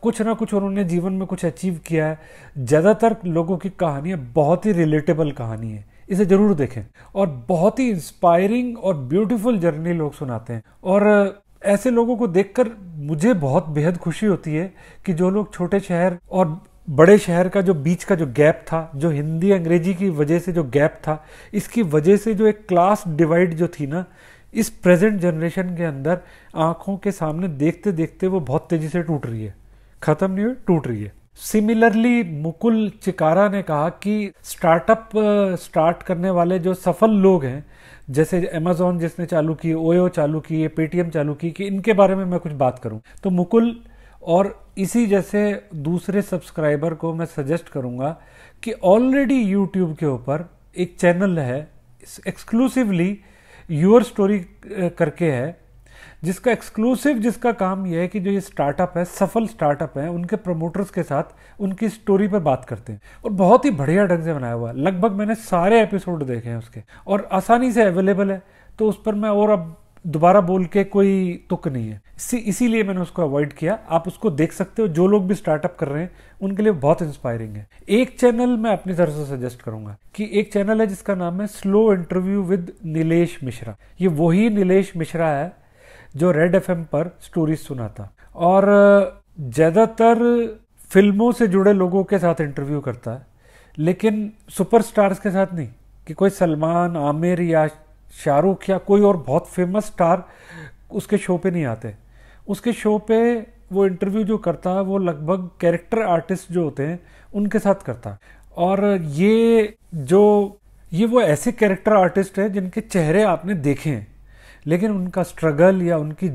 कुछ ना कुछ उन्होंने जीवन में कुछ अचीव किया है ज़्यादातर लोगों की कहानियाँ बहुत ही रिलेटेबल कहानी है इसे ज़रूर देखें और बहुत ही इंस्पायरिंग और ब्यूटीफुल जर्नी लोग सुनाते हैं और ऐसे लोगों को देखकर मुझे बहुत बेहद खुशी होती है कि जो लोग छोटे शहर और बड़े शहर का जो बीच का जो गैप था जो हिंदी अंग्रेजी की वजह से जो गैप था इसकी वजह से जो एक क्लास डिवाइड जो थी ना इस प्रेजेंट जनरेशन के अंदर आंखों के सामने देखते देखते वो बहुत तेजी से टूट रही है खत्म नहीं हुई टूट रही है सिमिलरली मुकुल चिकारा ने कहा कि स्टार्टअप स्टार्ट करने वाले जो सफल लोग हैं जैसे अमेजोन जिसने चालू की ओयो चालू की पेटीएम चालू की कि इनके बारे में मैं कुछ बात करूं तो मुकुल और इसी जैसे दूसरे सब्सक्राइबर को मैं सजेस्ट करूँगा कि ऑलरेडी यूट्यूब के ऊपर एक चैनल है एक्सक्लूसिवली योर स्टोरी करके है जिसका एक्सक्लूसिव जिसका काम यह है कि जो ये स्टार्टअप है सफल स्टार्टअप है उनके प्रमोटर्स के साथ उनकी स्टोरी पर बात करते हैं और बहुत ही बढ़िया ढंग से बनाया हुआ है लगभग मैंने सारे एपिसोड देखे हैं उसके और आसानी से अवेलेबल है तो उस पर मैं और अब दोबारा बोल के कोई तुक नहीं है इसी इसीलिए मैंने उसको अवॉइड किया आप उसको देख सकते हो जो लोग भी स्टार्टअप कर रहे हैं उनके लिए बहुत इंस्पायरिंग है एक चैनल मैं अपनी तरफ से सजेस्ट करूंगा कि एक चैनल है जिसका नाम है slow interview with Nilesh Mishra ये वही नीलेश मिश्रा है जो रेड एफ पर स्टोरीज सुनाता और ज़्यादातर फिल्मों से जुड़े लोगों के साथ इंटरव्यू करता है लेकिन सुपरस्टार्स के साथ नहीं कि कोई सलमान आमिर या शाहरुख या कोई और बहुत फेमस स्टार उसके शो पे नहीं आते उसके शो पे वो इंटरव्यू जो करता है वो लगभग कैरेक्टर आर्टिस्ट जो होते हैं उनके साथ करता है और ये जो ये वो ऐसे कैरेक्टर आर्टिस्ट हैं जिनके चेहरे आपने देखे हैं लेकिन उनका स्ट्रगल या उनकी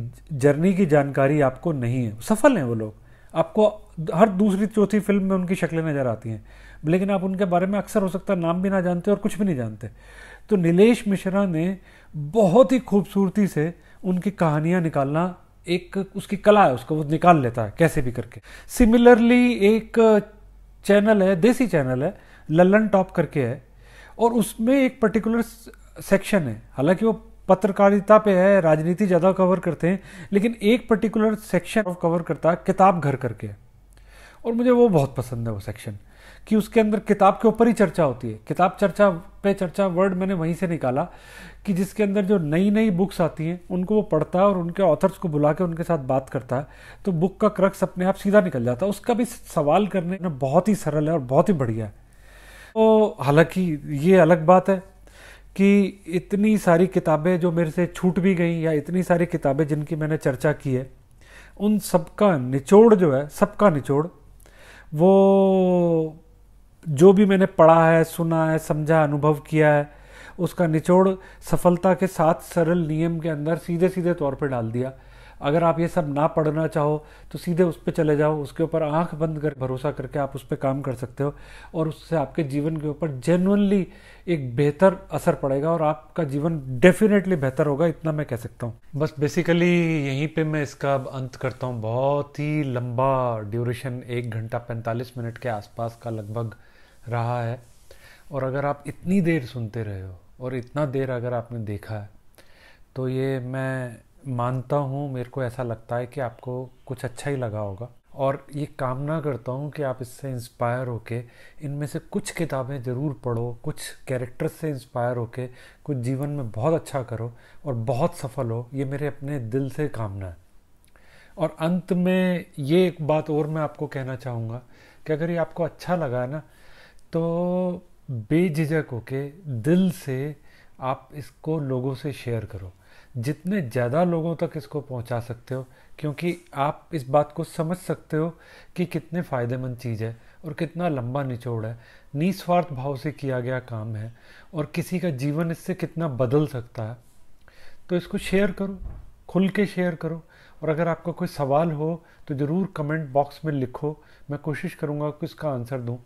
जर्नी की जानकारी आपको नहीं है सफल हैं वो लोग आपको हर दूसरी चौथी फिल्म में उनकी शक्लें नज़र आती हैं लेकिन आप उनके बारे में अक्सर हो सकता है नाम भी ना जानते और कुछ भी नहीं जानते तो नीलेश मिश्रा ने बहुत ही खूबसूरती से उनकी कहानियाँ निकालना एक उसकी कला है उसको वो निकाल लेता है कैसे भी करके सिमिलरली एक चैनल है देसी चैनल है लल्लन टॉप करके है और उसमें एक पर्टिकुलर सेक्शन है हालांकि वो पत्रकारिता पे है राजनीति ज़्यादा कवर करते हैं लेकिन एक पर्टिकुलर सेक्शन कवर करता है किताब घर करके और मुझे वो बहुत पसंद है वो सेक्शन कि उसके अंदर किताब के ऊपर ही चर्चा होती है किताब चर्चा पे चर्चा वर्ड मैंने वहीं से निकाला कि जिसके अंदर जो नई नई बुक्स आती हैं उनको वो पढ़ता है और उनके ऑथर्स को बुला के उनके साथ बात करता है तो बुक का क्रक्स अपने आप सीधा निकल जाता है उसका भी सवाल करने में बहुत ही सरल है और बहुत ही बढ़िया है तो हालांकि ये अलग बात है कि इतनी सारी किताबें जो मेरे से छूट भी गई या इतनी सारी किताबें जिनकी मैंने चर्चा की है उन सबका निचोड़ जो है सबका निचोड़ वो जो भी मैंने पढ़ा है सुना है समझा अनुभव किया है उसका निचोड़ सफलता के साथ सरल नियम के अंदर सीधे सीधे तौर पर डाल दिया अगर आप ये सब ना पढ़ना चाहो तो सीधे उस पर चले जाओ उसके ऊपर आंख बंद कर भरोसा करके आप उस पर काम कर सकते हो और उससे आपके जीवन के ऊपर जेनुअनली एक बेहतर असर पड़ेगा और आपका जीवन डेफिनेटली बेहतर होगा इतना मैं कह सकता हूँ बस बेसिकली यहीं पे मैं इसका अंत करता हूँ बहुत ही लंबा ड्यूरेशन एक घंटा पैंतालीस मिनट के आसपास का लगभग रहा है और अगर आप इतनी देर सुनते रहे हो और इतना देर अगर आपने देखा है तो ये मैं मानता हूँ मेरे को ऐसा लगता है कि आपको कुछ अच्छा ही लगा होगा और ये कामना करता हूँ कि आप इससे इंस्पायर होके इनमें से कुछ किताबें ज़रूर पढ़ो कुछ कैरेक्टर से इंस्पायर होके कुछ जीवन में बहुत अच्छा करो और बहुत सफल हो ये मेरे अपने दिल से कामना है और अंत में ये एक बात और मैं आपको कहना चाहूँगा कि अगर ये आपको अच्छा लगा है ना तो बेझिझक होके दिल से आप इसको लोगों से शेयर करो जितने ज़्यादा लोगों तक इसको पहुंचा सकते हो क्योंकि आप इस बात को समझ सकते हो कि कितने फ़ायदेमंद चीज़ है और कितना लंबा निचोड़ है निस्वार्थ भाव से किया गया काम है और किसी का जीवन इससे कितना बदल सकता है तो इसको शेयर करो खुल के शेयर करो और अगर आपका कोई सवाल हो तो ज़रूर कमेंट बॉक्स में लिखो मैं कोशिश करूँगा कि इसका आंसर दूँ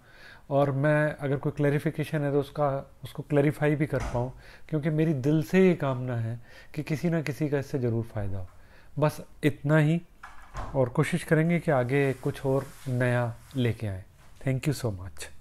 और मैं अगर कोई क्लैरिफिकेशन है तो उसका उसको क्लैरिफाई भी कर पाऊँ क्योंकि मेरी दिल से ये कामना है कि किसी ना किसी का इससे ज़रूर फ़ायदा हो बस इतना ही और कोशिश करेंगे कि आगे कुछ और नया लेके आए थैंक यू सो मच